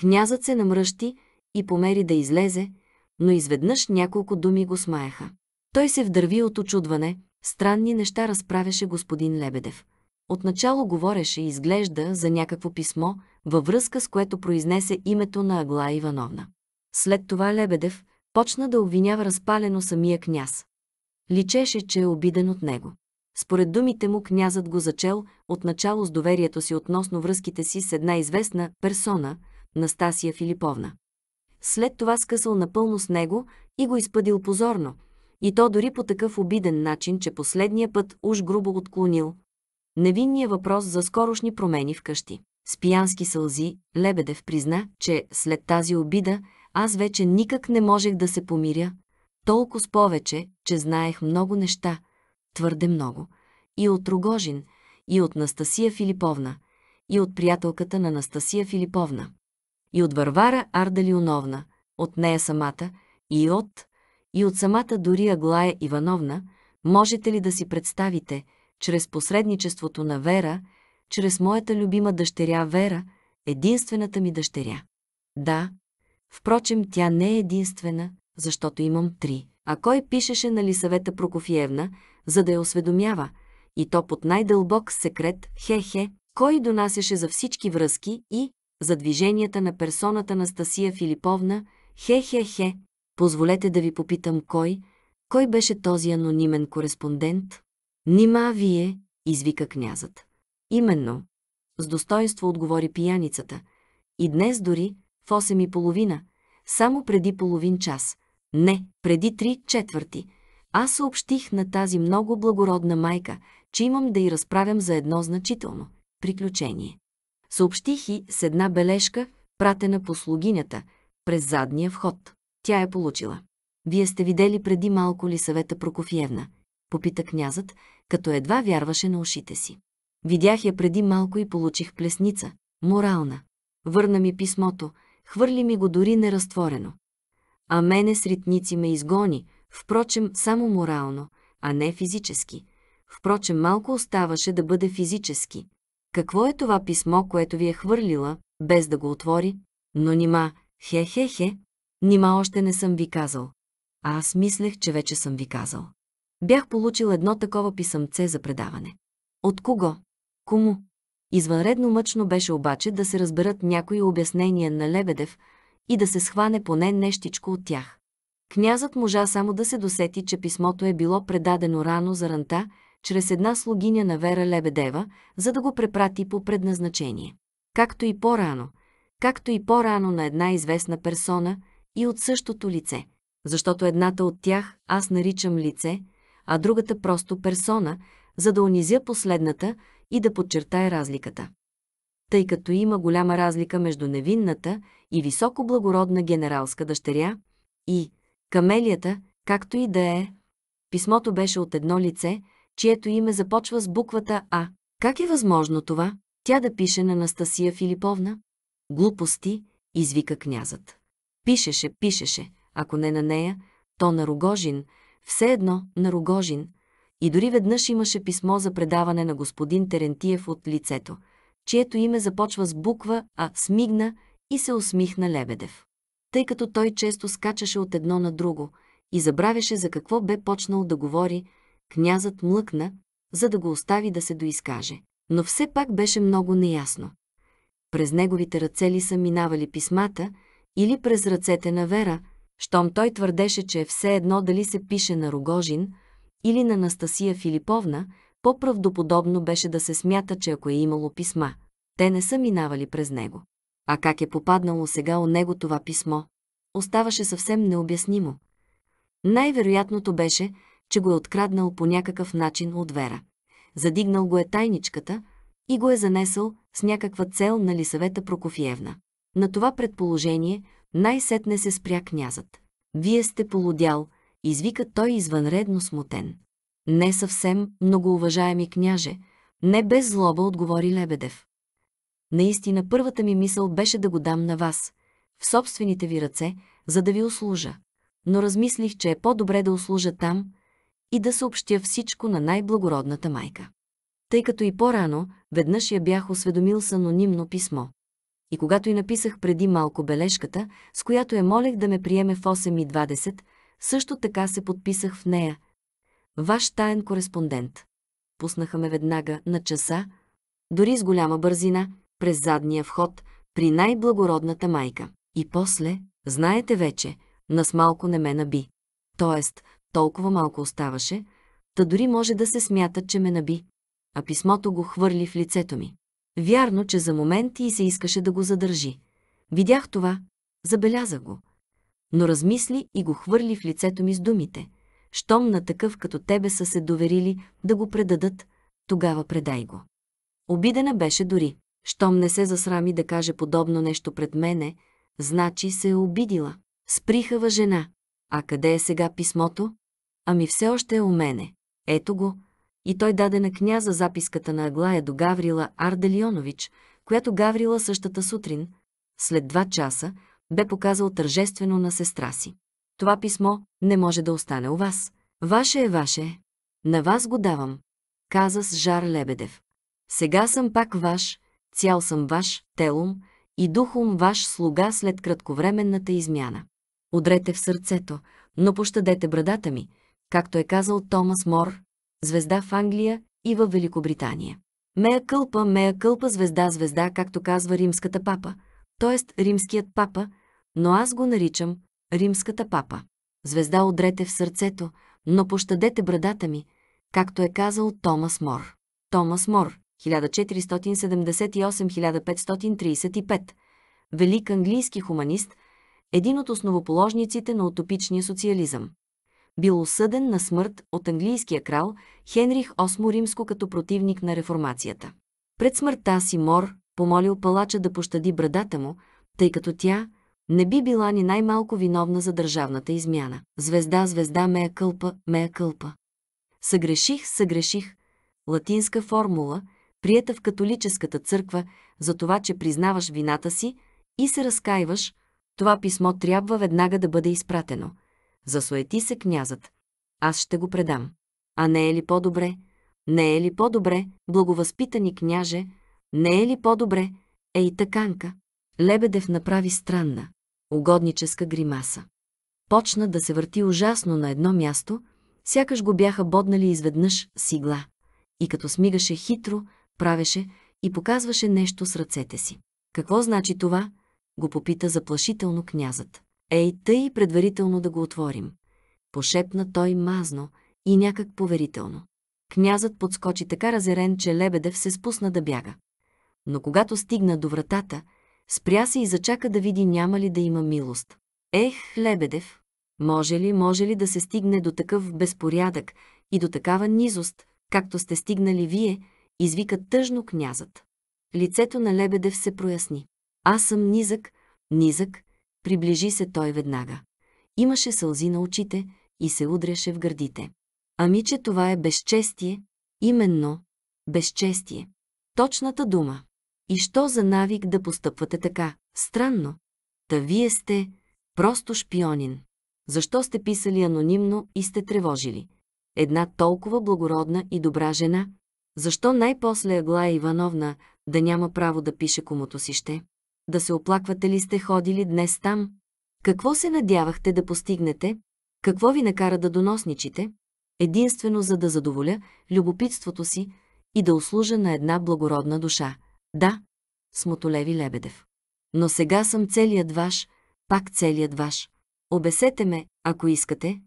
Князът се намръщи, и помери да излезе, но изведнъж няколко думи го смаяха. Той се вдърви от очудване, странни неща разправяше господин Лебедев. Отначало говореше и изглежда за някакво писмо, във връзка с което произнесе името на Агла Ивановна. След това Лебедев почна да обвинява разпалено самия княз. Личеше, че е обиден от него. Според думите му князът го зачел отначало с доверието си относно връзките си с една известна персона, Настасия Филиповна след това скъсал напълно с него и го изпъдил позорно, и то дори по такъв обиден начин, че последния път уж грубо отклонил. Невинният въпрос за скорошни промени в къщи. С пиянски сълзи Лебедев призна, че след тази обида аз вече никак не можех да се помиря, толкова с повече, че знаех много неща, твърде много, и от Рогожин, и от Настасия Филиповна, и от приятелката на Настасия Филиповна и от Варвара Ардалионовна, от нея самата, и от, и от самата дори Аглая Ивановна, можете ли да си представите, чрез посредничеството на Вера, чрез моята любима дъщеря Вера, единствената ми дъщеря. Да, впрочем тя не е единствена, защото имам три. А кой пишеше на Лисавета Прокофиевна, за да я осведомява, и то под най-дълбок секрет, хе-хе, кой донасяше за всички връзки и за движенията на персоната на Стасия Филиповна, хе-хе-хе, позволете да ви попитам кой, кой беше този анонимен кореспондент? Нима вие, извика князът. Именно, с достоинство отговори пияницата. И днес дори, в 8 и половина, само преди половин час. Не, преди три четвърти. Аз съобщих на тази много благородна майка, че имам да й разправям за едно значително приключение. Съобщих и с една бележка, пратена по слугинята, през задния вход. Тя е получила. Вие сте видели преди малко ли съвета Прокофиевна? Попита князът, като едва вярваше на ушите си. Видях я преди малко и получих плесница. Морална. Върна ми писмото, хвърли ми го дори неразтворено. А мене с ритници ме изгони, впрочем само морално, а не физически. Впрочем малко оставаше да бъде физически. Какво е това писмо, което ви е хвърлила, без да го отвори? Но нима, хе-хе-хе, нима още не съм ви казал. А аз мислех, че вече съм ви казал. Бях получил едно такова писъмце за предаване. От кого? Кому? Извънредно мъчно беше обаче да се разберат някои обяснения на Лебедев и да се схване поне нещичко от тях. Князът можа само да се досети, че писмото е било предадено рано за ранта чрез една слугиня на Вера Лебедева, за да го препрати по предназначение. Както и по-рано, както и по-рано на една известна персона и от същото лице, защото едната от тях аз наричам лице, а другата просто персона, за да унизя последната и да подчертая разликата. Тъй като има голяма разлика между невинната и високоблагородна генералска дъщеря и камелията, както и да е, писмото беше от едно лице – чието име започва с буквата А. Как е възможно това? Тя да пише на Анастасия Филиповна? Глупости, извика князът. Пишеше, пишеше, ако не на нея, то на Рогожин, все едно на Рогожин. И дори веднъж имаше писмо за предаване на господин Терентиев от лицето, чието име започва с буква А, смигна и се усмихна Лебедев. Тъй като той често скачаше от едно на друго и забравяше за какво бе почнал да говори, Князът млъкна, за да го остави да се доискаже. но все пак беше много неясно. През неговите ръце ли са минавали писмата или през ръцете на Вера, щом той твърдеше, че е все едно дали се пише на Рогожин или на Настасия Филиповна, по-правдоподобно беше да се смята, че ако е имало писма, те не са минавали през него. А как е попаднало сега у него това писмо, оставаше съвсем необяснимо. Най-вероятното беше, че го е откраднал по някакъв начин от Вера. Задигнал го е тайничката и го е занесъл с някаква цел на Лисавета Прокофиевна. На това предположение най-сетне се спря князът. Вие сте полудял, извика той извънредно смутен. Не съвсем, многоуважаеми княже, не без злоба отговори Лебедев. Наистина първата ми мисъл беше да го дам на вас, в собствените ви ръце, за да ви услужа. Но размислих, че е по-добре да услужа там, и да съобщя всичко на най-благородната майка. Тъй като и по-рано, веднъж я бях осведомил с анонимно писмо. И когато й написах преди малко бележката, с която я молех да ме приеме в 8.20, също така се подписах в нея. Ваш таен кореспондент. Пуснаха ме веднага на часа, дори с голяма бързина, през задния вход, при най-благородната майка. И после, знаете вече, нас малко не ме наби. Тоест, толкова малко оставаше, та дори може да се смята, че ме наби. А писмото го хвърли в лицето ми. Вярно, че за момент и се искаше да го задържи. Видях това, забеляза го. Но размисли и го хвърли в лицето ми с думите. Щом на такъв като тебе са се доверили да го предадат, тогава предай го. Обидена беше дори. Щом не се засрами да каже подобно нещо пред мене, значи се е обидила. Сприхава жена. А къде е сега писмото? Ами все още е у мене. Ето го. И той даде на княза записката на Аглая до Гаврила Арделионович, която Гаврила същата сутрин, след два часа, бе показал тържествено на сестра си. Това писмо не може да остане у вас. Ваше е ваше. Е. На вас го давам, каза с жар Лебедев. Сега съм пак ваш, цял съм ваш, телум и духом ваш слуга след кратковременната измяна удрете в сърцето, но пощадете брадата ми, както е казал Томас Мор, звезда в Англия и във Великобритания. Мея кълпа, мея кълпа, звезда, звезда, както казва римската папа, т.е. римският папа, но аз го наричам римската папа. Звезда удрете в сърцето, но пощадете брадата ми, както е казал Томас Мор. Томас Мор, 1478-1535, велик английски хуманист – един от основоположниците на утопичния социализъм. Бил осъден на смърт от английския крал Хенрих VIII Римско като противник на реформацията. Пред смъртта си Мор помолил палача да пощади брадата му, тъй като тя не би била ни най-малко виновна за държавната измяна. Звезда, звезда, мея кълпа, мея кълпа. Съгреших, съгреших. Латинска формула, приета в католическата църква за това, че признаваш вината си и се разкаиваш – това писмо трябва веднага да бъде изпратено. Засуети се князът. Аз ще го предам. А не е ли по-добре? Не е ли по-добре, благовъзпитани княже? Не е ли по-добре? Ей таканка! Лебедев направи странна, угодническа гримаса. Почна да се върти ужасно на едно място, сякаш го бяха боднали изведнъж с игла. И като смигаше хитро, правеше и показваше нещо с ръцете си. Какво значи това? го попита заплашително князът. Ей, тъй предварително да го отворим. Пошепна той мазно и някак поверително. Князът подскочи така разерен, че Лебедев се спусна да бяга. Но когато стигна до вратата, спря се и зачака да види няма ли да има милост. Ех, Лебедев, може ли, може ли да се стигне до такъв безпорядък и до такава низост, както сте стигнали вие, извика тъжно князът. Лицето на Лебедев се проясни. Аз съм низък, низък, приближи се той веднага. Имаше сълзи на очите и се удряше в гърдите. Ами, че това е безчестие, именно безчестие. Точната дума. И що за навик да постъпвате така? Странно. Та вие сте просто шпионин. Защо сте писали анонимно и сте тревожили? Една толкова благородна и добра жена. Защо най-после Аглая Ивановна да няма право да пише комуто си ще? да се оплаквате ли сте ходили днес там? Какво се надявахте да постигнете? Какво ви накара да доносничите? Единствено за да задоволя любопитството си и да услужа на една благородна душа. Да, смотолеви Лебедев. Но сега съм целият ваш, пак целият ваш. Обесете ме, ако искате,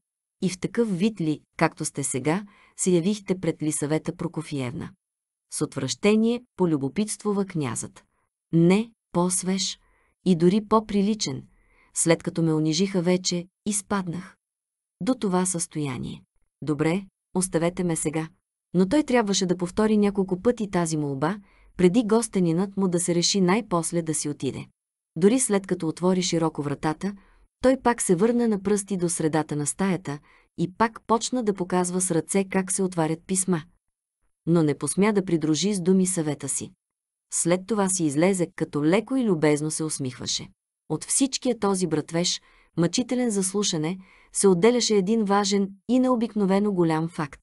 и в такъв вид ли, както сте сега, се явихте пред Лисавета Прокофиевна. С отвращение полюбопитствува князът. Не, по-свеж и дори по-приличен, след като ме унижиха вече и спаднах. До това състояние. Добре, оставете ме сега. Но той трябваше да повтори няколко пъти тази молба, преди гостенинът му да се реши най-после да си отиде. Дори след като отвори широко вратата, той пак се върна на пръсти до средата на стаята и пак почна да показва с ръце как се отварят писма. Но не посмя да придружи с думи съвета си след това си излезе, като леко и любезно се усмихваше. От всичкия този братвеж, мъчителен за слушане, се отделяше един важен и необикновено голям факт.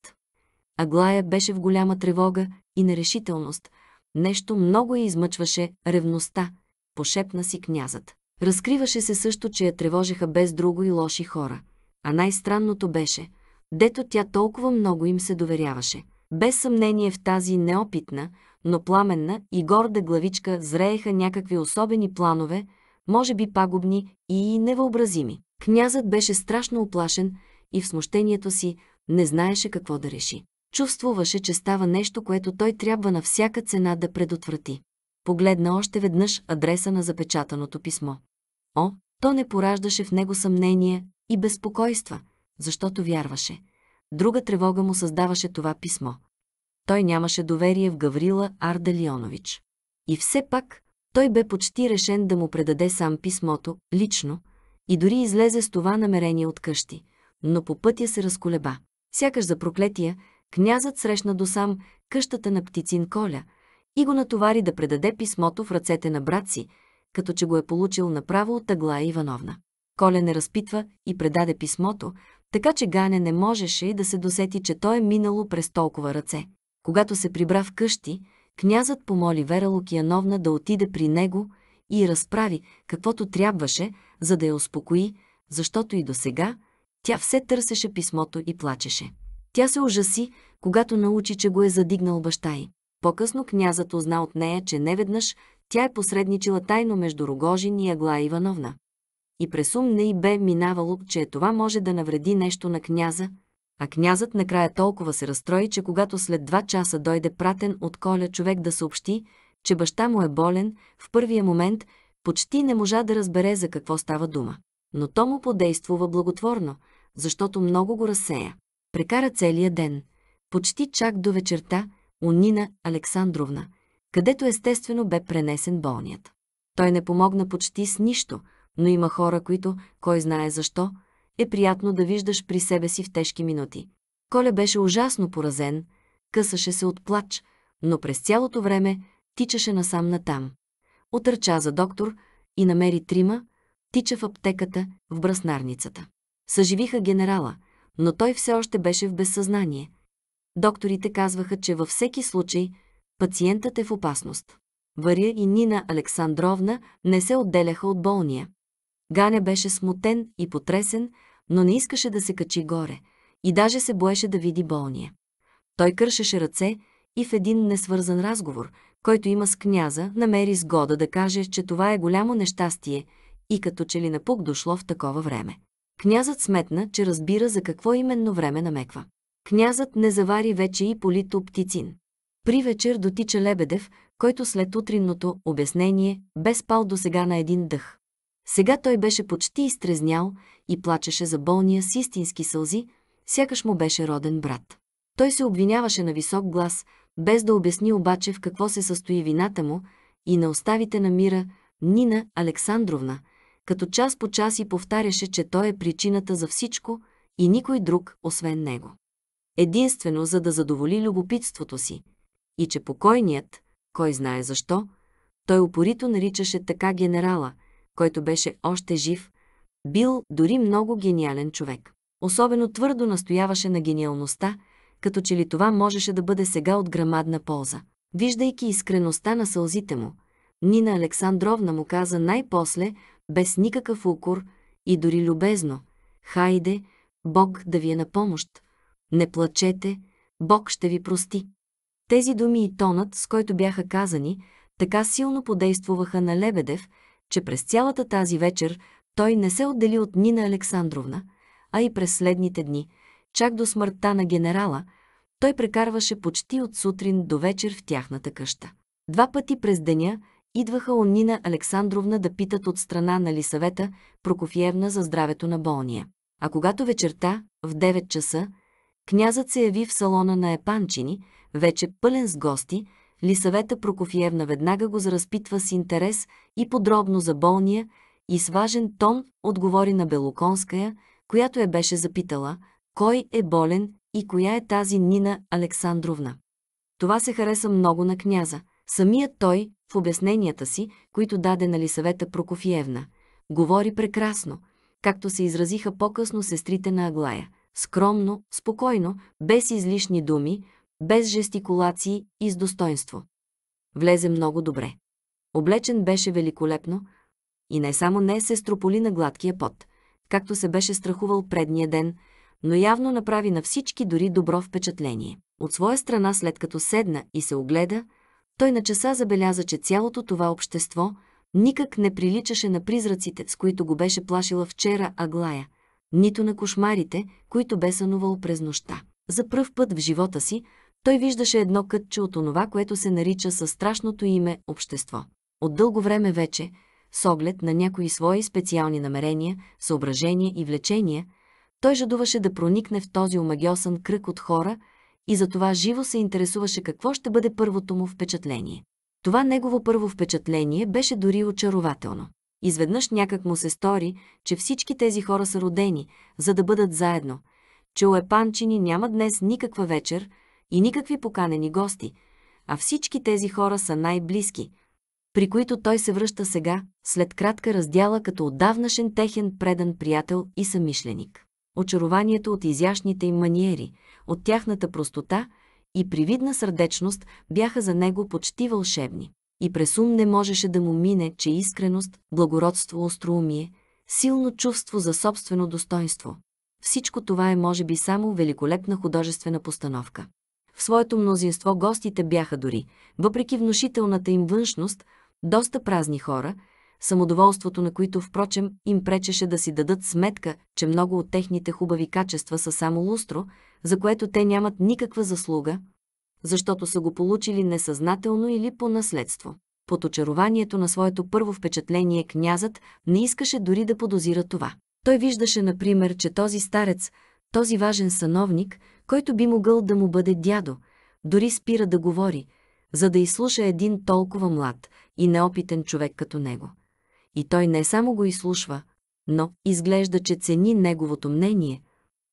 Аглая беше в голяма тревога и нерешителност. Нещо много я измъчваше ревността, пошепна си князът. Разкриваше се също, че я тревожеха без друго и лоши хора. А най-странното беше, дето тя толкова много им се доверяваше. Без съмнение в тази неопитна, но пламенна и горда главичка зрееха някакви особени планове, може би пагубни и невъобразими. Князът беше страшно оплашен и в смущението си не знаеше какво да реши. Чувствуваше, че става нещо, което той трябва на всяка цена да предотврати. Погледна още веднъж адреса на запечатаното писмо. О, то не пораждаше в него съмнения и безпокойства, защото вярваше. Друга тревога му създаваше това писмо – той нямаше доверие в Гаврила Ардалионович. И все пак, той бе почти решен да му предаде сам писмото, лично, и дори излезе с това намерение от къщи, но по пътя се разколеба. Сякаш за проклетия, князът срещна досам къщата на птицин Коля и го натовари да предаде писмото в ръцете на брат си, като че го е получил направо от тъгла Ивановна. Коля не разпитва и предаде писмото, така че Гане не можеше и да се досети, че то е минало през толкова ръце. Когато се прибра в къщи, князът помоли Вера Лукияновна да отиде при него и разправи каквото трябваше, за да я успокои, защото и до сега тя все търсеше писмото и плачеше. Тя се ужаси, когато научи, че го е задигнал баща й. По-късно князът узна от нея, че неведнъж тя е посредничила тайно между Рогожин и Агла Ивановна. И през ум не и бе минавало, че това може да навреди нещо на княза, а князът накрая толкова се разстрои, че когато след два часа дойде пратен от коля човек да съобщи, че баща му е болен, в първия момент почти не можа да разбере за какво става дума. Но то му подействува благотворно, защото много го разсея. Прекара целия ден, почти чак до вечерта, у Нина Александровна, където естествено бе пренесен болният. Той не помогна почти с нищо, но има хора, които, кой знае защо, е приятно да виждаш при себе си в тежки минути. Коля беше ужасно поразен, късаше се от плач, но през цялото време тичаше насам-натам. Отърча за доктор и намери трима, тича в аптеката, в браснарницата. Съживиха генерала, но той все още беше в безсъзнание. Докторите казваха, че във всеки случай пациентът е в опасност. Варя и Нина Александровна не се отделяха от болния. Гане беше смутен и потресен, но не искаше да се качи горе и даже се боеше да види болния. Той кършеше ръце и в един несвързан разговор, който има с княза, намери сгода да каже, че това е голямо нещастие и като че ли напук дошло в такова време. Князът сметна, че разбира за какво именно време намеква. Князът не завари вече и полито птицин. При вечер дотича Лебедев, който след утринното обяснение бе спал до сега на един дъх. Сега той беше почти изтрезнял и плачеше за болния с истински сълзи, сякаш му беше роден брат. Той се обвиняваше на висок глас, без да обясни обаче в какво се състои вината му и на оставите на мира Нина Александровна, като час по час и повтаряше, че той е причината за всичко и никой друг, освен него. Единствено, за да задоволи любопитството си. И че покойният, кой знае защо, той упорито наричаше така генерала – който беше още жив, бил дори много гениален човек. Особено твърдо настояваше на гениалността, като че ли това можеше да бъде сега от грамадна полза. Виждайки искреността на сълзите му, Нина Александровна му каза най-после, без никакъв укор и дори любезно, «Хайде, Бог да ви е на помощ! Не плачете, Бог ще ви прости!» Тези думи и тонът, с който бяха казани, така силно подействуваха на Лебедев, че през цялата тази вечер той не се отдели от Нина Александровна, а и през следните дни, чак до смъртта на генерала, той прекарваше почти от сутрин до вечер в тяхната къща. Два пъти през деня идваха у Нина Александровна да питат от страна на Лисавета Прокофиевна за здравето на болния. А когато вечерта, в 9 часа, князът се яви в салона на Епанчини, вече пълен с гости – Лисавета Прокофиевна веднага го заразпитва с интерес и подробно за болния и с важен тон отговори на Белоконская, която я беше запитала, кой е болен и коя е тази Нина Александровна. Това се хареса много на княза. Самият той, в обясненията си, които даде на Лисавета Прокофиевна, говори прекрасно, както се изразиха по-късно сестрите на Аглая. Скромно, спокойно, без излишни думи, без жестикулации и с достоинство. Влезе много добре. Облечен беше великолепно и не само не се строполи на гладкия пот, както се беше страхувал предния ден, но явно направи на всички дори добро впечатление. От своя страна, след като седна и се огледа, той на часа забеляза, че цялото това общество никак не приличаше на призраците, с които го беше плашила вчера Аглая, нито на кошмарите, които бе сънувал през нощта. За пръв път в живота си той виждаше едно кътче от онова, което се нарича със страшното име общество. От дълго време вече, с оглед на някои свои специални намерения, съображения и влечения, той жадуваше да проникне в този омагиосан кръг от хора и за това живо се интересуваше какво ще бъде първото му впечатление. Това негово първо впечатление беше дори очарователно. Изведнъж някак му се стори, че всички тези хора са родени, за да бъдат заедно, че уепанчини няма днес никаква вечер, и никакви поканени гости, а всички тези хора са най-близки, при които той се връща сега, след кратка раздяла като отдавнашен техен предан приятел и самишленик. Очарованието от изящните им маниери, от тяхната простота и привидна сърдечност бяха за него почти вълшебни. И през ум не можеше да му мине, че искреност, благородство, остроумие, силно чувство за собствено достоинство. Всичко това е може би само великолепна художествена постановка. В своето мнозинство гостите бяха дори, въпреки внушителната им външност, доста празни хора, самодоволството на които, впрочем, им пречеше да си дадат сметка, че много от техните хубави качества са само лустро, за което те нямат никаква заслуга, защото са го получили несъзнателно или по наследство. Под очарованието на своето първо впечатление князът не искаше дори да подозира това. Той виждаше, например, че този старец – този важен съновник, който би могъл да му бъде дядо, дори спира да говори, за да изслуша един толкова млад и неопитен човек като него. И той не само го изслушва, но изглежда, че цени неговото мнение.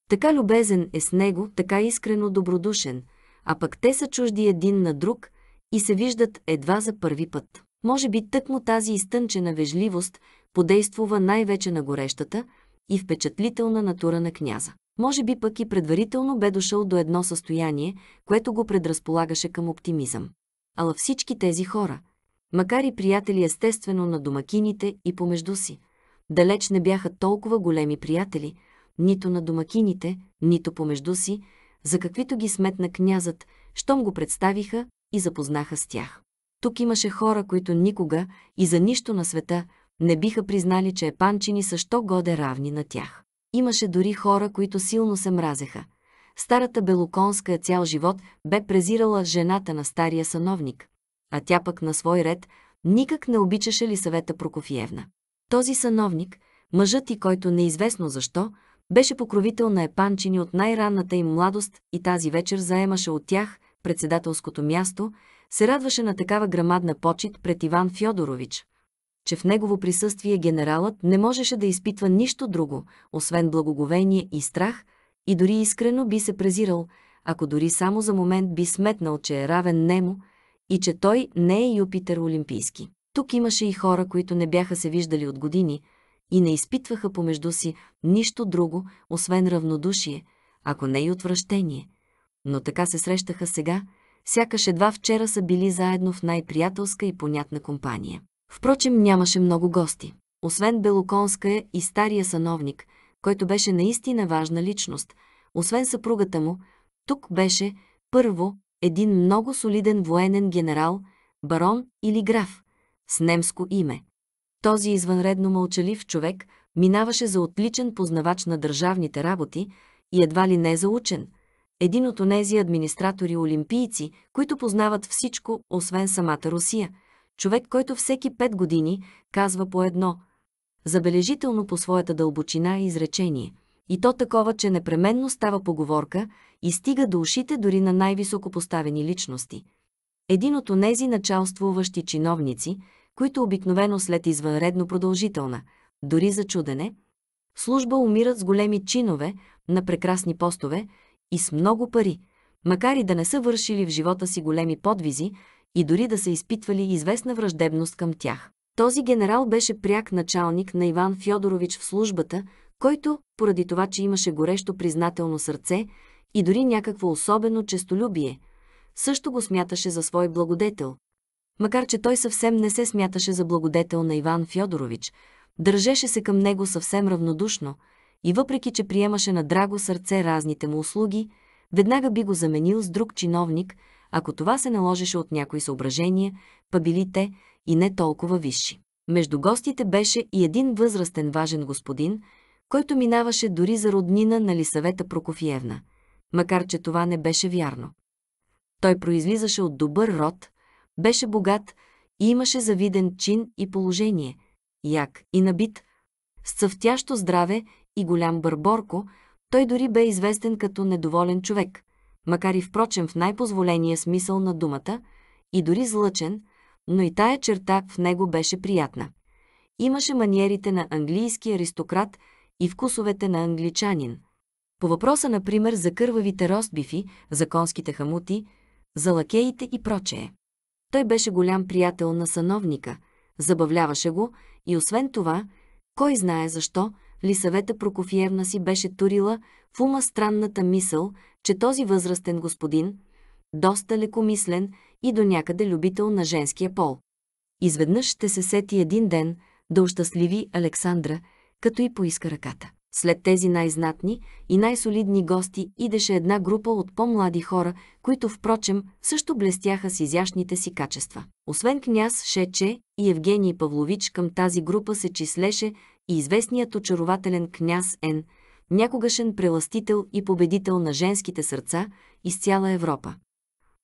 Така любезен е с него, така искрено добродушен, а пък те са чужди един на друг и се виждат едва за първи път. Може би тъкмо тази изтънчена вежливост подействува най-вече на горещата и впечатлителна натура на княза. Може би пък и предварително бе дошъл до едно състояние, което го предразполагаше към оптимизъм. Ала всички тези хора, макар и приятели естествено на домакините и помежду си, далеч не бяха толкова големи приятели, нито на домакините, нито помежду си, за каквито ги сметна князът, щом го представиха и запознаха с тях. Тук имаше хора, които никога и за нищо на света не биха признали, че епанчини също годе равни на тях. Имаше дори хора, които силно се мразеха. Старата Белоконска цял живот бе презирала жената на стария сановник, а тя пък на свой ред никак не обичаше ли съвета Прокофиевна. Този сановник, мъжът и който неизвестно защо, беше покровител на епанчини от най-ранната им младост и тази вечер заемаше от тях председателското място, се радваше на такава грамадна почет пред Иван Фьодорович, че в негово присъствие генералът не можеше да изпитва нищо друго, освен благоговение и страх, и дори искрено би се презирал, ако дори само за момент би сметнал, че е равен нему и че той не е Юпитер Олимпийски. Тук имаше и хора, които не бяха се виждали от години и не изпитваха помежду си нищо друго, освен равнодушие, ако не и отвращение. Но така се срещаха сега, сякаш едва вчера са били заедно в най-приятелска и понятна компания. Впрочем, нямаше много гости. Освен Белоконска и стария сановник, който беше наистина важна личност, освен съпругата му, тук беше, първо, един много солиден военен генерал, барон или граф, с немско име. Този извънредно мълчалив човек минаваше за отличен познавач на държавните работи и едва ли не за учен. Един от онези администратори-олимпийци, които познават всичко, освен самата Русия – човек, който всеки пет години казва по едно, забележително по своята дълбочина и изречение, и то такова, че непременно става поговорка и стига до ушите дори на най-високо поставени личности. Един от онези началствуващи чиновници, които обикновено след извънредно продължителна, дори за чудене, служба умират с големи чинове на прекрасни постове и с много пари, макар и да не са вършили в живота си големи подвизи, и дори да са изпитвали известна враждебност към тях. Този генерал беше пряк началник на Иван Фьодорович в службата, който, поради това, че имаше горещо признателно сърце и дори някакво особено честолюбие, също го смяташе за свой благодетел. Макар, че той съвсем не се смяташе за благодетел на Иван Фьодорович, държеше се към него съвсем равнодушно и въпреки, че приемаше на драго сърце разните му услуги, веднага би го заменил с друг чиновник – ако това се наложеше от някои съображения, па били те и не толкова висши. Между гостите беше и един възрастен важен господин, който минаваше дори за роднина на Лисавета Прокофиевна, макар че това не беше вярно. Той произлизаше от добър род, беше богат и имаше завиден чин и положение, як и набит, с цъфтящо здраве и голям бърборко, той дори бе известен като недоволен човек, макар и впрочем в най-позволения смисъл на думата, и дори злъчен, но и тая черта в него беше приятна. Имаше маниерите на английски аристократ и вкусовете на англичанин. По въпроса, например, за кървавите ростбифи, за конските хамути, за лакеите и прочее. Той беше голям приятел на сановника, забавляваше го и освен това, кой знае защо, Лисавета Прокофиевна си беше турила в ума странната мисъл, че този възрастен господин, доста лекомислен и до някъде любител на женския пол, изведнъж ще се сети един ден да ощастливи Александра, като и поиска ръката. След тези най-знатни и най-солидни гости идеше една група от по-млади хора, които, впрочем, също блестяха с изящните си качества. Освен княз Шече и Евгений Павлович към тази група се числеше и известният очарователен княз Н, някогашен преластител и победител на женските сърца из цяла Европа.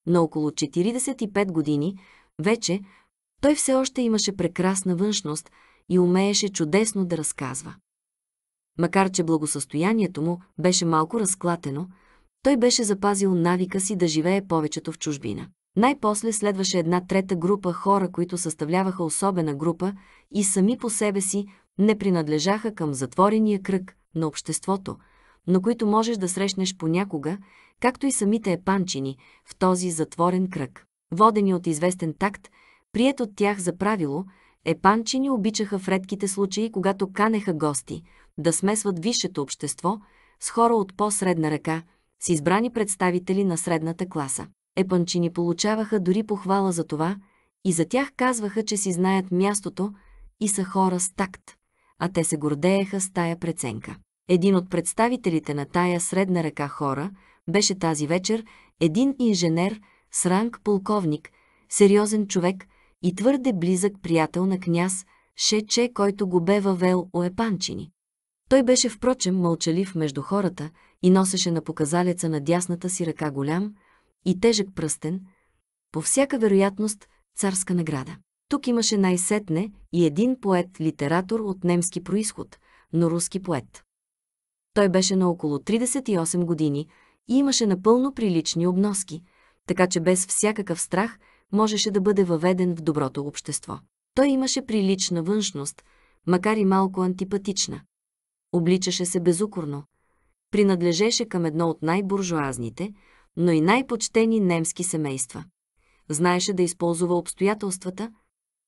На около 45 години вече той все още имаше прекрасна външност и умееше чудесно да разказва. Макар че благосъстоянието му беше малко разклатено, той беше запазил навика си да живее повечето в чужбина. Най-после следваше една трета група хора, които съставляваха особена група и сами по себе си не принадлежаха към затворения кръг – на обществото, но които можеш да срещнеш понякога, както и самите епанчини в този затворен кръг. Водени от известен такт, прият от тях за правило, епанчини обичаха в редките случаи, когато канеха гости, да смесват висшето общество с хора от по-средна ръка, с избрани представители на средната класа. Епанчини получаваха дори похвала за това и за тях казваха, че си знаят мястото и са хора с такт а те се гордееха с тая преценка. Един от представителите на тая средна ръка хора беше тази вечер един инженер с ранг полковник, сериозен човек и твърде близък приятел на княз Шече, който го бе въвел епанчини. Той беше, впрочем, мълчалив между хората и носеше на показалеца на дясната си ръка голям и тежък пръстен, по всяка вероятност царска награда. Тук имаше най-сетне и един поет-литератор от немски происход, но руски поет. Той беше на около 38 години и имаше напълно прилични обноски, така че без всякакъв страх можеше да бъде въведен в доброто общество. Той имаше прилична външност, макар и малко антипатична. Обличаше се безукорно. Принадлежеше към едно от най-буржуазните, но и най-почтени немски семейства. Знаеше да използва обстоятелствата,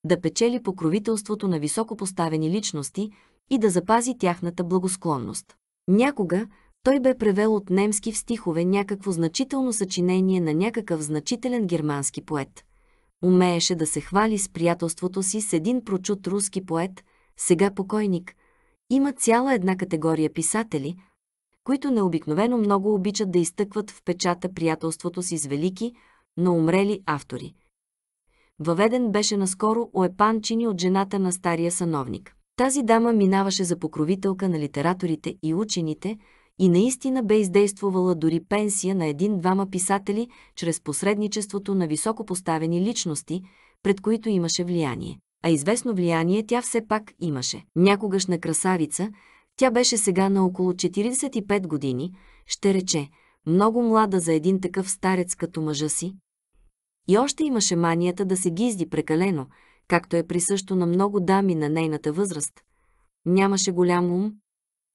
да печели покровителството на високопоставени личности и да запази тяхната благосклонност. Някога той бе превел от немски в стихове някакво значително съчинение на някакъв значителен германски поет. Умееше да се хвали с приятелството си с един прочут руски поет, сега покойник. Има цяла една категория писатели, които необикновено много обичат да изтъкват в печата приятелството си с велики, но умрели автори – Въведен беше наскоро оепанчини от жената на стария сановник. Тази дама минаваше за покровителка на литераторите и учените и наистина бе издействувала дори пенсия на един-двама писатели чрез посредничеството на високопоставени личности, пред които имаше влияние. А известно влияние тя все пак имаше. Някогашна красавица, тя беше сега на около 45 години, ще рече, много млада за един такъв старец като мъжа си, и още имаше манията да се гизди прекалено, както е присъщо на много дами на нейната възраст. Нямаше голям ум,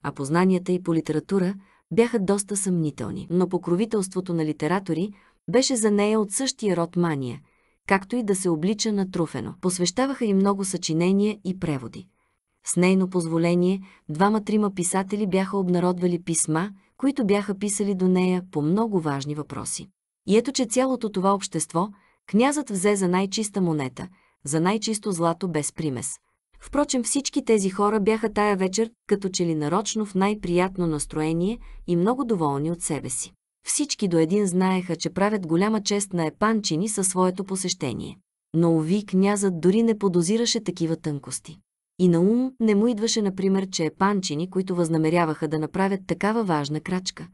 а познанията и по литература бяха доста съмнителни, но покровителството на литератори беше за нея от същия род мания, както и да се облича на труфено. Посвещаваха и много съчинения и преводи. С нейно позволение, двама-трима писатели бяха обнародвали писма, които бяха писали до нея по много важни въпроси. И ето, че цялото това общество, князът взе за най-чиста монета, за най-чисто злато без примес. Впрочем, всички тези хора бяха тая вечер като че ли нарочно в най-приятно настроение и много доволни от себе си. Всички до един знаеха, че правят голяма чест на епанчини със своето посещение. Но Ови князът дори не подозираше такива тънкости. И на ум не му идваше, например, че епанчини, които възнамеряваха да направят такава важна крачка,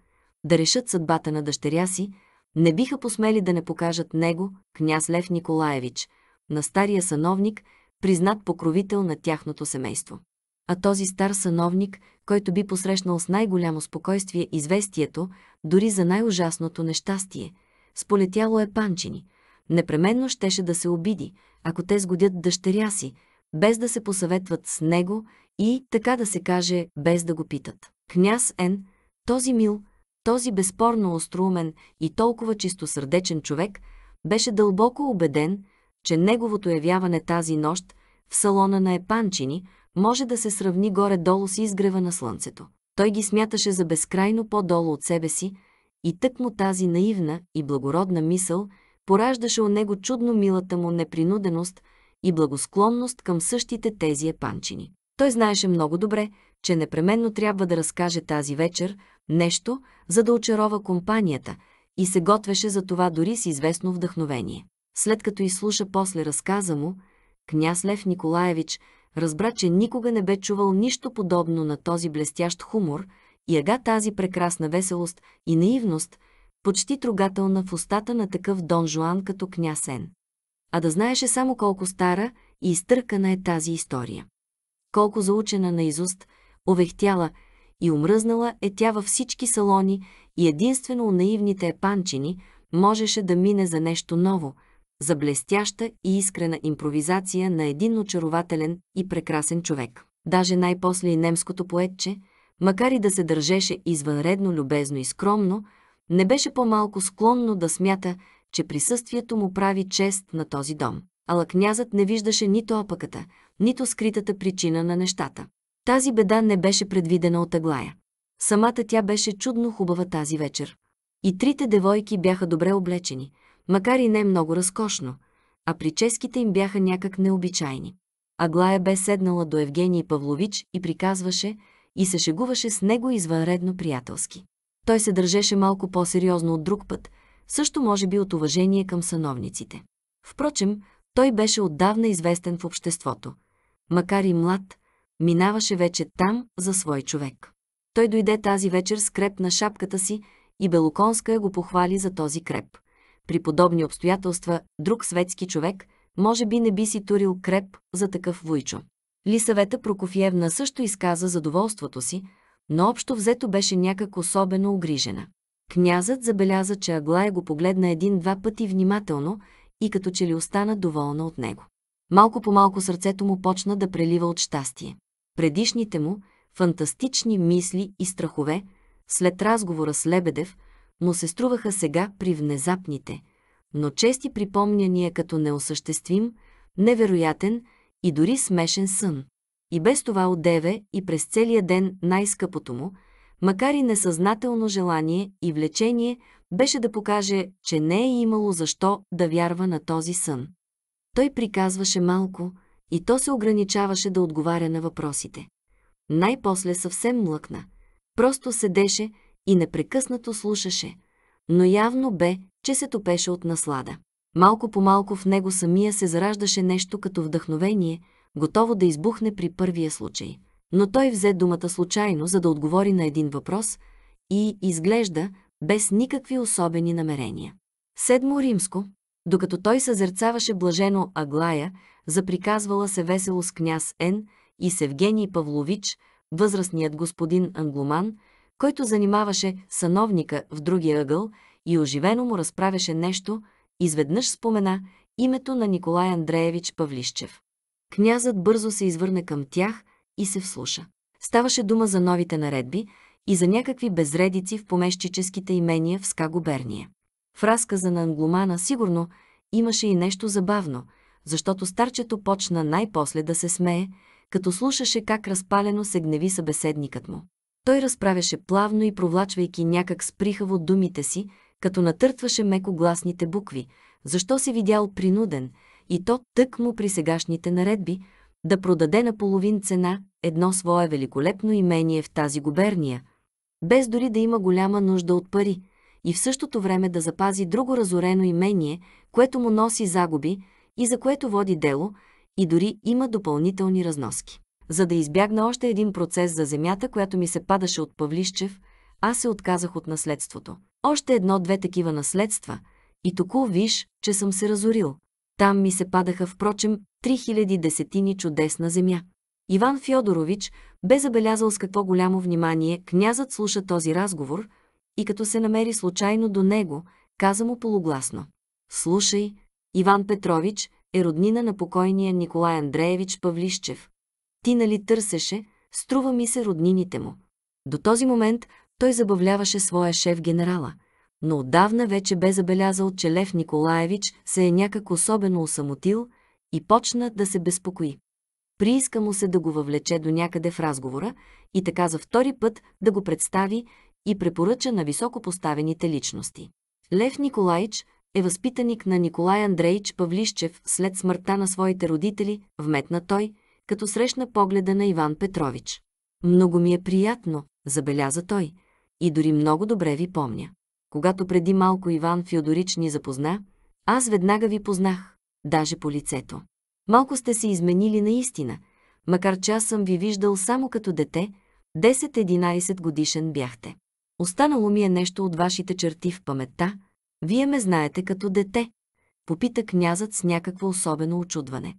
да решат съдбата на дъщеря си, не биха посмели да не покажат него, княз Лев Николаевич, на стария сановник, признат покровител на тяхното семейство. А този стар сановник, който би посрещнал с най-голямо спокойствие известието, дори за най-ужасното нещастие, сполетяло е панчини, непременно щеше да се обиди, ако те сгодят дъщеря си, без да се посъветват с него и, така да се каже, без да го питат. Княз Н, този мил, този безспорно остроумен и толкова чистосърдечен човек беше дълбоко убеден, че неговото явяване тази нощ в салона на Епанчини може да се сравни горе-долу с изгрева на слънцето. Той ги смяташе за безкрайно по-долу от себе си и тъкмо тази наивна и благородна мисъл пораждаше у него чудно милата му непринуденост и благосклонност към същите тези епанчини. Той знаеше много добре, че непременно трябва да разкаже тази вечер нещо, за да очарова компанията, и се готвеше за това дори с известно вдъхновение. След като изслуша после разказа му, княз Лев Николаевич разбра, че никога не бе чувал нищо подобно на този блестящ хумор и ага тази прекрасна веселост и наивност, почти трогателна в устата на такъв Дон Жуан като княз Ен. А да знаеше само колко стара и изтъркана е тази история. Колко заучена наизуст – овехтяла и умръзнала е тя във всички салони и единствено у наивните епанчини можеше да мине за нещо ново, за блестяща и искрена импровизация на един очарователен и прекрасен човек. Даже най-после и немското поетче, макар и да се държеше извънредно любезно и скромно, не беше по-малко склонно да смята, че присъствието му прави чест на този дом. Ала князът не виждаше нито опаката, нито скритата причина на нещата. Тази беда не беше предвидена от Аглая. Самата тя беше чудно хубава тази вечер. И трите девойки бяха добре облечени, макар и не много разкошно, а прическите им бяха някак необичайни. Аглая бе седнала до Евгений Павлович и приказваше и се шегуваше с него извънредно приятелски. Той се държеше малко по-сериозно от друг път, също може би от уважение към сановниците. Впрочем, той беше отдавна известен в обществото. Макар и млад, минаваше вече там за свой човек. Той дойде тази вечер с креп на шапката си и Белоконска го похвали за този креп. При подобни обстоятелства друг светски човек може би не би си турил креп за такъв войчо. Лисавета Прокофиевна също изказа задоволството си, но общо взето беше някак особено огрижена. Князът забеляза, че Аглая го погледна един-два пъти внимателно и като че ли остана доволна от него. Малко по малко сърцето му почна да прелива от щастие предишните му фантастични мисли и страхове, след разговора с Лебедев, му се струваха сега при внезапните, но чести припомняния като неосъществим, невероятен и дори смешен сън. И без това одеве и през целия ден най-скъпото му, макар и несъзнателно желание и влечение, беше да покаже, че не е имало защо да вярва на този сън. Той приказваше малко, и то се ограничаваше да отговаря на въпросите. Най-после съвсем млъкна. Просто седеше и непрекъснато слушаше, но явно бе, че се топеше от наслада. Малко по малко в него самия се зараждаше нещо като вдъхновение, готово да избухне при първия случай. Но той взе думата случайно, за да отговори на един въпрос и изглежда без никакви особени намерения. Седмо римско, докато той съзерцаваше блажено Аглая, заприказвала се весело с княз Н. и с Евгений Павлович, възрастният господин англоман, който занимаваше сановника в другия ъгъл и оживено му разправяше нещо, изведнъж спомена името на Николай Андреевич Павлищев. Князът бързо се извърне към тях и се вслуша. Ставаше дума за новите наредби и за някакви безредици в помещическите имения в Скагуберния. В разказа на англомана сигурно имаше и нещо забавно – защото старчето почна най-после да се смее, като слушаше как разпалено се гневи събеседникът му. Той разправяше плавно и провлачвайки някак сприхаво думите си, като натъртваше меко гласните букви, защо се видял принуден, и то тък му при сегашните наредби, да продаде на половин цена едно свое великолепно имение в тази губерния, без дори да има голяма нужда от пари, и в същото време да запази друго разорено имение, което му носи загуби, и за което води дело и дори има допълнителни разноски. За да избягна още един процес за земята, която ми се падаше от Павлищев, аз се отказах от наследството. Още едно-две такива наследства и току виж, че съм се разорил. Там ми се падаха, впрочем, 3000 десетини чудесна земя. Иван Фьодорович бе забелязал с какво голямо внимание князът слуша този разговор и като се намери случайно до него, каза му полугласно. «Слушай, Иван Петрович е роднина на покойния Николай Андреевич Павлищев. Ти нали търсеше, струва ми се роднините му. До този момент той забавляваше своя шеф генерала, но отдавна вече бе забелязал, че Лев Николаевич се е някак особено осамотил и почна да се безпокои. Прииска му се да го въвлече до някъде в разговора и така за втори път да го представи и препоръча на високопоставените личности. Лев Николаевич е възпитаник на Николай Андреич Павлищев след смъртта на своите родители, вметна той, като срещна погледа на Иван Петрович. Много ми е приятно, забеляза той, и дори много добре ви помня. Когато преди малко Иван Феодорич ни запозна, аз веднага ви познах, даже по лицето. Малко сте се изменили наистина, макар че аз съм ви виждал само като дете, 10-11 годишен бяхте. Останало ми е нещо от вашите черти в паметта, вие ме знаете като дете, попита князът с някакво особено очудване.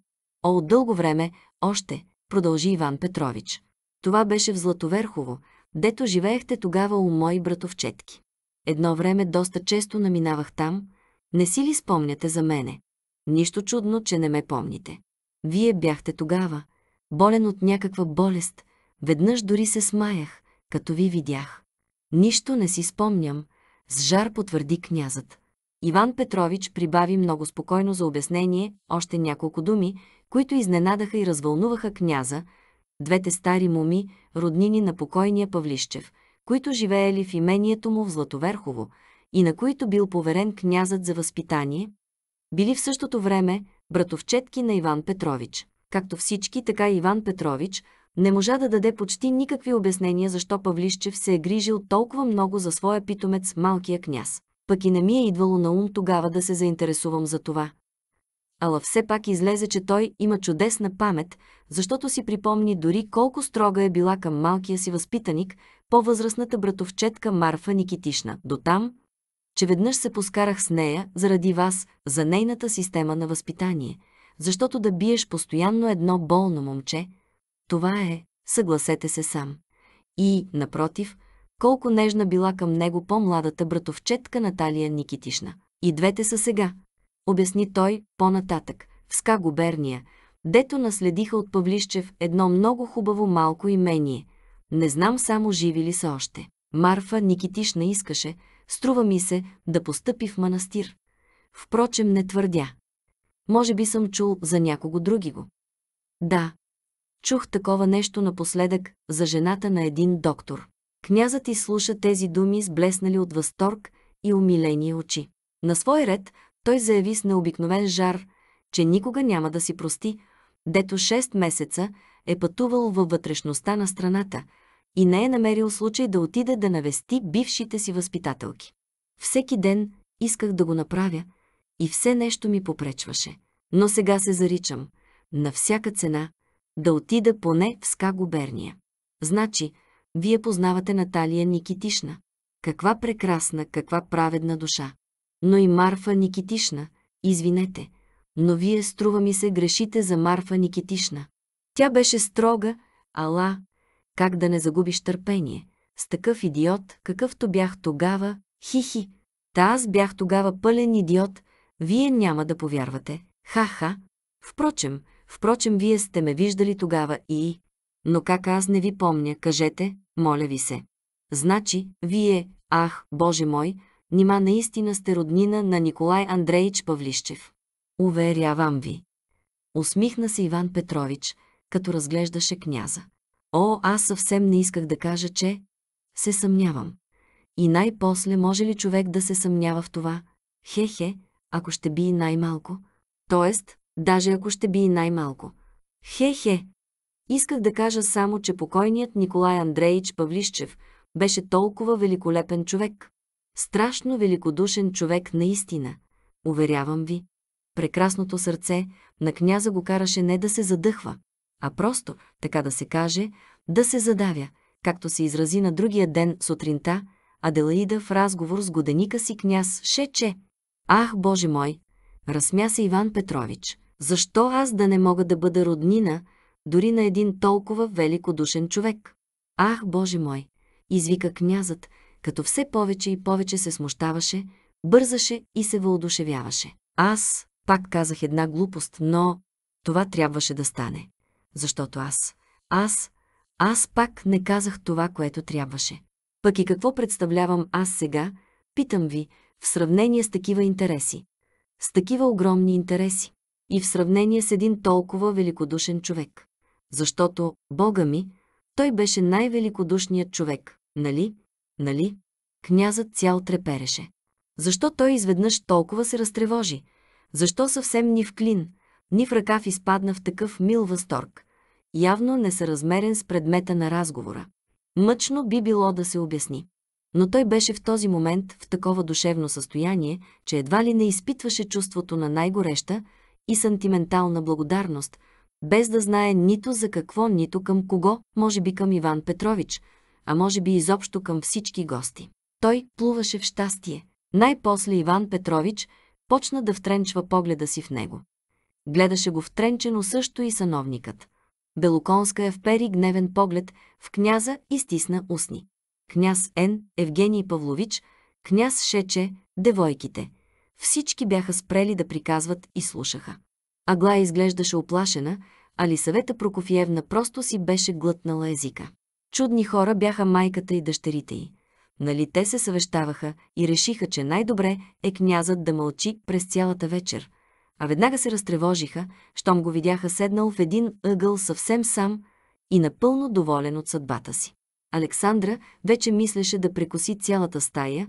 О, от дълго време, още, продължи Иван Петрович. Това беше в Златоверхово, дето живеехте тогава у мои братовчетки. Едно време доста често наминавах там, не си ли спомняте за мене? Нищо чудно, че не ме помните. Вие бяхте тогава, болен от някаква болест, веднъж дори се смаях, като ви видях. Нищо не си спомням, с жар потвърди князът. Иван Петрович прибави много спокойно за обяснение още няколко думи, които изненадаха и развълнуваха княза, двете стари муми, роднини на покойния Павлищев, които живеели в имението му в Златоверхово и на които бил поверен князът за възпитание, били в същото време братовчетки на Иван Петрович. Както всички, така и Иван Петрович – не можа да даде почти никакви обяснения защо Павлищев се е грижил толкова много за своя питомец малкия княз. Пък и не ми е идвало на ум тогава да се заинтересувам за това. Ала все пак излезе, че той има чудесна памет, защото си припомни дори колко строга е била към малкия си възпитаник, по-възрастната братовчетка Марфа Никитишна. До там, че веднъж се поскарах с нея заради вас, за нейната система на възпитание. Защото да биеш постоянно едно болно момче – това е, съгласете се сам. И, напротив, колко нежна била към него по-младата братовчетка Наталия Никитишна. И двете са сега, обясни той по-нататък, в Ска губерния, дето наследиха от Павлищев едно много хубаво малко имение. Не знам само живи ли са още. Марфа Никитишна искаше, струва ми се, да постъпи в манастир. Впрочем, не твърдя. Може би съм чул за някого други го. Да, Чух такова нещо напоследък за жената на един доктор. Князът изслуша тези думи с блеснали от възторг и умиление очи. На свой ред той заяви с необикновен жар, че никога няма да си прости, дето 6 месеца е пътувал във вътрешността на страната и не е намерил случай да отиде да навести бившите си възпитателки. Всеки ден исках да го направя и все нещо ми попречваше. Но сега се заричам. На всяка цена да отида поне в Ска губерния. Значи, вие познавате Наталия Никитишна. Каква прекрасна, каква праведна душа. Но и Марфа Никитишна, извинете, но вие струва ми се грешите за Марфа Никитишна. Тя беше строга, ала, как да не загубиш търпение, с такъв идиот, какъвто бях тогава, хихи. Та аз бях тогава пълен идиот, вие няма да повярвате, ха-ха. Впрочем, Впрочем, вие сте ме виждали тогава и... Но как аз не ви помня, кажете, моля ви се. Значи, вие, ах, Боже мой, нима наистина сте роднина на Николай Андреич Павлищев. Уверявам ви. Усмихна се Иван Петрович, като разглеждаше княза. О, аз съвсем не исках да кажа, че... Се съмнявам. И най-после може ли човек да се съмнява в това? Хе-хе, ако ще би и най-малко. Тоест, даже ако ще би и най-малко. Хе-хе! Исках да кажа само, че покойният Николай Андреич Павлищев беше толкова великолепен човек. Страшно великодушен човек наистина, уверявам ви. Прекрасното сърце на княза го караше не да се задъхва, а просто, така да се каже, да се задавя, както се изрази на другия ден сутринта Аделаида в разговор с годеника си княз Шече. Ах, Боже мой! Разсмя се Иван Петрович. Защо аз да не мога да бъда роднина, дори на един толкова великодушен човек? Ах, Боже мой! Извика князът, като все повече и повече се смущаваше, бързаше и се въодушевяваше. Аз пак казах една глупост, но това трябваше да стане. Защото аз, аз, аз пак не казах това, което трябваше. Пък и какво представлявам аз сега, питам ви, в сравнение с такива интереси. С такива огромни интереси и в сравнение с един толкова великодушен човек. Защото, Бога ми, той беше най-великодушният човек, нали? Нали? Князът цял трепереше. Защо той изведнъж толкова се разтревожи? Защо съвсем ни в клин, ни в ръкав изпадна в такъв мил възторг? Явно несъразмерен с предмета на разговора. Мъчно би било да се обясни. Но той беше в този момент в такова душевно състояние, че едва ли не изпитваше чувството на най-гореща, и сантиментална благодарност, без да знае нито за какво, нито към кого, може би към Иван Петрович, а може би изобщо към всички гости. Той плуваше в щастие. Най-после Иван Петрович почна да втренчва погледа си в него. Гледаше го втренчено също и сановникът. Белоконска е впери гневен поглед в княза и стисна устни. Княз Н. Евгений Павлович, княз Шече, девойките. Всички бяха спрели да приказват и слушаха. Агла изглеждаше оплашена, а Лисавета Прокофиевна просто си беше глътнала езика. Чудни хора бяха майката и дъщерите й. Нали те се съвещаваха и решиха, че най-добре е князът да мълчи през цялата вечер. А веднага се разтревожиха, щом го видяха седнал в един ъгъл съвсем сам и напълно доволен от съдбата си. Александра вече мислеше да прекоси цялата стая,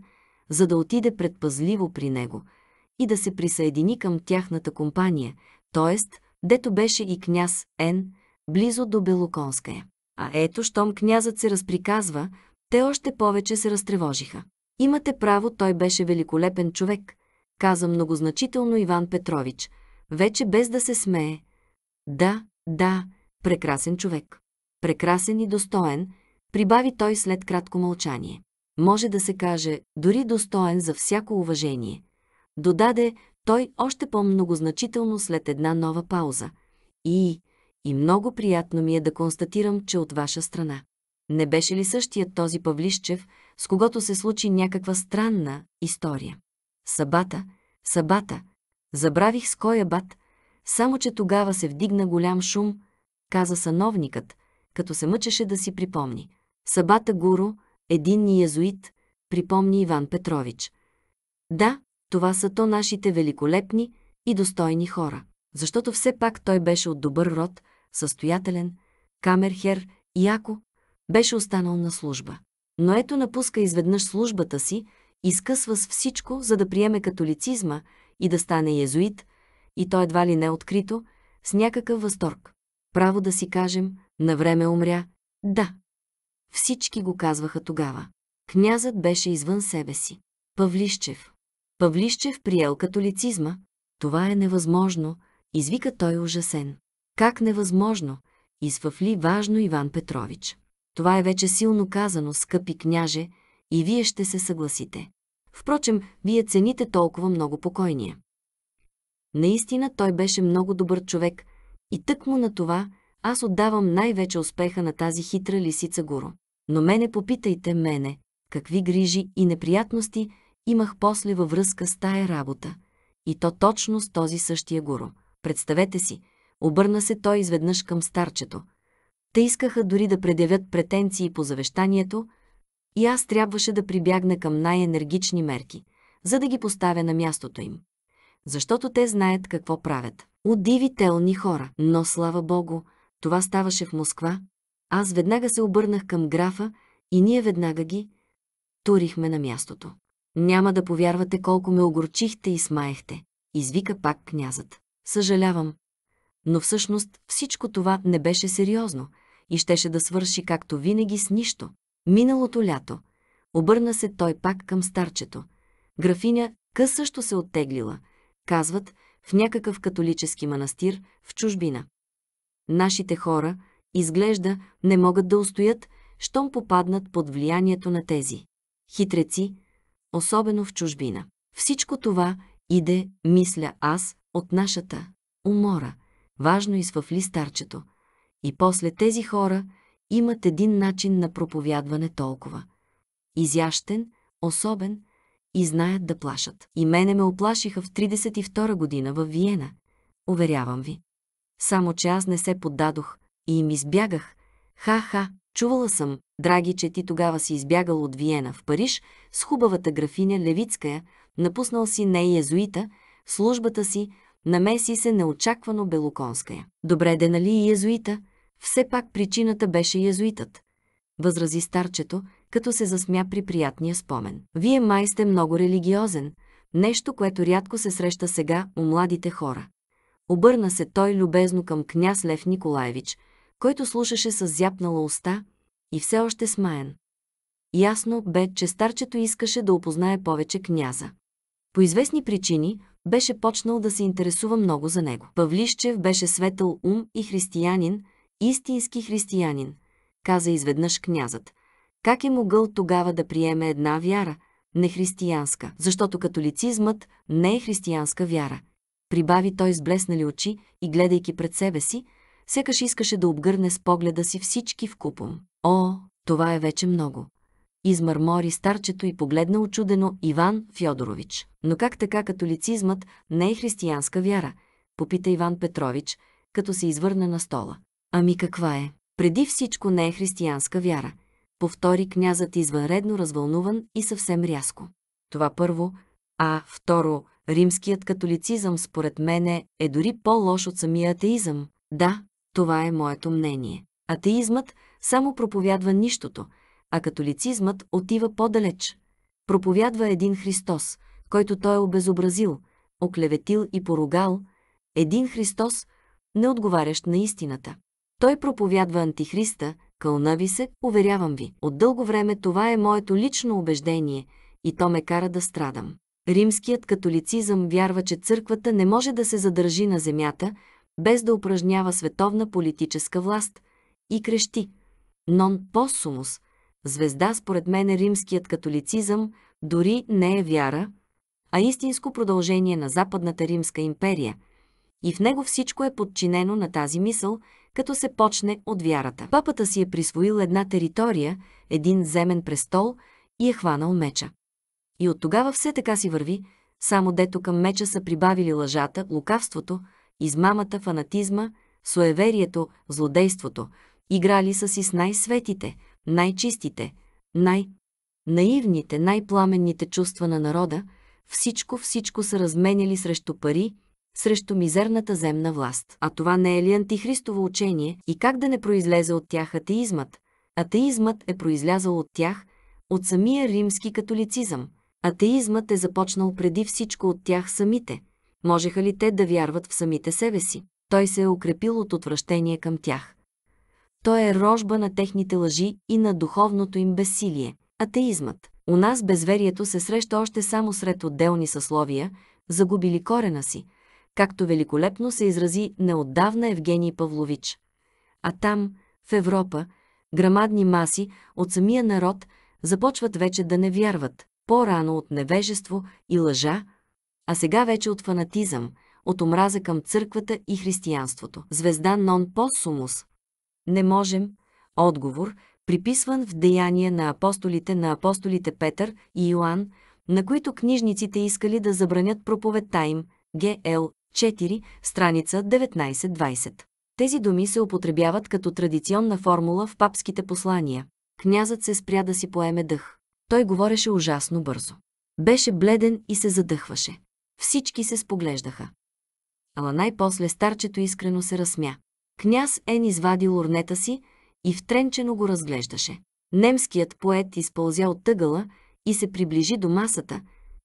за да отиде предпазливо при него – и да се присъедини към тяхната компания, т.е. дето беше и княз Н, близо до Белоконская. Е. А ето, щом князът се разприказва, те още повече се разтревожиха. Имате право, той беше великолепен човек, каза многозначително Иван Петрович, вече без да се смее. Да, да, прекрасен човек. Прекрасен и достоен, прибави той след кратко мълчание. Може да се каже, дори достоен за всяко уважение. Додаде той още по-многозначително след една нова пауза. И, и много приятно ми е да констатирам, че от ваша страна. Не беше ли същият този Павлищев, с когото се случи някаква странна история? Сабата, сабата, забравих с кой е бат, само че тогава се вдигна голям шум, каза сановникът, като се мъчеше да си припомни. Сабата Гуру, един язуит, припомни Иван Петрович. Да, това са то нашите великолепни и достойни хора. Защото все пак той беше от добър род, състоятелен, камерхер и ако беше останал на служба. Но ето напуска изведнъж службата си, изкъсва с всичко, за да приеме католицизма и да стане езуит, и то едва ли не открито, с някакъв възторг. Право да си кажем, на време умря. Да. Всички го казваха тогава. Князът беше извън себе си. Павлищев. Павлищев приел католицизма. Това е невъзможно, извика той ужасен. Как невъзможно? Извъфли важно Иван Петрович. Това е вече силно казано, скъпи княже, и вие ще се съгласите. Впрочем, вие цените толкова много покойния. Наистина той беше много добър човек и тък му на това аз отдавам най-вече успеха на тази хитра лисица Гуро. Но мене попитайте мене, какви грижи и неприятности имах после във връзка с тая работа. И то точно с този същия гуру. Представете си, обърна се той изведнъж към старчето. Те искаха дори да предявят претенции по завещанието, и аз трябваше да прибягна към най-енергични мерки, за да ги поставя на мястото им. Защото те знаят какво правят. Удивителни хора, но слава богу, това ставаше в Москва. Аз веднага се обърнах към графа и ние веднага ги турихме на мястото. Няма да повярвате колко ме огорчихте и смаехте, извика пак князът. Съжалявам. Но всъщност всичко това не беше сериозно и щеше да свърши както винаги с нищо. Миналото лято. Обърна се той пак към старчето. Графиня къ също се оттеглила. Казват, в някакъв католически манастир в чужбина. Нашите хора, изглежда, не могат да устоят, щом попаднат под влиянието на тези хитреци, особено в чужбина. Всичко това иде, мисля аз, от нашата умора, важно и в старчето. И после тези хора имат един начин на проповядване толкова. Изящен, особен и знаят да плашат. И мене ме оплашиха в 32 година в Виена, уверявам ви. Само че аз не се поддадох и им избягах. Ха-ха, Чувала съм, драги, че ти тогава си избягал от Виена в Париж с хубавата графиня Левицкая, напуснал си не езуита, службата си, намеси се неочаквано Белоконская. Добре де нали и езуита? Все пак причината беше езуитът. Възрази старчето, като се засмя при приятния спомен. Вие май сте много религиозен, нещо, което рядко се среща сега у младите хора. Обърна се той любезно към княз Лев Николаевич, който слушаше с зяпнала уста и все още смаян. Ясно бе, че старчето искаше да опознае повече княза. По известни причини беше почнал да се интересува много за него. Павлищев беше светъл ум и християнин, истински християнин, каза изведнъж князът. Как е могъл тогава да приеме една вяра, не християнска, защото католицизмът не е християнска вяра? Прибави той с блеснали очи и гледайки пред себе си, сякаш искаше да обгърне с погледа си всички в купом. О, това е вече много. Измърмори старчето и погледна очудено Иван Фьодорович. Но как така католицизмът не е християнска вяра? Попита Иван Петрович, като се извърна на стола. Ами каква е? Преди всичко не е християнска вяра. Повтори князът извънредно развълнуван и съвсем рязко. Това първо, а второ, римският католицизъм според мене е дори по-лош от самия атеизъм. Да, това е моето мнение. Атеизмът само проповядва нищото, а католицизмът отива по-далеч. Проповядва един Христос, който той е обезобразил, оклеветил и поругал, един Христос, не отговарящ на истината. Той проповядва антихриста, кълна ви се, уверявам ви. От дълго време това е моето лично убеждение и то ме кара да страдам. Римският католицизъм вярва, че църквата не може да се задържи на земята, без да упражнява световна политическа власт, и крещи «Нон посумус» – звезда според мен е римският католицизъм, дори не е вяра, а истинско продължение на Западната Римска империя. И в него всичко е подчинено на тази мисъл, като се почне от вярата. Папата си е присвоил една територия, един земен престол и е хванал меча. И от тогава все така си върви, само дето към меча са прибавили лъжата, лукавството – измамата, фанатизма, суеверието, злодейството, играли са си с най-светите, най-чистите, най-наивните, най-пламенните чувства на народа, всичко-всичко са разменяли срещу пари, срещу мизерната земна власт. А това не е ли антихристово учение и как да не произлезе от тях атеизмът? Атеизмът е произлязал от тях, от самия римски католицизъм. Атеизмът е започнал преди всичко от тях самите. Можеха ли те да вярват в самите себе си? Той се е укрепил от отвращение към тях. Той е рожба на техните лъжи и на духовното им безсилие. Атеизмът. У нас безверието се среща още само сред отделни съсловия, загубили корена си, както великолепно се изрази неотдавна Евгений Павлович. А там, в Европа, грамадни маси от самия народ започват вече да не вярват, по-рано от невежество и лъжа, а сега вече от фанатизъм, от омраза към църквата и християнството. Звезда нон посумус. Не можем. Отговор, приписван в деяния на апостолите на апостолите Петър и Йоанн, на които книжниците искали да забранят проповедта им, ГЛ 4, страница 19-20. Тези думи се употребяват като традиционна формула в папските послания. Князът се спря да си поеме дъх. Той говореше ужасно бързо. Беше бледен и се задъхваше. Всички се споглеждаха. Ала най-после старчето искрено се разсмя. Княз Ен извади лорнета си и втренчено го разглеждаше. Немският поет изпълзя от тъгъла и се приближи до масата,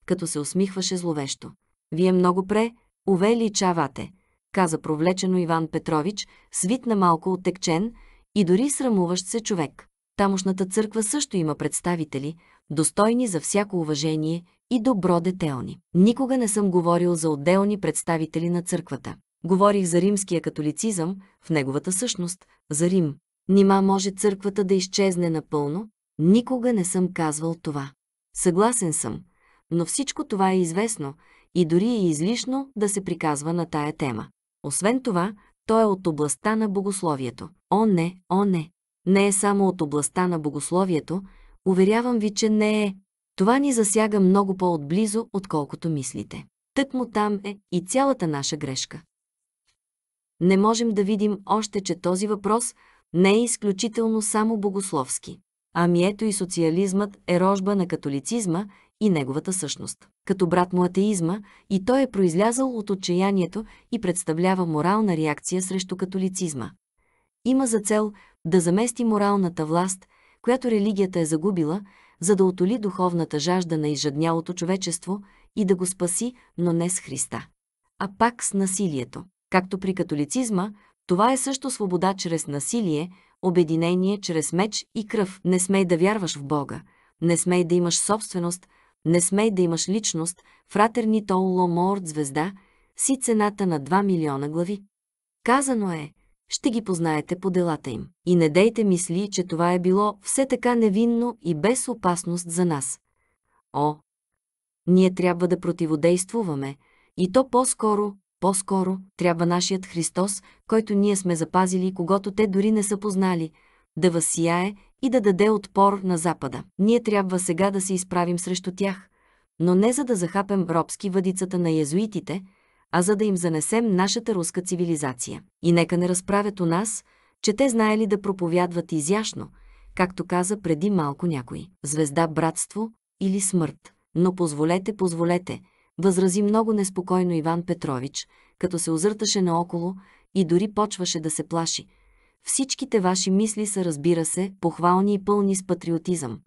като се усмихваше зловещо. «Вие много пре, увели чавате», каза провлечено Иван Петрович, свитна малко отекчен и дори срамуващ се човек. Тамошната църква също има представители, достойни за всяко уважение и добро детелни. Никога не съм говорил за отделни представители на църквата. Говорих за римския католицизъм, в неговата същност, за Рим. Нима може църквата да изчезне напълно? Никога не съм казвал това. Съгласен съм, но всичко това е известно и дори е излишно да се приказва на тая тема. Освен това, то е от областта на богословието. О не, о не! не е само от областта на богословието, уверявам ви, че не е. Това ни засяга много по-отблизо, отколкото мислите. Тък му там е и цялата наша грешка. Не можем да видим още, че този въпрос не е изключително само богословски. Ами ето и социализмът е рожба на католицизма и неговата същност. Като брат му атеизма, и той е произлязал от отчаянието и представлява морална реакция срещу католицизма. Има за цел да замести моралната власт, която религията е загубила, за да отоли духовната жажда на изжаднялото човечество и да го спаси, но не с Христа, а пак с насилието. Както при католицизма, това е също свобода чрез насилие, обединение чрез меч и кръв. Не смей да вярваш в Бога, не смей да имаш собственост, не смей да имаш личност, фратерни толло морд звезда, си цената на 2 милиона глави. Казано е, ще ги познаете по делата им. И не дейте мисли, че това е било все така невинно и без опасност за нас. О! Ние трябва да противодействуваме, и то по-скоро, по-скоро трябва нашият Христос, който ние сме запазили и когато те дори не са познали, да възсияе и да даде отпор на Запада. Ние трябва сега да се изправим срещу тях, но не за да захапем робски въдицата на езуитите – а за да им занесем нашата руска цивилизация. И нека не разправят у нас, че те знаели да проповядват изящно, както каза преди малко някой. Звезда братство или смърт. Но позволете, позволете, възрази много неспокойно Иван Петрович, като се озърташе наоколо и дори почваше да се плаши. Всичките ваши мисли са, разбира се, похвални и пълни с патриотизъм.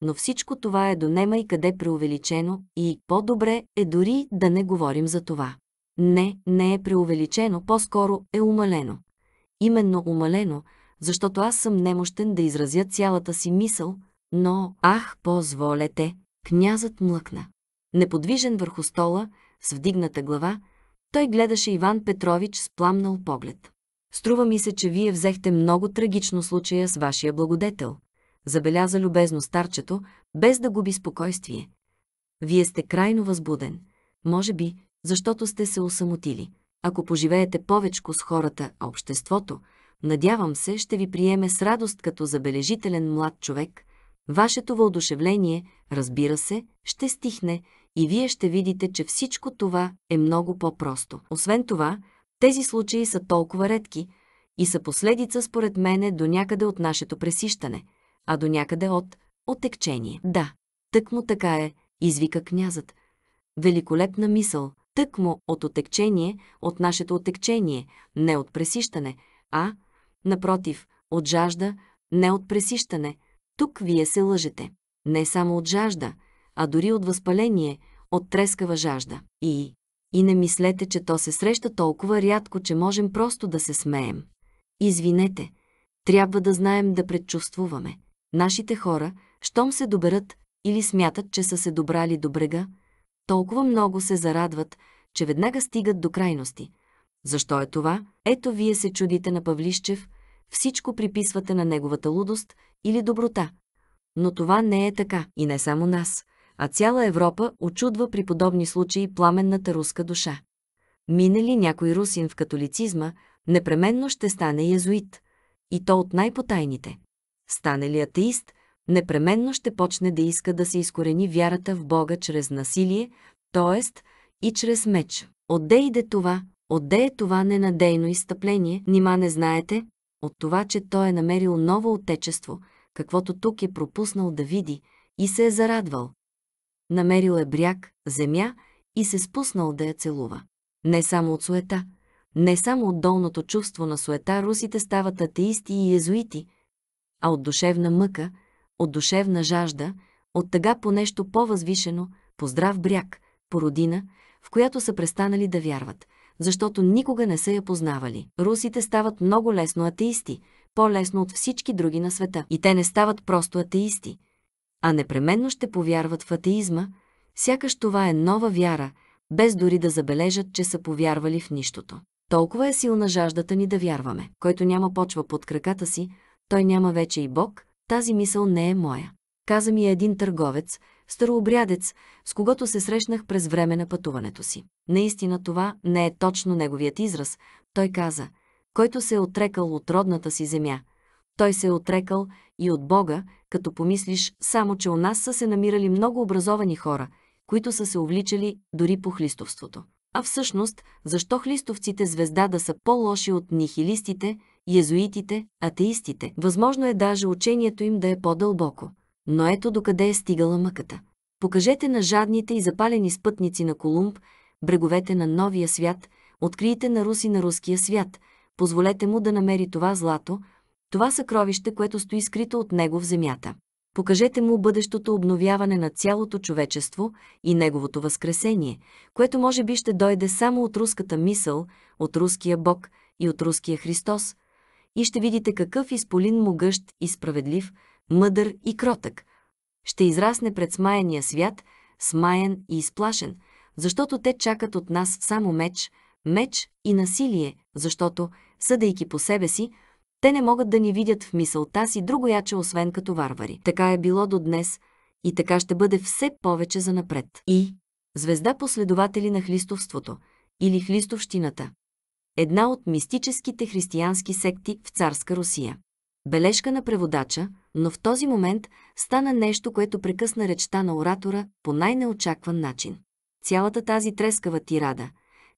Но всичко това е донема и къде преувеличено и по-добре е дори да не говорим за това. Не, не е преувеличено, по-скоро е умалено. Именно умалено, защото аз съм немощен да изразя цялата си мисъл, но, ах, позволете, князът млъкна. Неподвижен върху стола, с вдигната глава, той гледаше Иван Петрович с пламнал поглед. Струва ми се, че вие взехте много трагично случая с вашия благодетел. Забеляза любезно старчето, без да губи спокойствие. Вие сте крайно възбуден. Може би, защото сте се осамотили. Ако поживеете повечко с хората, а обществото, надявам се, ще ви приеме с радост като забележителен млад човек. Вашето въодушевление, разбира се, ще стихне и вие ще видите, че всичко това е много по-просто. Освен това, тези случаи са толкова редки и са последица, според мене, до някъде от нашето пресищане, а до някъде от отекчение. Да, тъкмо така е, извика князът. Великолепна мисъл – тъкмо от отекчение, от нашето отекчение, не от пресищане, а, напротив, от жажда, не от пресищане. Тук вие се лъжете. Не само от жажда, а дори от възпаление, от трескава жажда. И, и не мислете, че то се среща толкова рядко, че можем просто да се смеем. Извинете, трябва да знаем да предчувствуваме. Нашите хора, щом се доберат или смятат, че са се добрали до брега, толкова много се зарадват, че веднага стигат до крайности. Защо е това? Ето вие се чудите на Павлищев, всичко приписвате на неговата лудост или доброта. Но това не е така и не само нас, а цяла Европа очудва при подобни случаи пламенната руска душа. Мине ли някой русин в католицизма, непременно ще стане язуит. И то от най-потайните. Стане ли атеист – непременно ще почне да иска да се изкорени вярата в Бога чрез насилие, т.е. и чрез меч. Отде иде това? Отде е това ненадейно изтъпление? Нима не знаете? От това, че той е намерил ново отечество, каквото тук е пропуснал да види и се е зарадвал. Намерил е бряг, земя и се спуснал да я целува. Не само от суета, не само от долното чувство на суета русите стават атеисти и езуити, а от душевна мъка – от душевна жажда, от тъга по нещо по-възвишено, по здрав бряг, по родина, в която са престанали да вярват, защото никога не са я познавали. Русите стават много лесно атеисти, по-лесно от всички други на света. И те не стават просто атеисти, а непременно ще повярват в атеизма, сякаш това е нова вяра, без дори да забележат, че са повярвали в нищото. Толкова е силна жаждата ни да вярваме. Който няма почва под краката си, той няма вече и Бог, тази мисъл не е моя. Каза ми един търговец, старообрядец, с когото се срещнах през време на пътуването си. Наистина това не е точно неговият израз. Той каза, който се е отрекал от родната си земя. Той се е отрекал и от Бога, като помислиш само, че у нас са се намирали много образовани хора, които са се увличали дори по хлистовството. А всъщност, защо хлистовците звезда да са по-лоши от нихилистите – езуитите, атеистите. Възможно е даже учението им да е по-дълбоко. Но ето докъде е стигала мъката. Покажете на жадните и запалени спътници на Колумб бреговете на новия свят, откриете на Руси на руския свят, позволете му да намери това злато, това съкровище, което стои скрито от него в земята. Покажете му бъдещото обновяване на цялото човечество и неговото възкресение, което може би ще дойде само от руската мисъл, от руския Бог и от руския Христос, и ще видите какъв изполин могъщ и справедлив, мъдър и кротък. Ще израсне пред смаяния свят, смаян и изплашен, защото те чакат от нас само меч, меч и насилие, защото, съдейки по себе си, те не могат да ни видят в мисълта си другояче, освен като варвари. Така е било до днес и така ще бъде все повече занапред. И звезда последователи на хлистовството или хлистовщината една от мистическите християнски секти в царска Русия. Бележка на преводача, но в този момент стана нещо, което прекъсна речта на оратора по най-неочакван начин. Цялата тази трескава тирада,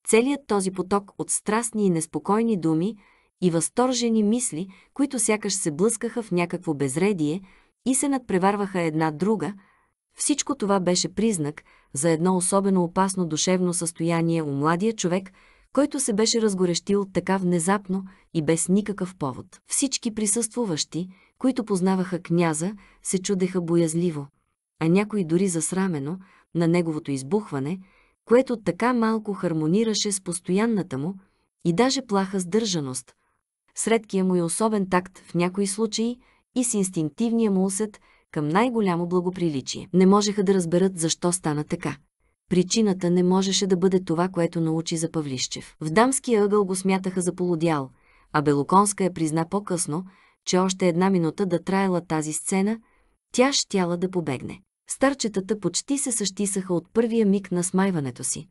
целият този поток от страстни и неспокойни думи и възторжени мисли, които сякаш се блъскаха в някакво безредие и се надпреварваха една друга, всичко това беше признак за едно особено опасно душевно състояние у младия човек – който се беше разгорещил така внезапно и без никакъв повод. Всички присъствуващи, които познаваха княза, се чудеха боязливо, а някой дори засрамено на неговото избухване, което така малко хармонираше с постоянната му и даже плаха сдържаност, Средкия му и особен такт в някои случаи и с инстинктивния му усет към най-голямо благоприличие. Не можеха да разберат защо стана така. Причината не можеше да бъде това, което научи за Павлищев. В дамския ъгъл го смятаха за полудял, а Белоконска я призна по-късно, че още една минута да траела тази сцена, тя щяла да побегне. Старчетата почти се същисаха от първия миг на смайването си.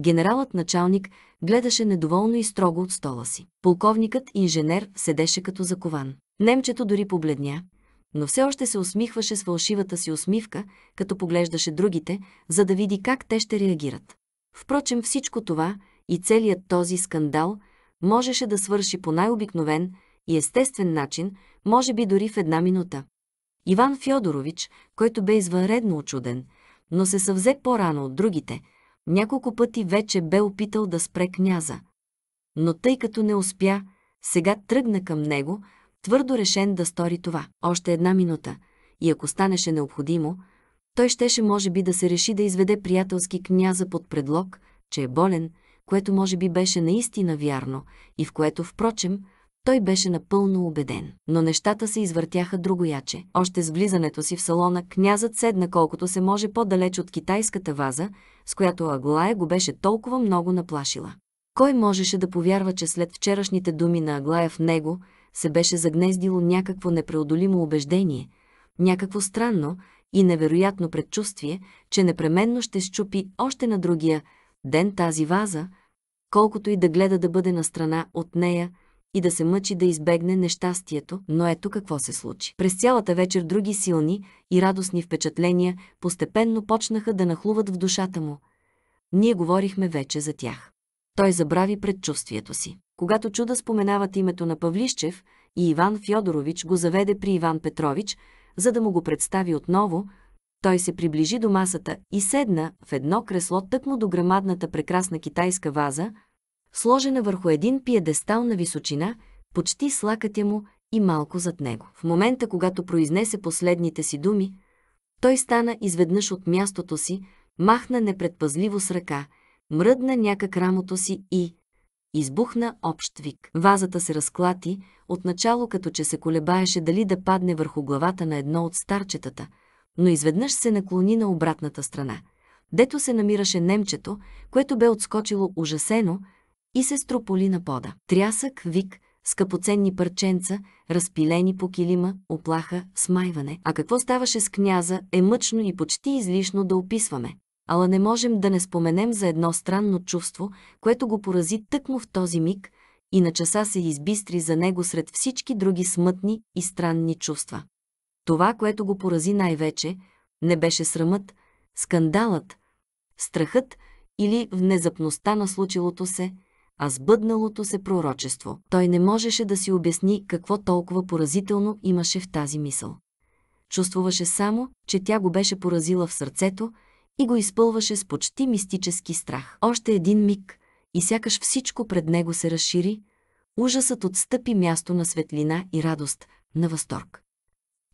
Генералът началник гледаше недоволно и строго от стола си. Полковникът инженер седеше като закован. Немчето дори побледня, но все още се усмихваше с фалшивата си усмивка, като поглеждаше другите, за да види как те ще реагират. Впрочем, всичко това и целият този скандал можеше да свърши по най-обикновен и естествен начин, може би дори в една минута. Иван Фьодорович, който бе извънредно очуден, но се съвзе по-рано от другите, няколко пъти вече бе опитал да спре княза. Но тъй като не успя, сега тръгна към него, твърдо решен да стори това. Още една минута. И ако станеше необходимо, той щеше може би да се реши да изведе приятелски княза под предлог, че е болен, което може би беше наистина вярно и в което, впрочем, той беше напълно убеден. Но нещата се извъртяха другояче. Още с влизането си в салона, князът седна колкото се може по-далеч от китайската ваза, с която Аглая го беше толкова много наплашила. Кой можеше да повярва, че след вчерашните думи на Аглая в него – се беше загнездило някакво непреодолимо убеждение, някакво странно и невероятно предчувствие, че непременно ще щупи още на другия ден тази ваза, колкото и да гледа да бъде на страна от нея и да се мъчи да избегне нещастието, но ето какво се случи. През цялата вечер други силни и радостни впечатления постепенно почнаха да нахлуват в душата му. Ние говорихме вече за тях. Той забрави предчувствието си когато чуда споменават името на Павлищев и Иван Фьодорович го заведе при Иван Петрович, за да му го представи отново, той се приближи до масата и седна в едно кресло тъкмо до грамадната прекрасна китайска ваза, сложена върху един пиедестал на височина, почти с лакътя му и малко зад него. В момента, когато произнесе последните си думи, той стана изведнъж от мястото си, махна непредпазливо с ръка, мръдна някак рамото си и, Избухна общ вик. Вазата се разклати, отначало като че се колебаеше дали да падне върху главата на едно от старчетата, но изведнъж се наклони на обратната страна, дето се намираше немчето, което бе отскочило ужасено и се строполи на пода. Трясък, вик, скъпоценни парченца, разпилени по килима, оплаха, смайване. А какво ставаше с княза е мъчно и почти излишно да описваме ала не можем да не споменем за едно странно чувство, което го порази тъкмо в този миг и на часа се избистри за него сред всички други смътни и странни чувства. Това, което го порази най-вече, не беше срамът, скандалът, страхът или внезапността на случилото се, а сбъдналото се пророчество. Той не можеше да си обясни какво толкова поразително имаше в тази мисъл. Чувствуваше само, че тя го беше поразила в сърцето и го изпълваше с почти мистически страх. Още един миг и сякаш всичко пред него се разшири, ужасът отстъпи място на светлина и радост, на възторг.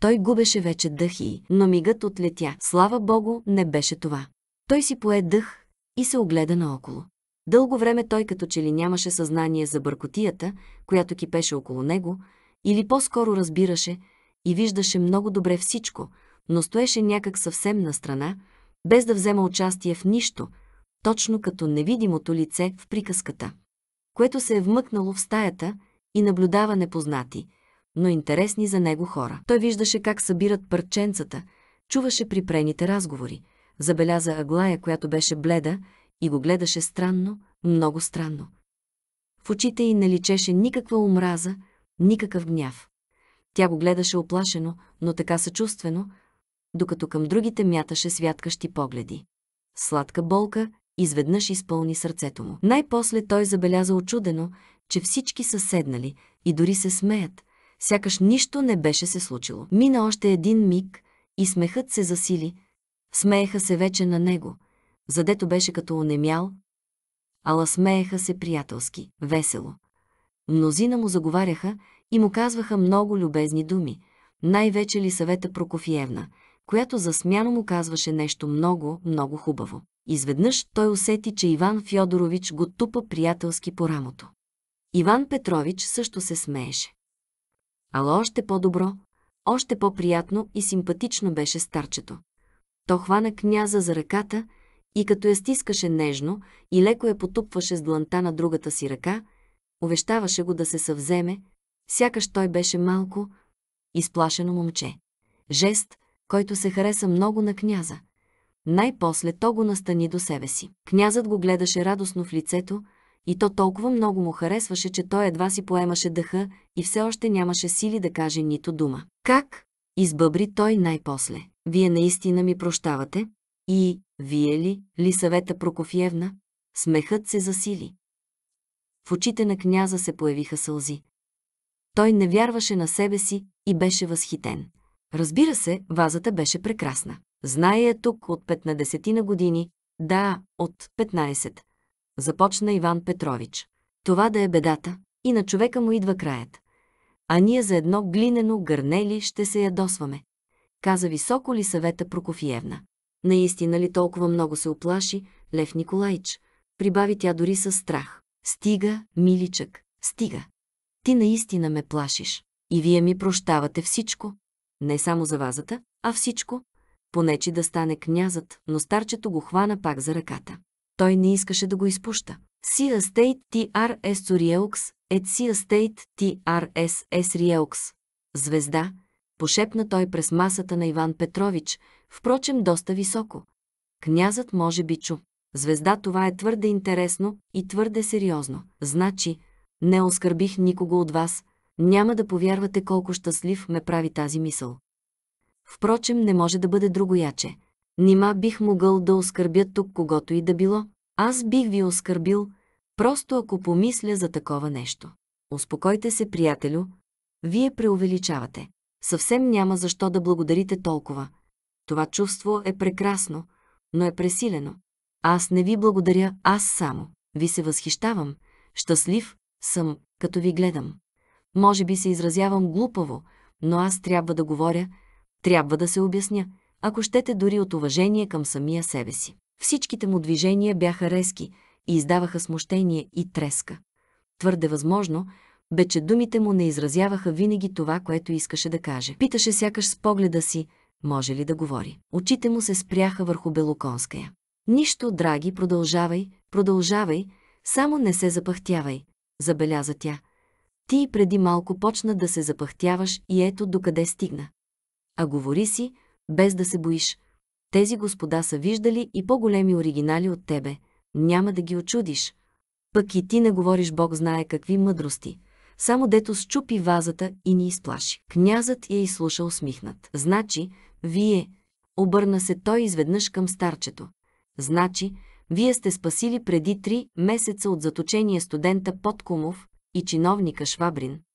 Той губеше вече дъх и, но мигът отлетя. Слава Богу, не беше това. Той си пое дъх и се огледа наоколо. Дълго време той като че ли нямаше съзнание за бъркотията, която кипеше около него, или по-скоро разбираше и виждаше много добре всичко, но стоеше някак съвсем на страна, без да взема участие в нищо, точно като невидимото лице в приказката, което се е вмъкнало в стаята и наблюдава непознати, но интересни за него хора. Той виждаше как събират парченцата, чуваше припрените разговори, забеляза Аглая, която беше бледа и го гледаше странно, много странно. В очите й не личеше никаква омраза, никакъв гняв. Тя го гледаше оплашено, но така съчувствено, докато към другите мяташе святкащи погледи. Сладка болка изведнъж изпълни сърцето му. Най-после той забеляза очудено, че всички са седнали и дори се смеят, сякаш нищо не беше се случило. Мина още един миг и смехът се засили. Смееха се вече на него, задето беше като онемял, ала смееха се приятелски, весело. Мнозина му заговаряха и му казваха много любезни думи, най-вече ли съвета Прокофиевна – която за му казваше нещо много, много хубаво. Изведнъж той усети, че Иван Фьодорович го тупа приятелски по рамото. Иван Петрович също се смееше. Ало още по-добро, още по-приятно и симпатично беше старчето. То хвана княза за ръката и като я стискаше нежно и леко я потупваше с дланта на другата си ръка, увещаваше го да се съвземе, сякаш той беше малко, изплашено момче. Жест, който се хареса много на княза. Най-после то го настани до себе си. Князът го гледаше радостно в лицето и то толкова много му харесваше, че той едва си поемаше дъха и все още нямаше сили да каже нито дума. Как? Избъбри той най-после. Вие наистина ми прощавате? И вие ли, Лисавета Прокофиевна? Смехът се засили. В очите на княза се появиха сълзи. Той не вярваше на себе си и беше възхитен. Разбира се, вазата беше прекрасна. Знае я тук от 15 на години, да, от 15. Започна Иван Петрович. Това да е бедата, и на човека му идва краят. А ние за едно глинено гърнели ще се ядосваме. Каза високо ли съвета Прокофиевна. Наистина ли толкова много се оплаши Лев Николаич? Прибави тя дори със страх. Стига, миличък, стига. Ти наистина ме плашиш. И вие ми прощавате всичко, не само за вазата, а всичко, понечи да стане князът, но старчето го хвана пак за ръката. Той не искаше да го изпуща. ти Sea ет си астейт ти ар ес ес Риелкс. Звезда, пошепна той през масата на Иван Петрович, впрочем доста високо. Князът може би чу. Звезда това е твърде интересно и твърде сериозно. Значи, не оскърбих никого от вас, няма да повярвате колко щастлив ме прави тази мисъл. Впрочем, не може да бъде другояче. Нима бих могъл да оскърбя тук когото и да било. Аз бих ви оскърбил, просто ако помисля за такова нещо. Успокойте се, приятелю. Вие преувеличавате. Съвсем няма защо да благодарите толкова. Това чувство е прекрасно, но е пресилено. Аз не ви благодаря, аз само. Ви се възхищавам. Щастлив съм, като ви гледам. Може би се изразявам глупаво, но аз трябва да говоря, трябва да се обясня, ако щете дори от уважение към самия себе си. Всичките му движения бяха резки и издаваха смущение и треска. Твърде възможно бе, че думите му не изразяваха винаги това, което искаше да каже. Питаше сякаш с погледа си, може ли да говори. Очите му се спряха върху Белоконская. Нищо, драги, продължавай, продължавай, само не се запахтявай, забеляза тя. Ти и преди малко почна да се запахтяваш и ето докъде стигна. А говори си, без да се боиш. Тези господа са виждали и по-големи оригинали от тебе. Няма да ги очудиш. Пък и ти не говориш Бог знае какви мъдрости. Само дето счупи вазата и ни изплаши. Князът я изслуша усмихнат. Значи, вие... Обърна се той изведнъж към старчето. Значи, вие сте спасили преди три месеца от заточение студента Подкумов, и чиновника Швабрин,